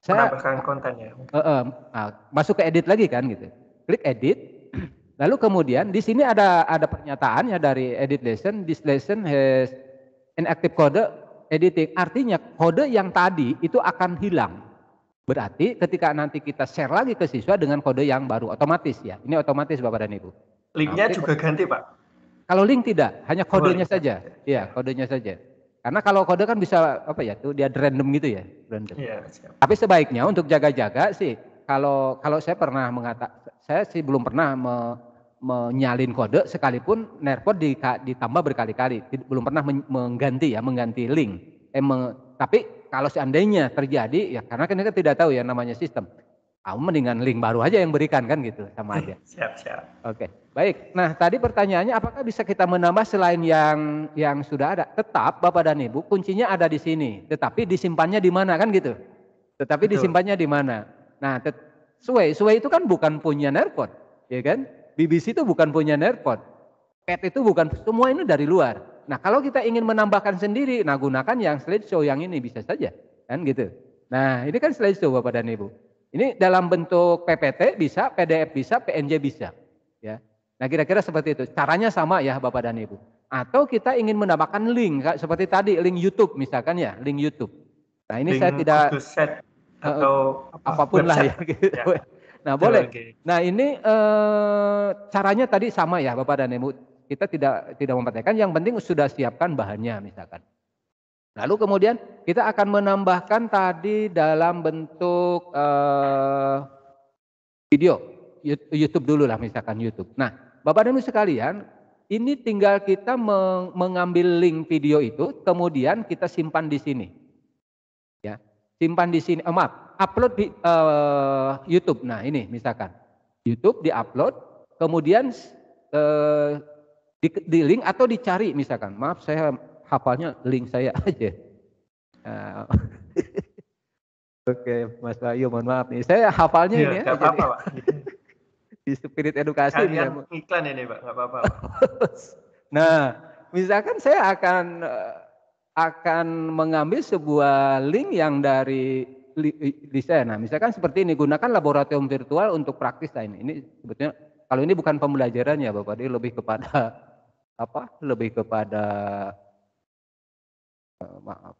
saya menambahkan kontennya. Eh, eh, nah, masuk ke edit lagi kan gitu. Klik edit. Lalu kemudian di sini ada ada pernyataannya dari edit lesson. This lesson has inactive code editing. Artinya kode yang tadi itu akan hilang. Berarti ketika nanti kita share lagi ke siswa dengan kode yang baru otomatis ya. Ini otomatis Bapak dan Ibu. Linknya nah, juga ganti Pak. Kalau link tidak, hanya kodenya saja. Iya, ya. kodenya saja. Karena kalau kode kan bisa apa ya tuh dia random gitu ya, random. Ya, siap. Tapi sebaiknya untuk jaga-jaga sih kalau kalau saya pernah mengata saya sih belum pernah me, menyalin kode sekalipun nerpot di, ditambah berkali-kali belum pernah mengganti ya mengganti link eh, tapi kalau seandainya terjadi ya karena kan kita tidak tahu ya namanya sistem kamu mendingan link baru aja yang berikan kan gitu sama aja. Siap, siap. Oke, baik. Nah tadi pertanyaannya apakah bisa kita menambah selain yang yang sudah ada? Tetap Bapak dan Ibu kuncinya ada di sini, tetapi disimpannya di mana kan gitu? Tetapi Betul. disimpannya di mana? Nah, sesuai, sesuai itu kan bukan punya Nerpot, ya kan? BBC itu bukan punya Nerpot. PET itu bukan semua ini dari luar. Nah, kalau kita ingin menambahkan sendiri, nah gunakan yang slideshow yang ini bisa saja, kan gitu. Nah, ini kan slideshow Bapak dan Ibu. Ini dalam bentuk PPT bisa, PDF bisa, PNJ bisa. Ya. Nah kira-kira seperti itu. Caranya sama ya Bapak dan Ibu. Atau kita ingin menambahkan link seperti tadi link YouTube misalkan ya, link YouTube. Nah ini link saya tidak set atau uh, apapun lah ya. Gitu. ya. Nah boleh. Nah ini uh, caranya tadi sama ya Bapak dan Ibu. Kita tidak tidak mempertanyakan. Yang penting sudah siapkan bahannya misalkan. Lalu kemudian kita akan menambahkan tadi dalam bentuk uh, video YouTube dulu lah misalkan YouTube. Nah, Bapak dan Ibu sekalian, ini tinggal kita mengambil link video itu, kemudian kita simpan di sini. Ya, simpan di sini. Oh, maaf, upload di uh, YouTube. Nah, ini misalkan YouTube diupload, kemudian uh, di, di link atau dicari misalkan. Maaf, saya hafalnya link saya aja. Uh, Oke, Mas Bayu, mohon maaf nih. Saya hafalnya ya, ini ya. apa, -apa Pak. Di spirit edukasi Ya. iklan ini, Pak. Gak apa-apa, nah, misalkan saya akan eh, akan mengambil sebuah link yang dari Lisa. Nah, misalkan seperti ini, gunakan laboratorium virtual untuk praktis lain. Nah, ini sebetulnya kalau ini bukan pembelajaran ya Bapak, ini lebih kepada apa? Lebih kepada Eh, maaf.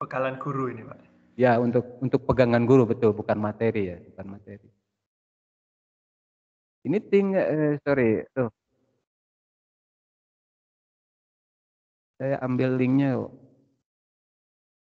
Pegalan guru ini, Pak. Ya, untuk untuk pegangan guru betul, bukan materi ya, bukan materi. Ini ting eh, sorry, tuh. Saya ambil linknya.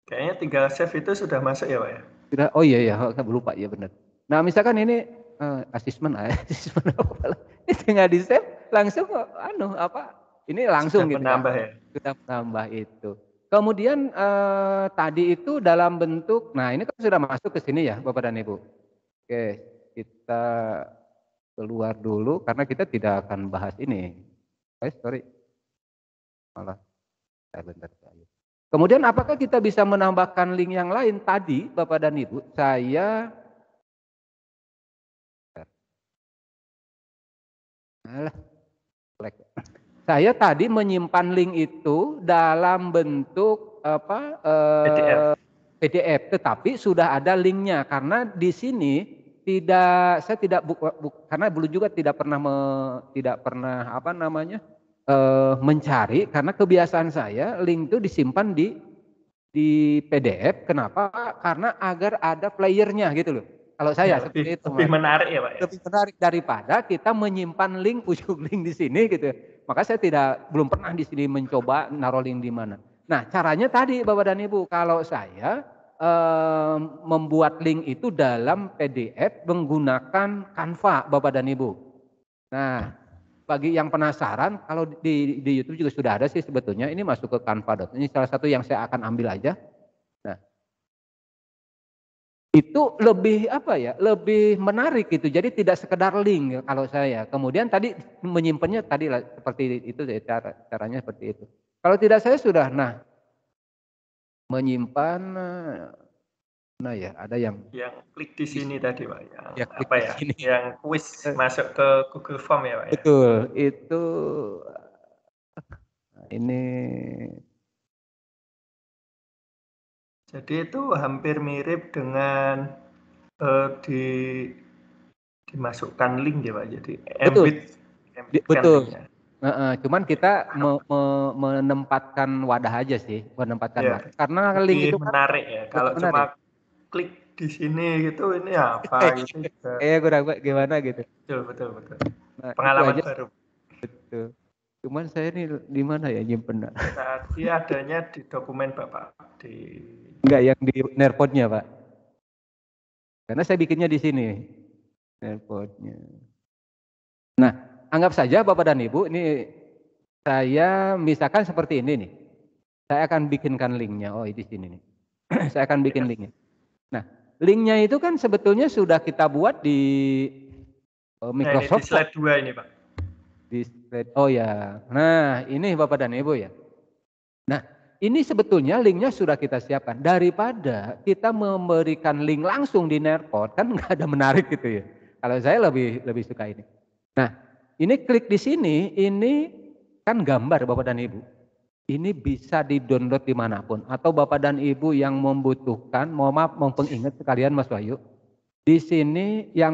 Kayaknya tinggal save itu sudah masuk ya, Pak ya? Sudah. Oh iya ya, saya lupa ya benar. Nah, misalkan ini eh, asesmen, asesmen ah, apa? Ini tinggal di save langsung anu apa? Ini langsung sudah gitu. Ya. Menambah ya. Sudah menambah itu. Kemudian eh, tadi itu dalam bentuk, nah ini kan sudah masuk ke sini ya Bapak dan Ibu. Oke, kita keluar dulu karena kita tidak akan bahas ini. Eh, sorry. Malah, eh, bentar. Kemudian apakah kita bisa menambahkan link yang lain? Tadi Bapak dan Ibu, saya Alah, klik. Saya tadi menyimpan link itu dalam bentuk apa? Eh, PDF. PDF, tetapi sudah ada linknya karena di sini tidak saya tidak bu, bu, karena dulu juga tidak pernah me, tidak pernah apa namanya eh, mencari karena kebiasaan saya link itu disimpan di di PDF. Kenapa? Karena agar ada playernya gitu loh kalau saya ya, seperti itu. Lebih menarik ya Pak. Ya? Lebih menarik daripada kita menyimpan link ujung link di sini gitu. Maka saya tidak belum pernah di sini mencoba naruh link di mana. Nah, caranya tadi Bapak dan Ibu, kalau saya eh, membuat link itu dalam PDF menggunakan Canva, Bapak dan Ibu. Nah, bagi yang penasaran, kalau di, di YouTube juga sudah ada sih sebetulnya, ini masuk ke Canva. Ini salah satu yang saya akan ambil aja itu lebih apa ya lebih menarik gitu jadi tidak sekedar link kalau saya kemudian tadi menyimpannya tadi seperti itu ya, cara caranya seperti itu kalau tidak saya sudah nah menyimpan nah ya ada yang yang klik di sini tadi pak yang ya, ya apa ya sini. yang quiz eh. masuk ke Google Form ya pak ya? betul itu ini jadi itu hampir mirip dengan uh, di dimasukkan link ya Pak. Jadi betul. embed, embed betul. Uh, uh, cuman kita me, me, menempatkan wadah aja sih, menempatkan yeah. wadah. karena link Lebih itu kan menarik kan, ya. Kalau menarik. klik di sini gitu ini apa gitu. Iya, kurang gimana gitu. Betul, betul, betul. Nah, Pengalaman baru. Betul. Cuman saya ini di mana ya nyimpen? Tadi adanya di dokumen Bapak di Enggak, yang di nerpodnya Pak. Karena saya bikinnya di sini. Nerpodnya. Nah, anggap saja Bapak dan Ibu, ini saya misalkan seperti ini nih. Saya akan bikinkan linknya. Oh, di sini nih. saya akan bikin linknya. Nah, linknya itu kan sebetulnya sudah kita buat di uh, eh, Microsoft. Nah, ini di slide 2 ini Pak. Di slide, oh ya. Nah, ini Bapak dan Ibu ya. Nah, ini sebetulnya linknya sudah kita siapkan. Daripada kita memberikan link langsung di Nerpot, kan nggak ada menarik gitu ya. Kalau saya lebih lebih suka ini. Nah, ini klik di sini, ini kan gambar Bapak dan Ibu. Ini bisa di-download dimanapun. Atau Bapak dan Ibu yang membutuhkan, mohon maaf, mau pengingat sekalian Mas Wahyu. Di sini yang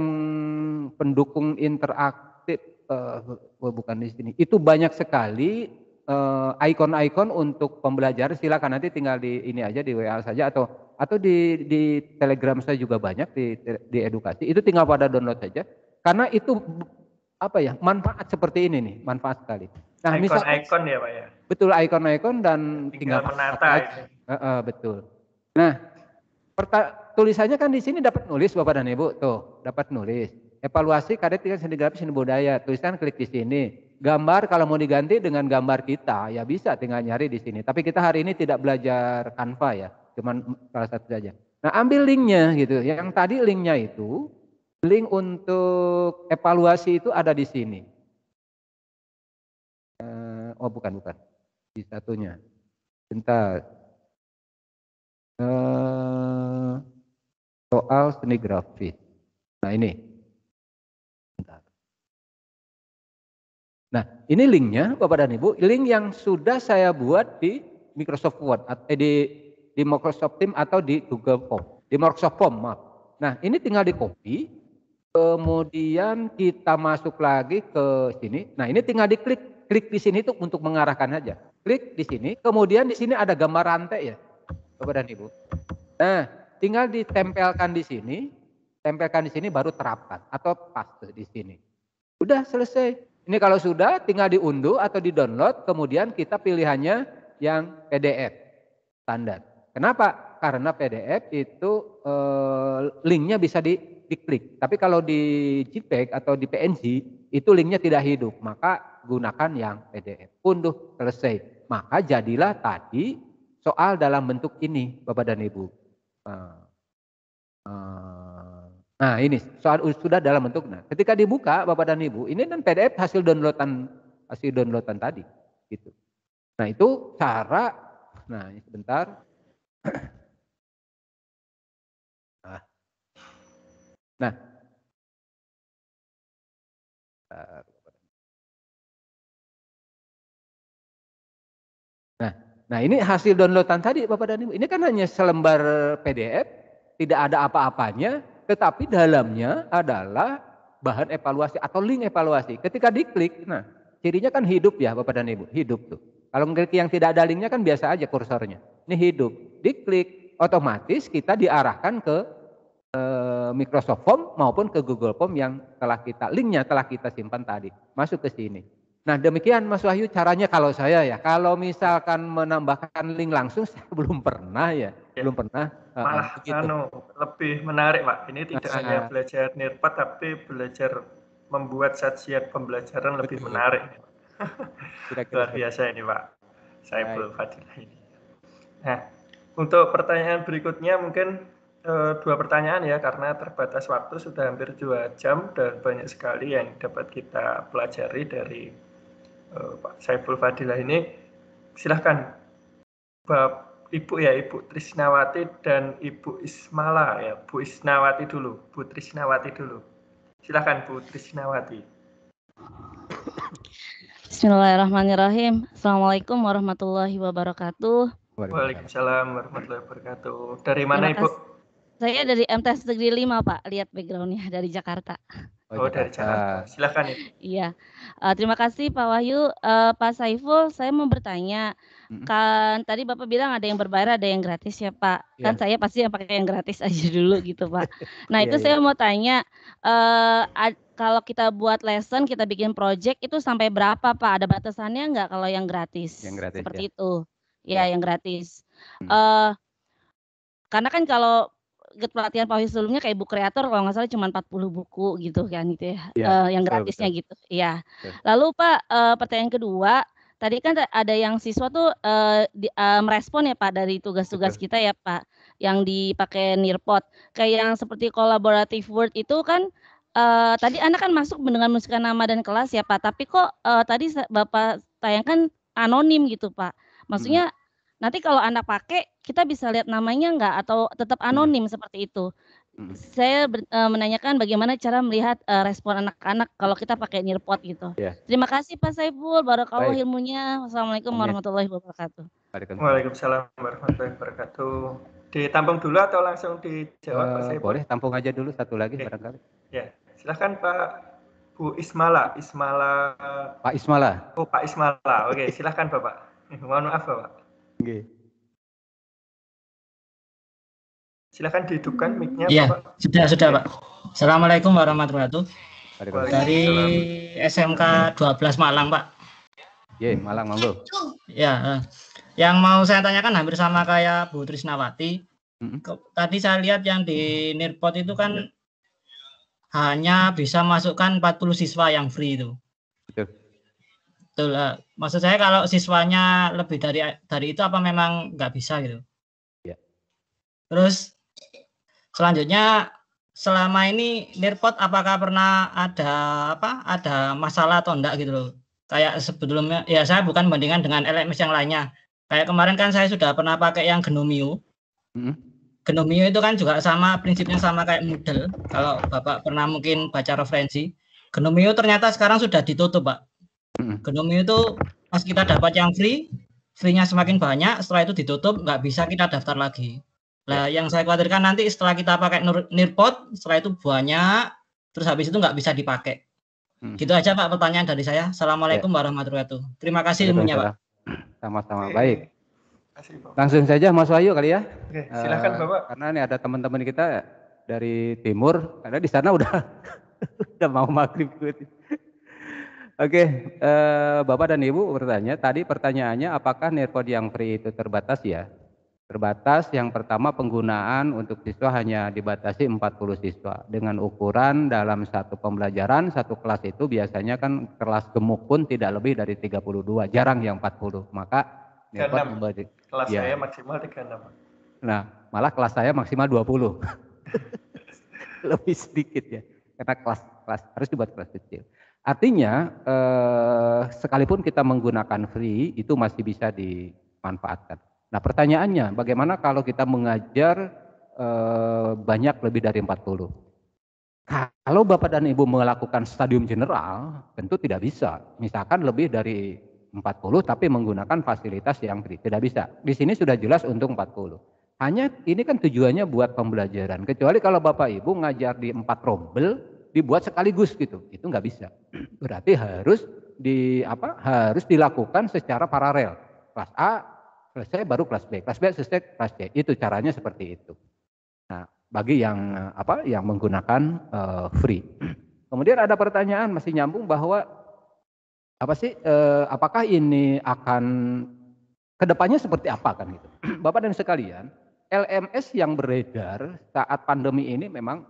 pendukung interaktif, eh, oh, bukan di sini, itu banyak sekali Eh, ikon-ikon uh, untuk pembelajar silakan nanti tinggal di ini aja di WA saja atau atau di di Telegram saya juga banyak di di edukasi. Itu tinggal pada download saja. Karena itu apa ya? manfaat seperti ini nih, manfaat sekali. Nah, icon, misal ikon ya, Pak ya. Betul ikon-ikon dan tinggal, tinggal menata. Uh, uh, betul. Nah, tulisannya kan di sini dapat nulis Bapak dan Ibu tuh, dapat nulis. Evaluasi karya tiga seni grafis seni budaya, tulisan klik di sini gambar kalau mau diganti dengan gambar kita ya bisa tinggal nyari di sini. Tapi kita hari ini tidak belajar kanva ya, cuman salah satu saja. Nah ambil linknya gitu. Yang tadi linknya itu link untuk evaluasi itu ada di sini. Eh, oh bukan bukan di satunya. Bentar. Eh, soal seni grafis. Nah ini. Nah, ini linknya Bapak dan Ibu, link yang sudah saya buat di Microsoft Word, atau eh, di, di Microsoft Team atau di Google Form, di Microsoft Form, maaf. Nah, ini tinggal di copy, kemudian kita masuk lagi ke sini. Nah, ini tinggal di klik klik di sini itu untuk mengarahkan aja. Klik di sini, kemudian di sini ada gambar rantai ya, Bapak dan Ibu. Nah, tinggal ditempelkan di sini, tempelkan di sini baru terapkan atau paste di sini. Udah selesai. Ini kalau sudah tinggal diunduh atau di-download, kemudian kita pilihannya yang PDF standar. Kenapa? Karena PDF itu e, linknya bisa di, diklik. Tapi kalau di JPEG atau di PNG itu linknya tidak hidup, maka gunakan yang PDF. Unduh, selesai. Maka jadilah tadi soal dalam bentuk ini, Bapak dan Ibu. Nah, eh, Nah ini soal sudah dalam bentuk. Nah ketika dibuka Bapak dan Ibu ini kan PDF hasil downloadan hasil downloadan tadi gitu. Nah itu cara. Nah ini sebentar. Ah. nah Nah, nah ini hasil downloadan tadi Bapak dan Ibu. Ini kan hanya selembar PDF, tidak ada apa-apanya, tetapi dalamnya adalah bahan evaluasi atau link evaluasi. Ketika diklik, nah cirinya kan hidup ya Bapak dan Ibu, hidup tuh. Kalau mengklik yang tidak ada linknya kan biasa aja kursornya. Ini hidup, diklik, otomatis kita diarahkan ke e, Microsoft Form maupun ke Google Form yang telah kita linknya telah kita simpan tadi. Masuk ke sini. Nah demikian Mas Wahyu caranya kalau saya ya. Kalau misalkan menambahkan link langsung saya belum pernah ya. ya. Belum pernah. Malah uh, gitu. anu, lebih menarik Pak. Ini tidak Masa, hanya belajar nirpat tapi belajar membuat sajian pembelajaran betul. lebih menarik. Kira -kira Luar biasa ini Pak. Saya belum ini. Nah untuk pertanyaan berikutnya mungkin uh, dua pertanyaan ya karena terbatas waktu sudah hampir dua jam dan banyak sekali yang dapat kita pelajari dari Eh, Pak Saiful Fadilah ini silahkan Bap, Ibu ya Ibu Trisnawati dan Ibu Ismala ya Bu Isnawati dulu Bu Trisnawati dulu silahkan Bu Trisnawati Bismillahirrahmanirrahim Assalamualaikum warahmatullahi wabarakatuh Waalaikumsalam warahmatullahi wabarakatuh Dari mana Ibu? Saya dari MTS Negeri 5 Pak, lihat backgroundnya dari Jakarta. Oh, oh dari Jakarta, silakan ya. Iya, uh, terima kasih Pak Wahyu. Uh, Pak Saiful, saya mau bertanya, -hmm. kan tadi Bapak bilang ada yang berbayar, ada yang gratis ya Pak. Yeah. Kan saya pasti yang pakai yang gratis aja dulu gitu Pak. Nah iya, itu yeah, saya yeah. mau tanya, uh, kalau kita buat lesson, kita bikin project itu sampai berapa Pak? Ada batasannya nggak kalau yang gratis? Yang gratis seperti ya. itu, iya, ya, yeah. yang gratis. Hmm. Uh, karena kan kalau ikut pelatihan Pak sebelumnya kayak buku kreator kalau nggak salah cuma 40 buku gitu kan gitu ya, ya uh, yang gratisnya betul. gitu ya lalu Pak uh, pertanyaan kedua tadi kan ada yang siswa tuh uh, di, uh, merespon ya Pak dari tugas-tugas kita ya Pak yang dipakai nirpot kayak yang seperti collaborative word itu kan uh, tadi anak kan masuk dengan musikan nama dan kelas ya Pak tapi kok uh, tadi Bapak tayangkan anonim gitu Pak maksudnya hmm Nanti kalau anak pakai kita bisa lihat namanya enggak atau tetap hmm. anonim hmm. seperti itu. Hmm. Saya uh, menanyakan bagaimana cara melihat uh, respon anak-anak kalau kita pakai nyerpot gitu. Yeah. Terima kasih Pak Saiful, barakallah ilmunya. Wassalamualaikum warahmatullahi wabarakatuh. Waalaikumsalam warahmatullahi wabarakatuh. Ditampung dulu atau langsung dijawab uh, Pak eh, Saiful? Boleh, tampung aja dulu satu lagi okay. barangkali. Ya, silahkan Pak Bu Ismala, Ismala. Pak Ismala. Oh Pak Ismala, oke silahkan Bapak. Mohon maaf Bapak. Oke. Silakan dihidupkan mic-nya, ya, Sudah, sudah, Pak. Assalamualaikum warahmatullahi wabarakatuh. Dari SMK 12 Malang, Pak. Ye, Malang, monggo. Ya, yang mau saya tanyakan hampir sama kayak Bu Trisnawati. Tadi saya lihat yang di Nirpot itu kan iya. hanya bisa masukkan 40 siswa yang free itu betul eh, Maksud saya kalau siswanya lebih dari dari itu apa memang nggak bisa gitu? Ya. Terus selanjutnya selama ini Nirpot apakah pernah ada apa ada masalah atau enggak gitu loh kayak sebelumnya ya saya bukan bandingan dengan LMS yang lainnya kayak kemarin kan saya sudah pernah pakai yang Genomio hmm. Genomio itu kan juga sama prinsipnya sama kayak model kalau bapak pernah mungkin baca referensi Genomio ternyata sekarang sudah ditutup pak Hmm. ini itu pas kita dapat yang free, free-nya semakin banyak, setelah itu ditutup, nggak bisa kita daftar lagi. Nah, yang saya khawatirkan nanti setelah kita pakai nirpot, setelah itu banyak, terus habis itu nggak bisa dipakai. Hmm. Gitu aja Pak pertanyaan dari saya. Assalamualaikum ya. warahmatullahi wabarakatuh. Terima kasih ilmunya Pak. Sama-sama. Baik. Langsung saja Mas Wahyu kali ya. Oke, silakan eh, Bapak. Uh, karena ini ada teman-teman kita dari timur, karena di sana udah udah mau maghrib Oke, eh, Bapak dan Ibu bertanya, tadi pertanyaannya apakah nearpod yang free itu terbatas ya? Terbatas yang pertama penggunaan untuk siswa hanya dibatasi 40 siswa dengan ukuran dalam satu pembelajaran satu kelas itu biasanya kan kelas gemuk pun tidak lebih dari 32, jarang yang 40. Maka Karena memberi, kelas ya. saya maksimal 36. Nah, malah kelas saya maksimal 20. lebih sedikit ya. Karena kelas kelas harus dibuat kelas kecil. Artinya eh, sekalipun kita menggunakan free itu masih bisa dimanfaatkan. Nah pertanyaannya bagaimana kalau kita mengajar eh, banyak lebih dari 40? Kalau Bapak dan Ibu melakukan stadium general tentu tidak bisa. Misalkan lebih dari 40 tapi menggunakan fasilitas yang free. Tidak bisa. Di sini sudah jelas untuk 40. Hanya ini kan tujuannya buat pembelajaran. Kecuali kalau Bapak Ibu ngajar di empat rombel, dibuat sekaligus gitu. Itu nggak bisa. Berarti harus di apa? Harus dilakukan secara paralel. Kelas A selesai baru kelas B. Kelas B selesai kelas C. Itu caranya seperti itu. Nah, bagi yang apa? yang menggunakan uh, free. Kemudian ada pertanyaan masih nyambung bahwa apa sih uh, apakah ini akan kedepannya seperti apa kan gitu. Bapak dan sekalian, LMS yang beredar saat pandemi ini memang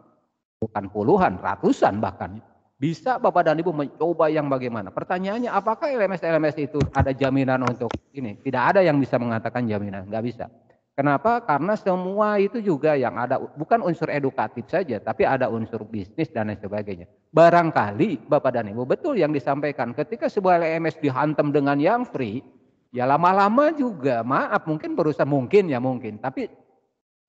bukan puluhan, ratusan bahkan. Bisa Bapak dan Ibu mencoba yang bagaimana? Pertanyaannya apakah LMS-LMS itu ada jaminan untuk ini? Tidak ada yang bisa mengatakan jaminan, nggak bisa. Kenapa? Karena semua itu juga yang ada bukan unsur edukatif saja, tapi ada unsur bisnis dan lain sebagainya. Barangkali Bapak dan Ibu betul yang disampaikan ketika sebuah LMS dihantam dengan yang free, ya lama-lama juga maaf mungkin perusahaan mungkin ya mungkin, tapi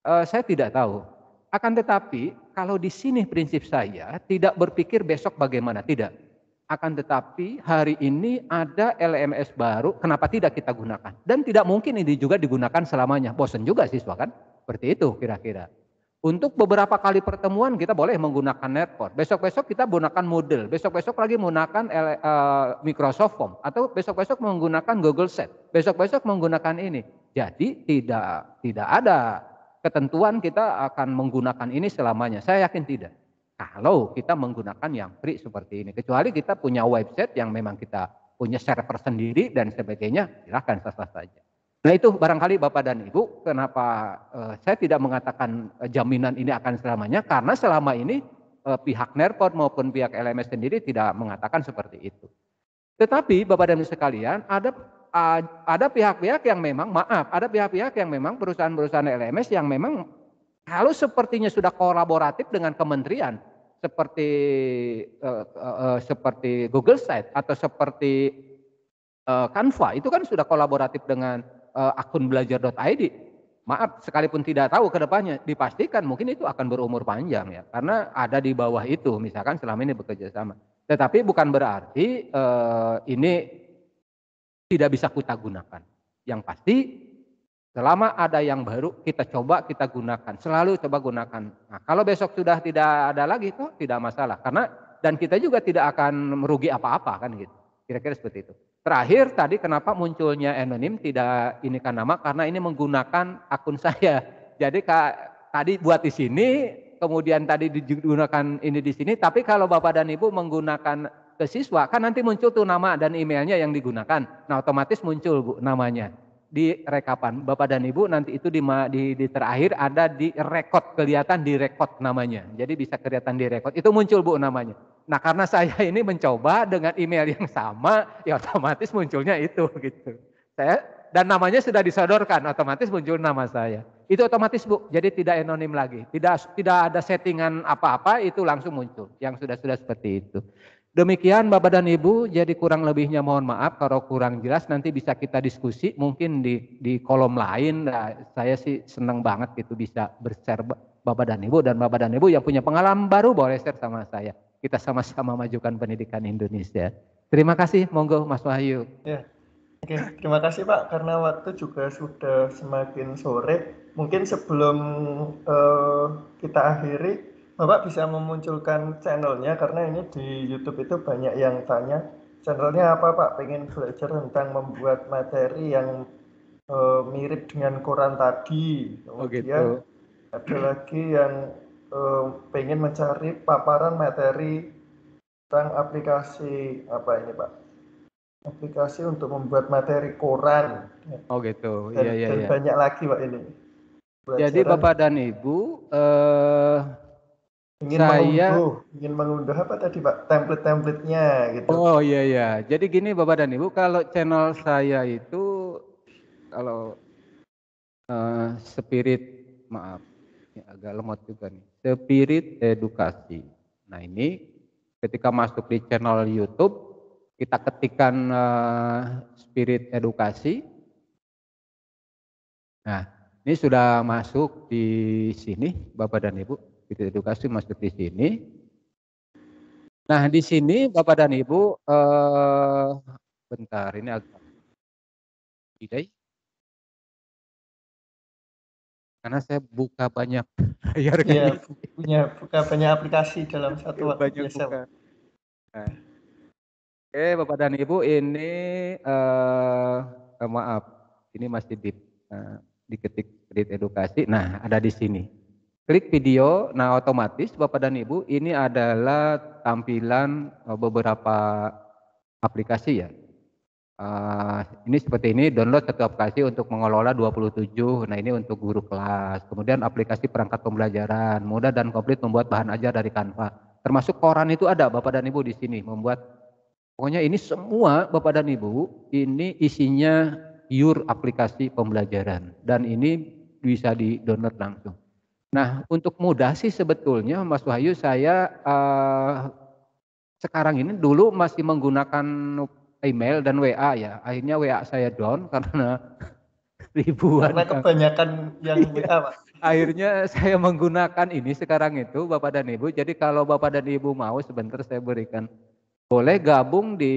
uh, saya tidak tahu. Akan tetapi kalau di sini prinsip saya tidak berpikir besok bagaimana, tidak. Akan tetapi hari ini ada LMS baru, kenapa tidak kita gunakan? Dan tidak mungkin ini juga digunakan selamanya. Bosen juga siswa kan? Seperti itu kira-kira. Untuk beberapa kali pertemuan kita boleh menggunakan netcore. Besok-besok kita gunakan model besok-besok lagi menggunakan eh, Microsoft Form, atau besok-besok menggunakan Google Set, besok-besok menggunakan ini. Jadi tidak tidak ada ketentuan kita akan menggunakan ini selamanya. Saya yakin tidak. Kalau kita menggunakan yang free seperti ini, kecuali kita punya website yang memang kita punya server sendiri dan sebagainya, silahkan sah saja. Nah itu barangkali Bapak dan Ibu, kenapa eh, saya tidak mengatakan eh, jaminan ini akan selamanya, karena selama ini eh, pihak Nerpot maupun pihak LMS sendiri tidak mengatakan seperti itu. Tetapi Bapak dan Ibu sekalian, ada ada pihak-pihak yang memang maaf, ada pihak-pihak yang memang perusahaan-perusahaan LMS yang memang halus sepertinya sudah kolaboratif dengan kementerian seperti uh, uh, seperti Google Site atau seperti uh, Canva itu kan sudah kolaboratif dengan uh, akun belajar.id. Maaf sekalipun tidak tahu ke depannya dipastikan mungkin itu akan berumur panjang ya karena ada di bawah itu misalkan selama ini bekerja sama. Tetapi bukan berarti uh, ini tidak bisa kita gunakan. Yang pasti selama ada yang baru kita coba kita gunakan, selalu coba gunakan. Nah, kalau besok sudah tidak ada lagi itu tidak masalah karena dan kita juga tidak akan merugi apa-apa kan gitu. Kira-kira seperti itu. Terakhir tadi kenapa munculnya anonim tidak ini kan nama karena ini menggunakan akun saya. Jadi kak, tadi buat di sini kemudian tadi digunakan ini di sini tapi kalau Bapak dan Ibu menggunakan ke siswa, kan nanti muncul tuh nama dan emailnya yang digunakan. Nah otomatis muncul Bu namanya di rekapan. Bapak dan Ibu nanti itu di, di, di terakhir ada di rekod, kelihatan di rekod namanya. Jadi bisa kelihatan di rekod, itu muncul Bu namanya. Nah karena saya ini mencoba dengan email yang sama, ya otomatis munculnya itu gitu. Saya dan namanya sudah disodorkan, otomatis muncul nama saya. Itu otomatis Bu, jadi tidak anonim lagi. Tidak tidak ada settingan apa-apa, itu langsung muncul. Yang sudah-sudah seperti itu. Demikian Bapak dan Ibu, jadi kurang lebihnya mohon maaf kalau kurang jelas nanti bisa kita diskusi mungkin di di kolom lain. Nah, saya sih senang banget gitu bisa bershare Bapak dan Ibu dan Bapak dan Ibu yang punya pengalaman baru boleh share sama saya. Kita sama-sama majukan pendidikan Indonesia. Terima kasih, monggo Mas Wahyu. Ya. Oke, terima kasih Pak karena waktu juga sudah semakin sore. Mungkin sebelum uh, kita akhiri Bapak bisa memunculkan channelnya karena ini di YouTube itu banyak yang tanya channelnya apa Pak pengen belajar tentang membuat materi yang e, mirip dengan koran tadi oh, kemudian oh gitu. ada lagi yang e, pengen mencari paparan materi tentang aplikasi apa ini Pak aplikasi untuk membuat materi koran oh gitu dan, iya iya dan iya. banyak lagi Pak ini Belajaran. jadi Bapak dan Ibu eh ingin saya mengunduh, ingin mengunduh apa tadi pak template-templatenya gitu oh iya iya jadi gini bapak dan ibu kalau channel saya itu kalau uh, spirit maaf ini agak lemot juga nih spirit edukasi nah ini ketika masuk di channel YouTube kita ketikkan uh, spirit edukasi nah ini sudah masuk di sini bapak dan ibu kita Edukasi masuk di sini. Nah, di sini Bapak dan Ibu eh bentar ini agak tidak karena saya buka banyak layar ya, punya buka banyak aplikasi dalam satu iya, waktu banyak biasa. Buka. Nah. Oke, Bapak dan Ibu, ini eh, eh maaf, ini masih di uh, diketik kredit edukasi. Nah, ada di sini. Klik video, nah otomatis Bapak dan Ibu ini adalah tampilan eh, beberapa aplikasi ya. Uh, ini seperti ini, download satu aplikasi untuk mengelola 27, nah ini untuk guru kelas. Kemudian aplikasi perangkat pembelajaran, mudah dan komplit membuat bahan ajar dari kanva. Termasuk koran itu ada Bapak dan Ibu di sini, membuat pokoknya ini semua Bapak dan Ibu, ini isinya your aplikasi pembelajaran. Dan ini bisa di-download langsung. Nah, untuk mudah sih sebetulnya Mas Wahyu saya uh, sekarang ini dulu masih menggunakan email dan WA ya. Akhirnya WA saya down karena ribuan. Karena kebanyakan yang WA, iya. Pak. Akhirnya saya menggunakan ini sekarang itu Bapak dan Ibu. Jadi kalau Bapak dan Ibu mau sebentar saya berikan boleh gabung di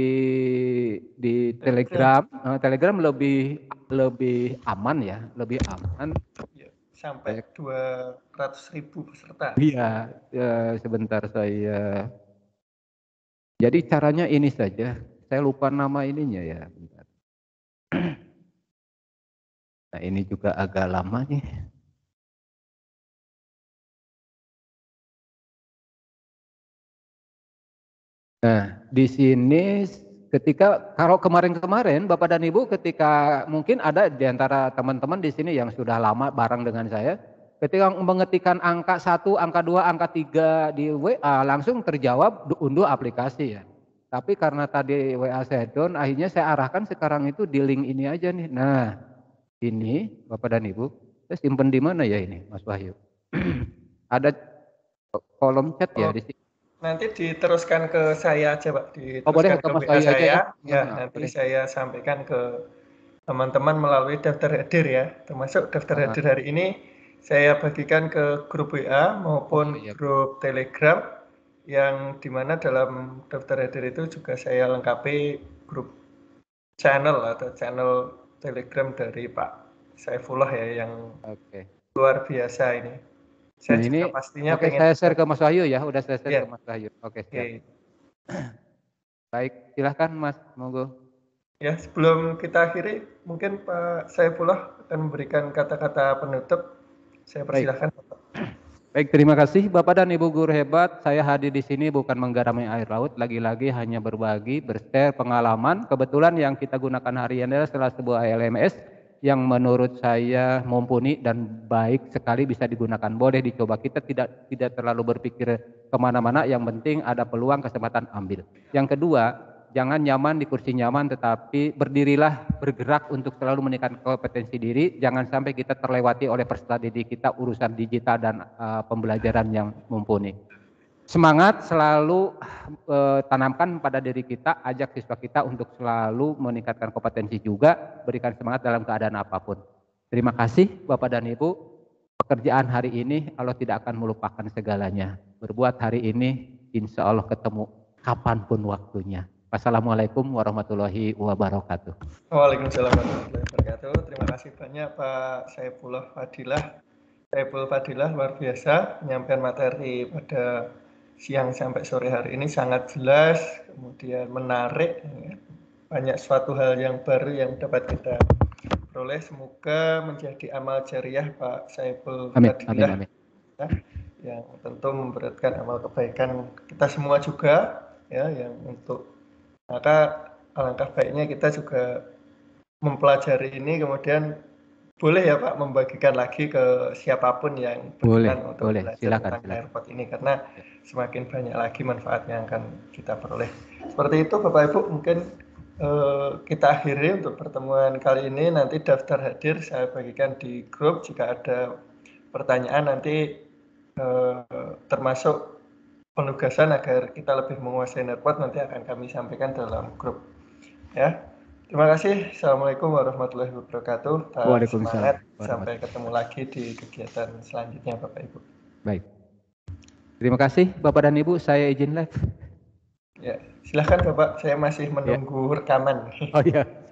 di Telegram. Telegram eh, lebih lebih aman ya, lebih aman sampai iya. dua ratus ribu peserta. Iya, ya, sebentar saya. Jadi caranya ini saja. Saya lupa nama ininya ya. Bentar. Nah ini juga agak lama nih. Nah di sini ketika kalau kemarin-kemarin Bapak dan Ibu ketika mungkin ada di antara teman-teman di sini yang sudah lama bareng dengan saya, ketika mengetikkan angka 1, angka 2, angka 3 di WA langsung terjawab unduh aplikasi ya. Tapi karena tadi WA saya down, akhirnya saya arahkan sekarang itu di link ini aja nih. Nah, ini Bapak dan Ibu, saya simpen di mana ya ini Mas Wahyu? ada kolom chat ya di sini. Nanti diteruskan ke saya aja, Pak. Diteruskan oh, boleh ke, saya, saya. ya. ya hmm, nanti boleh. saya sampaikan ke teman-teman melalui daftar hadir ya. Termasuk daftar hadir hari ini saya bagikan ke grup WA maupun oh, iya. grup Telegram yang dimana dalam daftar hadir itu juga saya lengkapi grup channel atau channel Telegram dari Pak Saifullah ya yang okay. luar biasa ini. Saya nah, ini pastinya okay, pengen... saya share ke Mas Wahyu ya, udah saya share yeah. ke Mas Wahyu. Oke, okay, okay. Baik, silahkan Mas, monggo. Ya, sebelum kita akhiri, mungkin Pak saya pulang akan memberikan kata-kata penutup. Saya persilahkan. Baik. Baik, terima kasih Bapak dan Ibu guru hebat. Saya hadir di sini bukan menggarami air laut, lagi-lagi hanya berbagi, bershare pengalaman. Kebetulan yang kita gunakan hari ini adalah salah sebuah LMS yang menurut saya mumpuni dan baik sekali bisa digunakan. Boleh dicoba. Kita tidak tidak terlalu berpikir kemana-mana. Yang penting ada peluang kesempatan ambil. Yang kedua, jangan nyaman di kursi nyaman, tetapi berdirilah bergerak untuk selalu meningkatkan kompetensi diri. Jangan sampai kita terlewati oleh peserta didik kita urusan digital dan uh, pembelajaran yang mumpuni semangat selalu eh, tanamkan pada diri kita, ajak siswa kita untuk selalu meningkatkan kompetensi juga, berikan semangat dalam keadaan apapun. Terima kasih Bapak dan Ibu. Pekerjaan hari ini Allah tidak akan melupakan segalanya. Berbuat hari ini insya Allah ketemu kapanpun waktunya. Wassalamualaikum warahmatullahi wabarakatuh. Waalaikumsalam warahmatullahi wabarakatuh. Terima kasih banyak Pak Saipullah Fadilah. Saiful Fadilah luar biasa penyampaian materi pada siang sampai sore hari ini sangat jelas, kemudian menarik, ya. banyak suatu hal yang baru yang dapat kita peroleh. Semoga menjadi amal jariah Pak Saiful amin, Fadilah, ya. amin, Ya, yang tentu memberatkan amal kebaikan kita semua juga, ya, yang untuk maka alangkah baiknya kita juga mempelajari ini kemudian boleh ya Pak membagikan lagi ke siapapun yang boleh, untuk boleh. silakan, silakan. airport ini karena ya. semakin banyak lagi manfaat yang akan kita peroleh. Seperti itu Bapak Ibu mungkin uh, kita akhiri untuk pertemuan kali ini nanti daftar hadir saya bagikan di grup jika ada pertanyaan nanti uh, termasuk penugasan agar kita lebih menguasai network nanti akan kami sampaikan dalam grup ya Terima kasih. Assalamualaikum warahmatullahi wabarakatuh. Pak Waalaikumsalam. Semangat. Sampai ketemu lagi di kegiatan selanjutnya Bapak Ibu. Baik. Terima kasih Bapak dan Ibu. Saya izin live. Ya, silahkan Bapak. Saya masih menunggu ya. rekaman. Oh iya.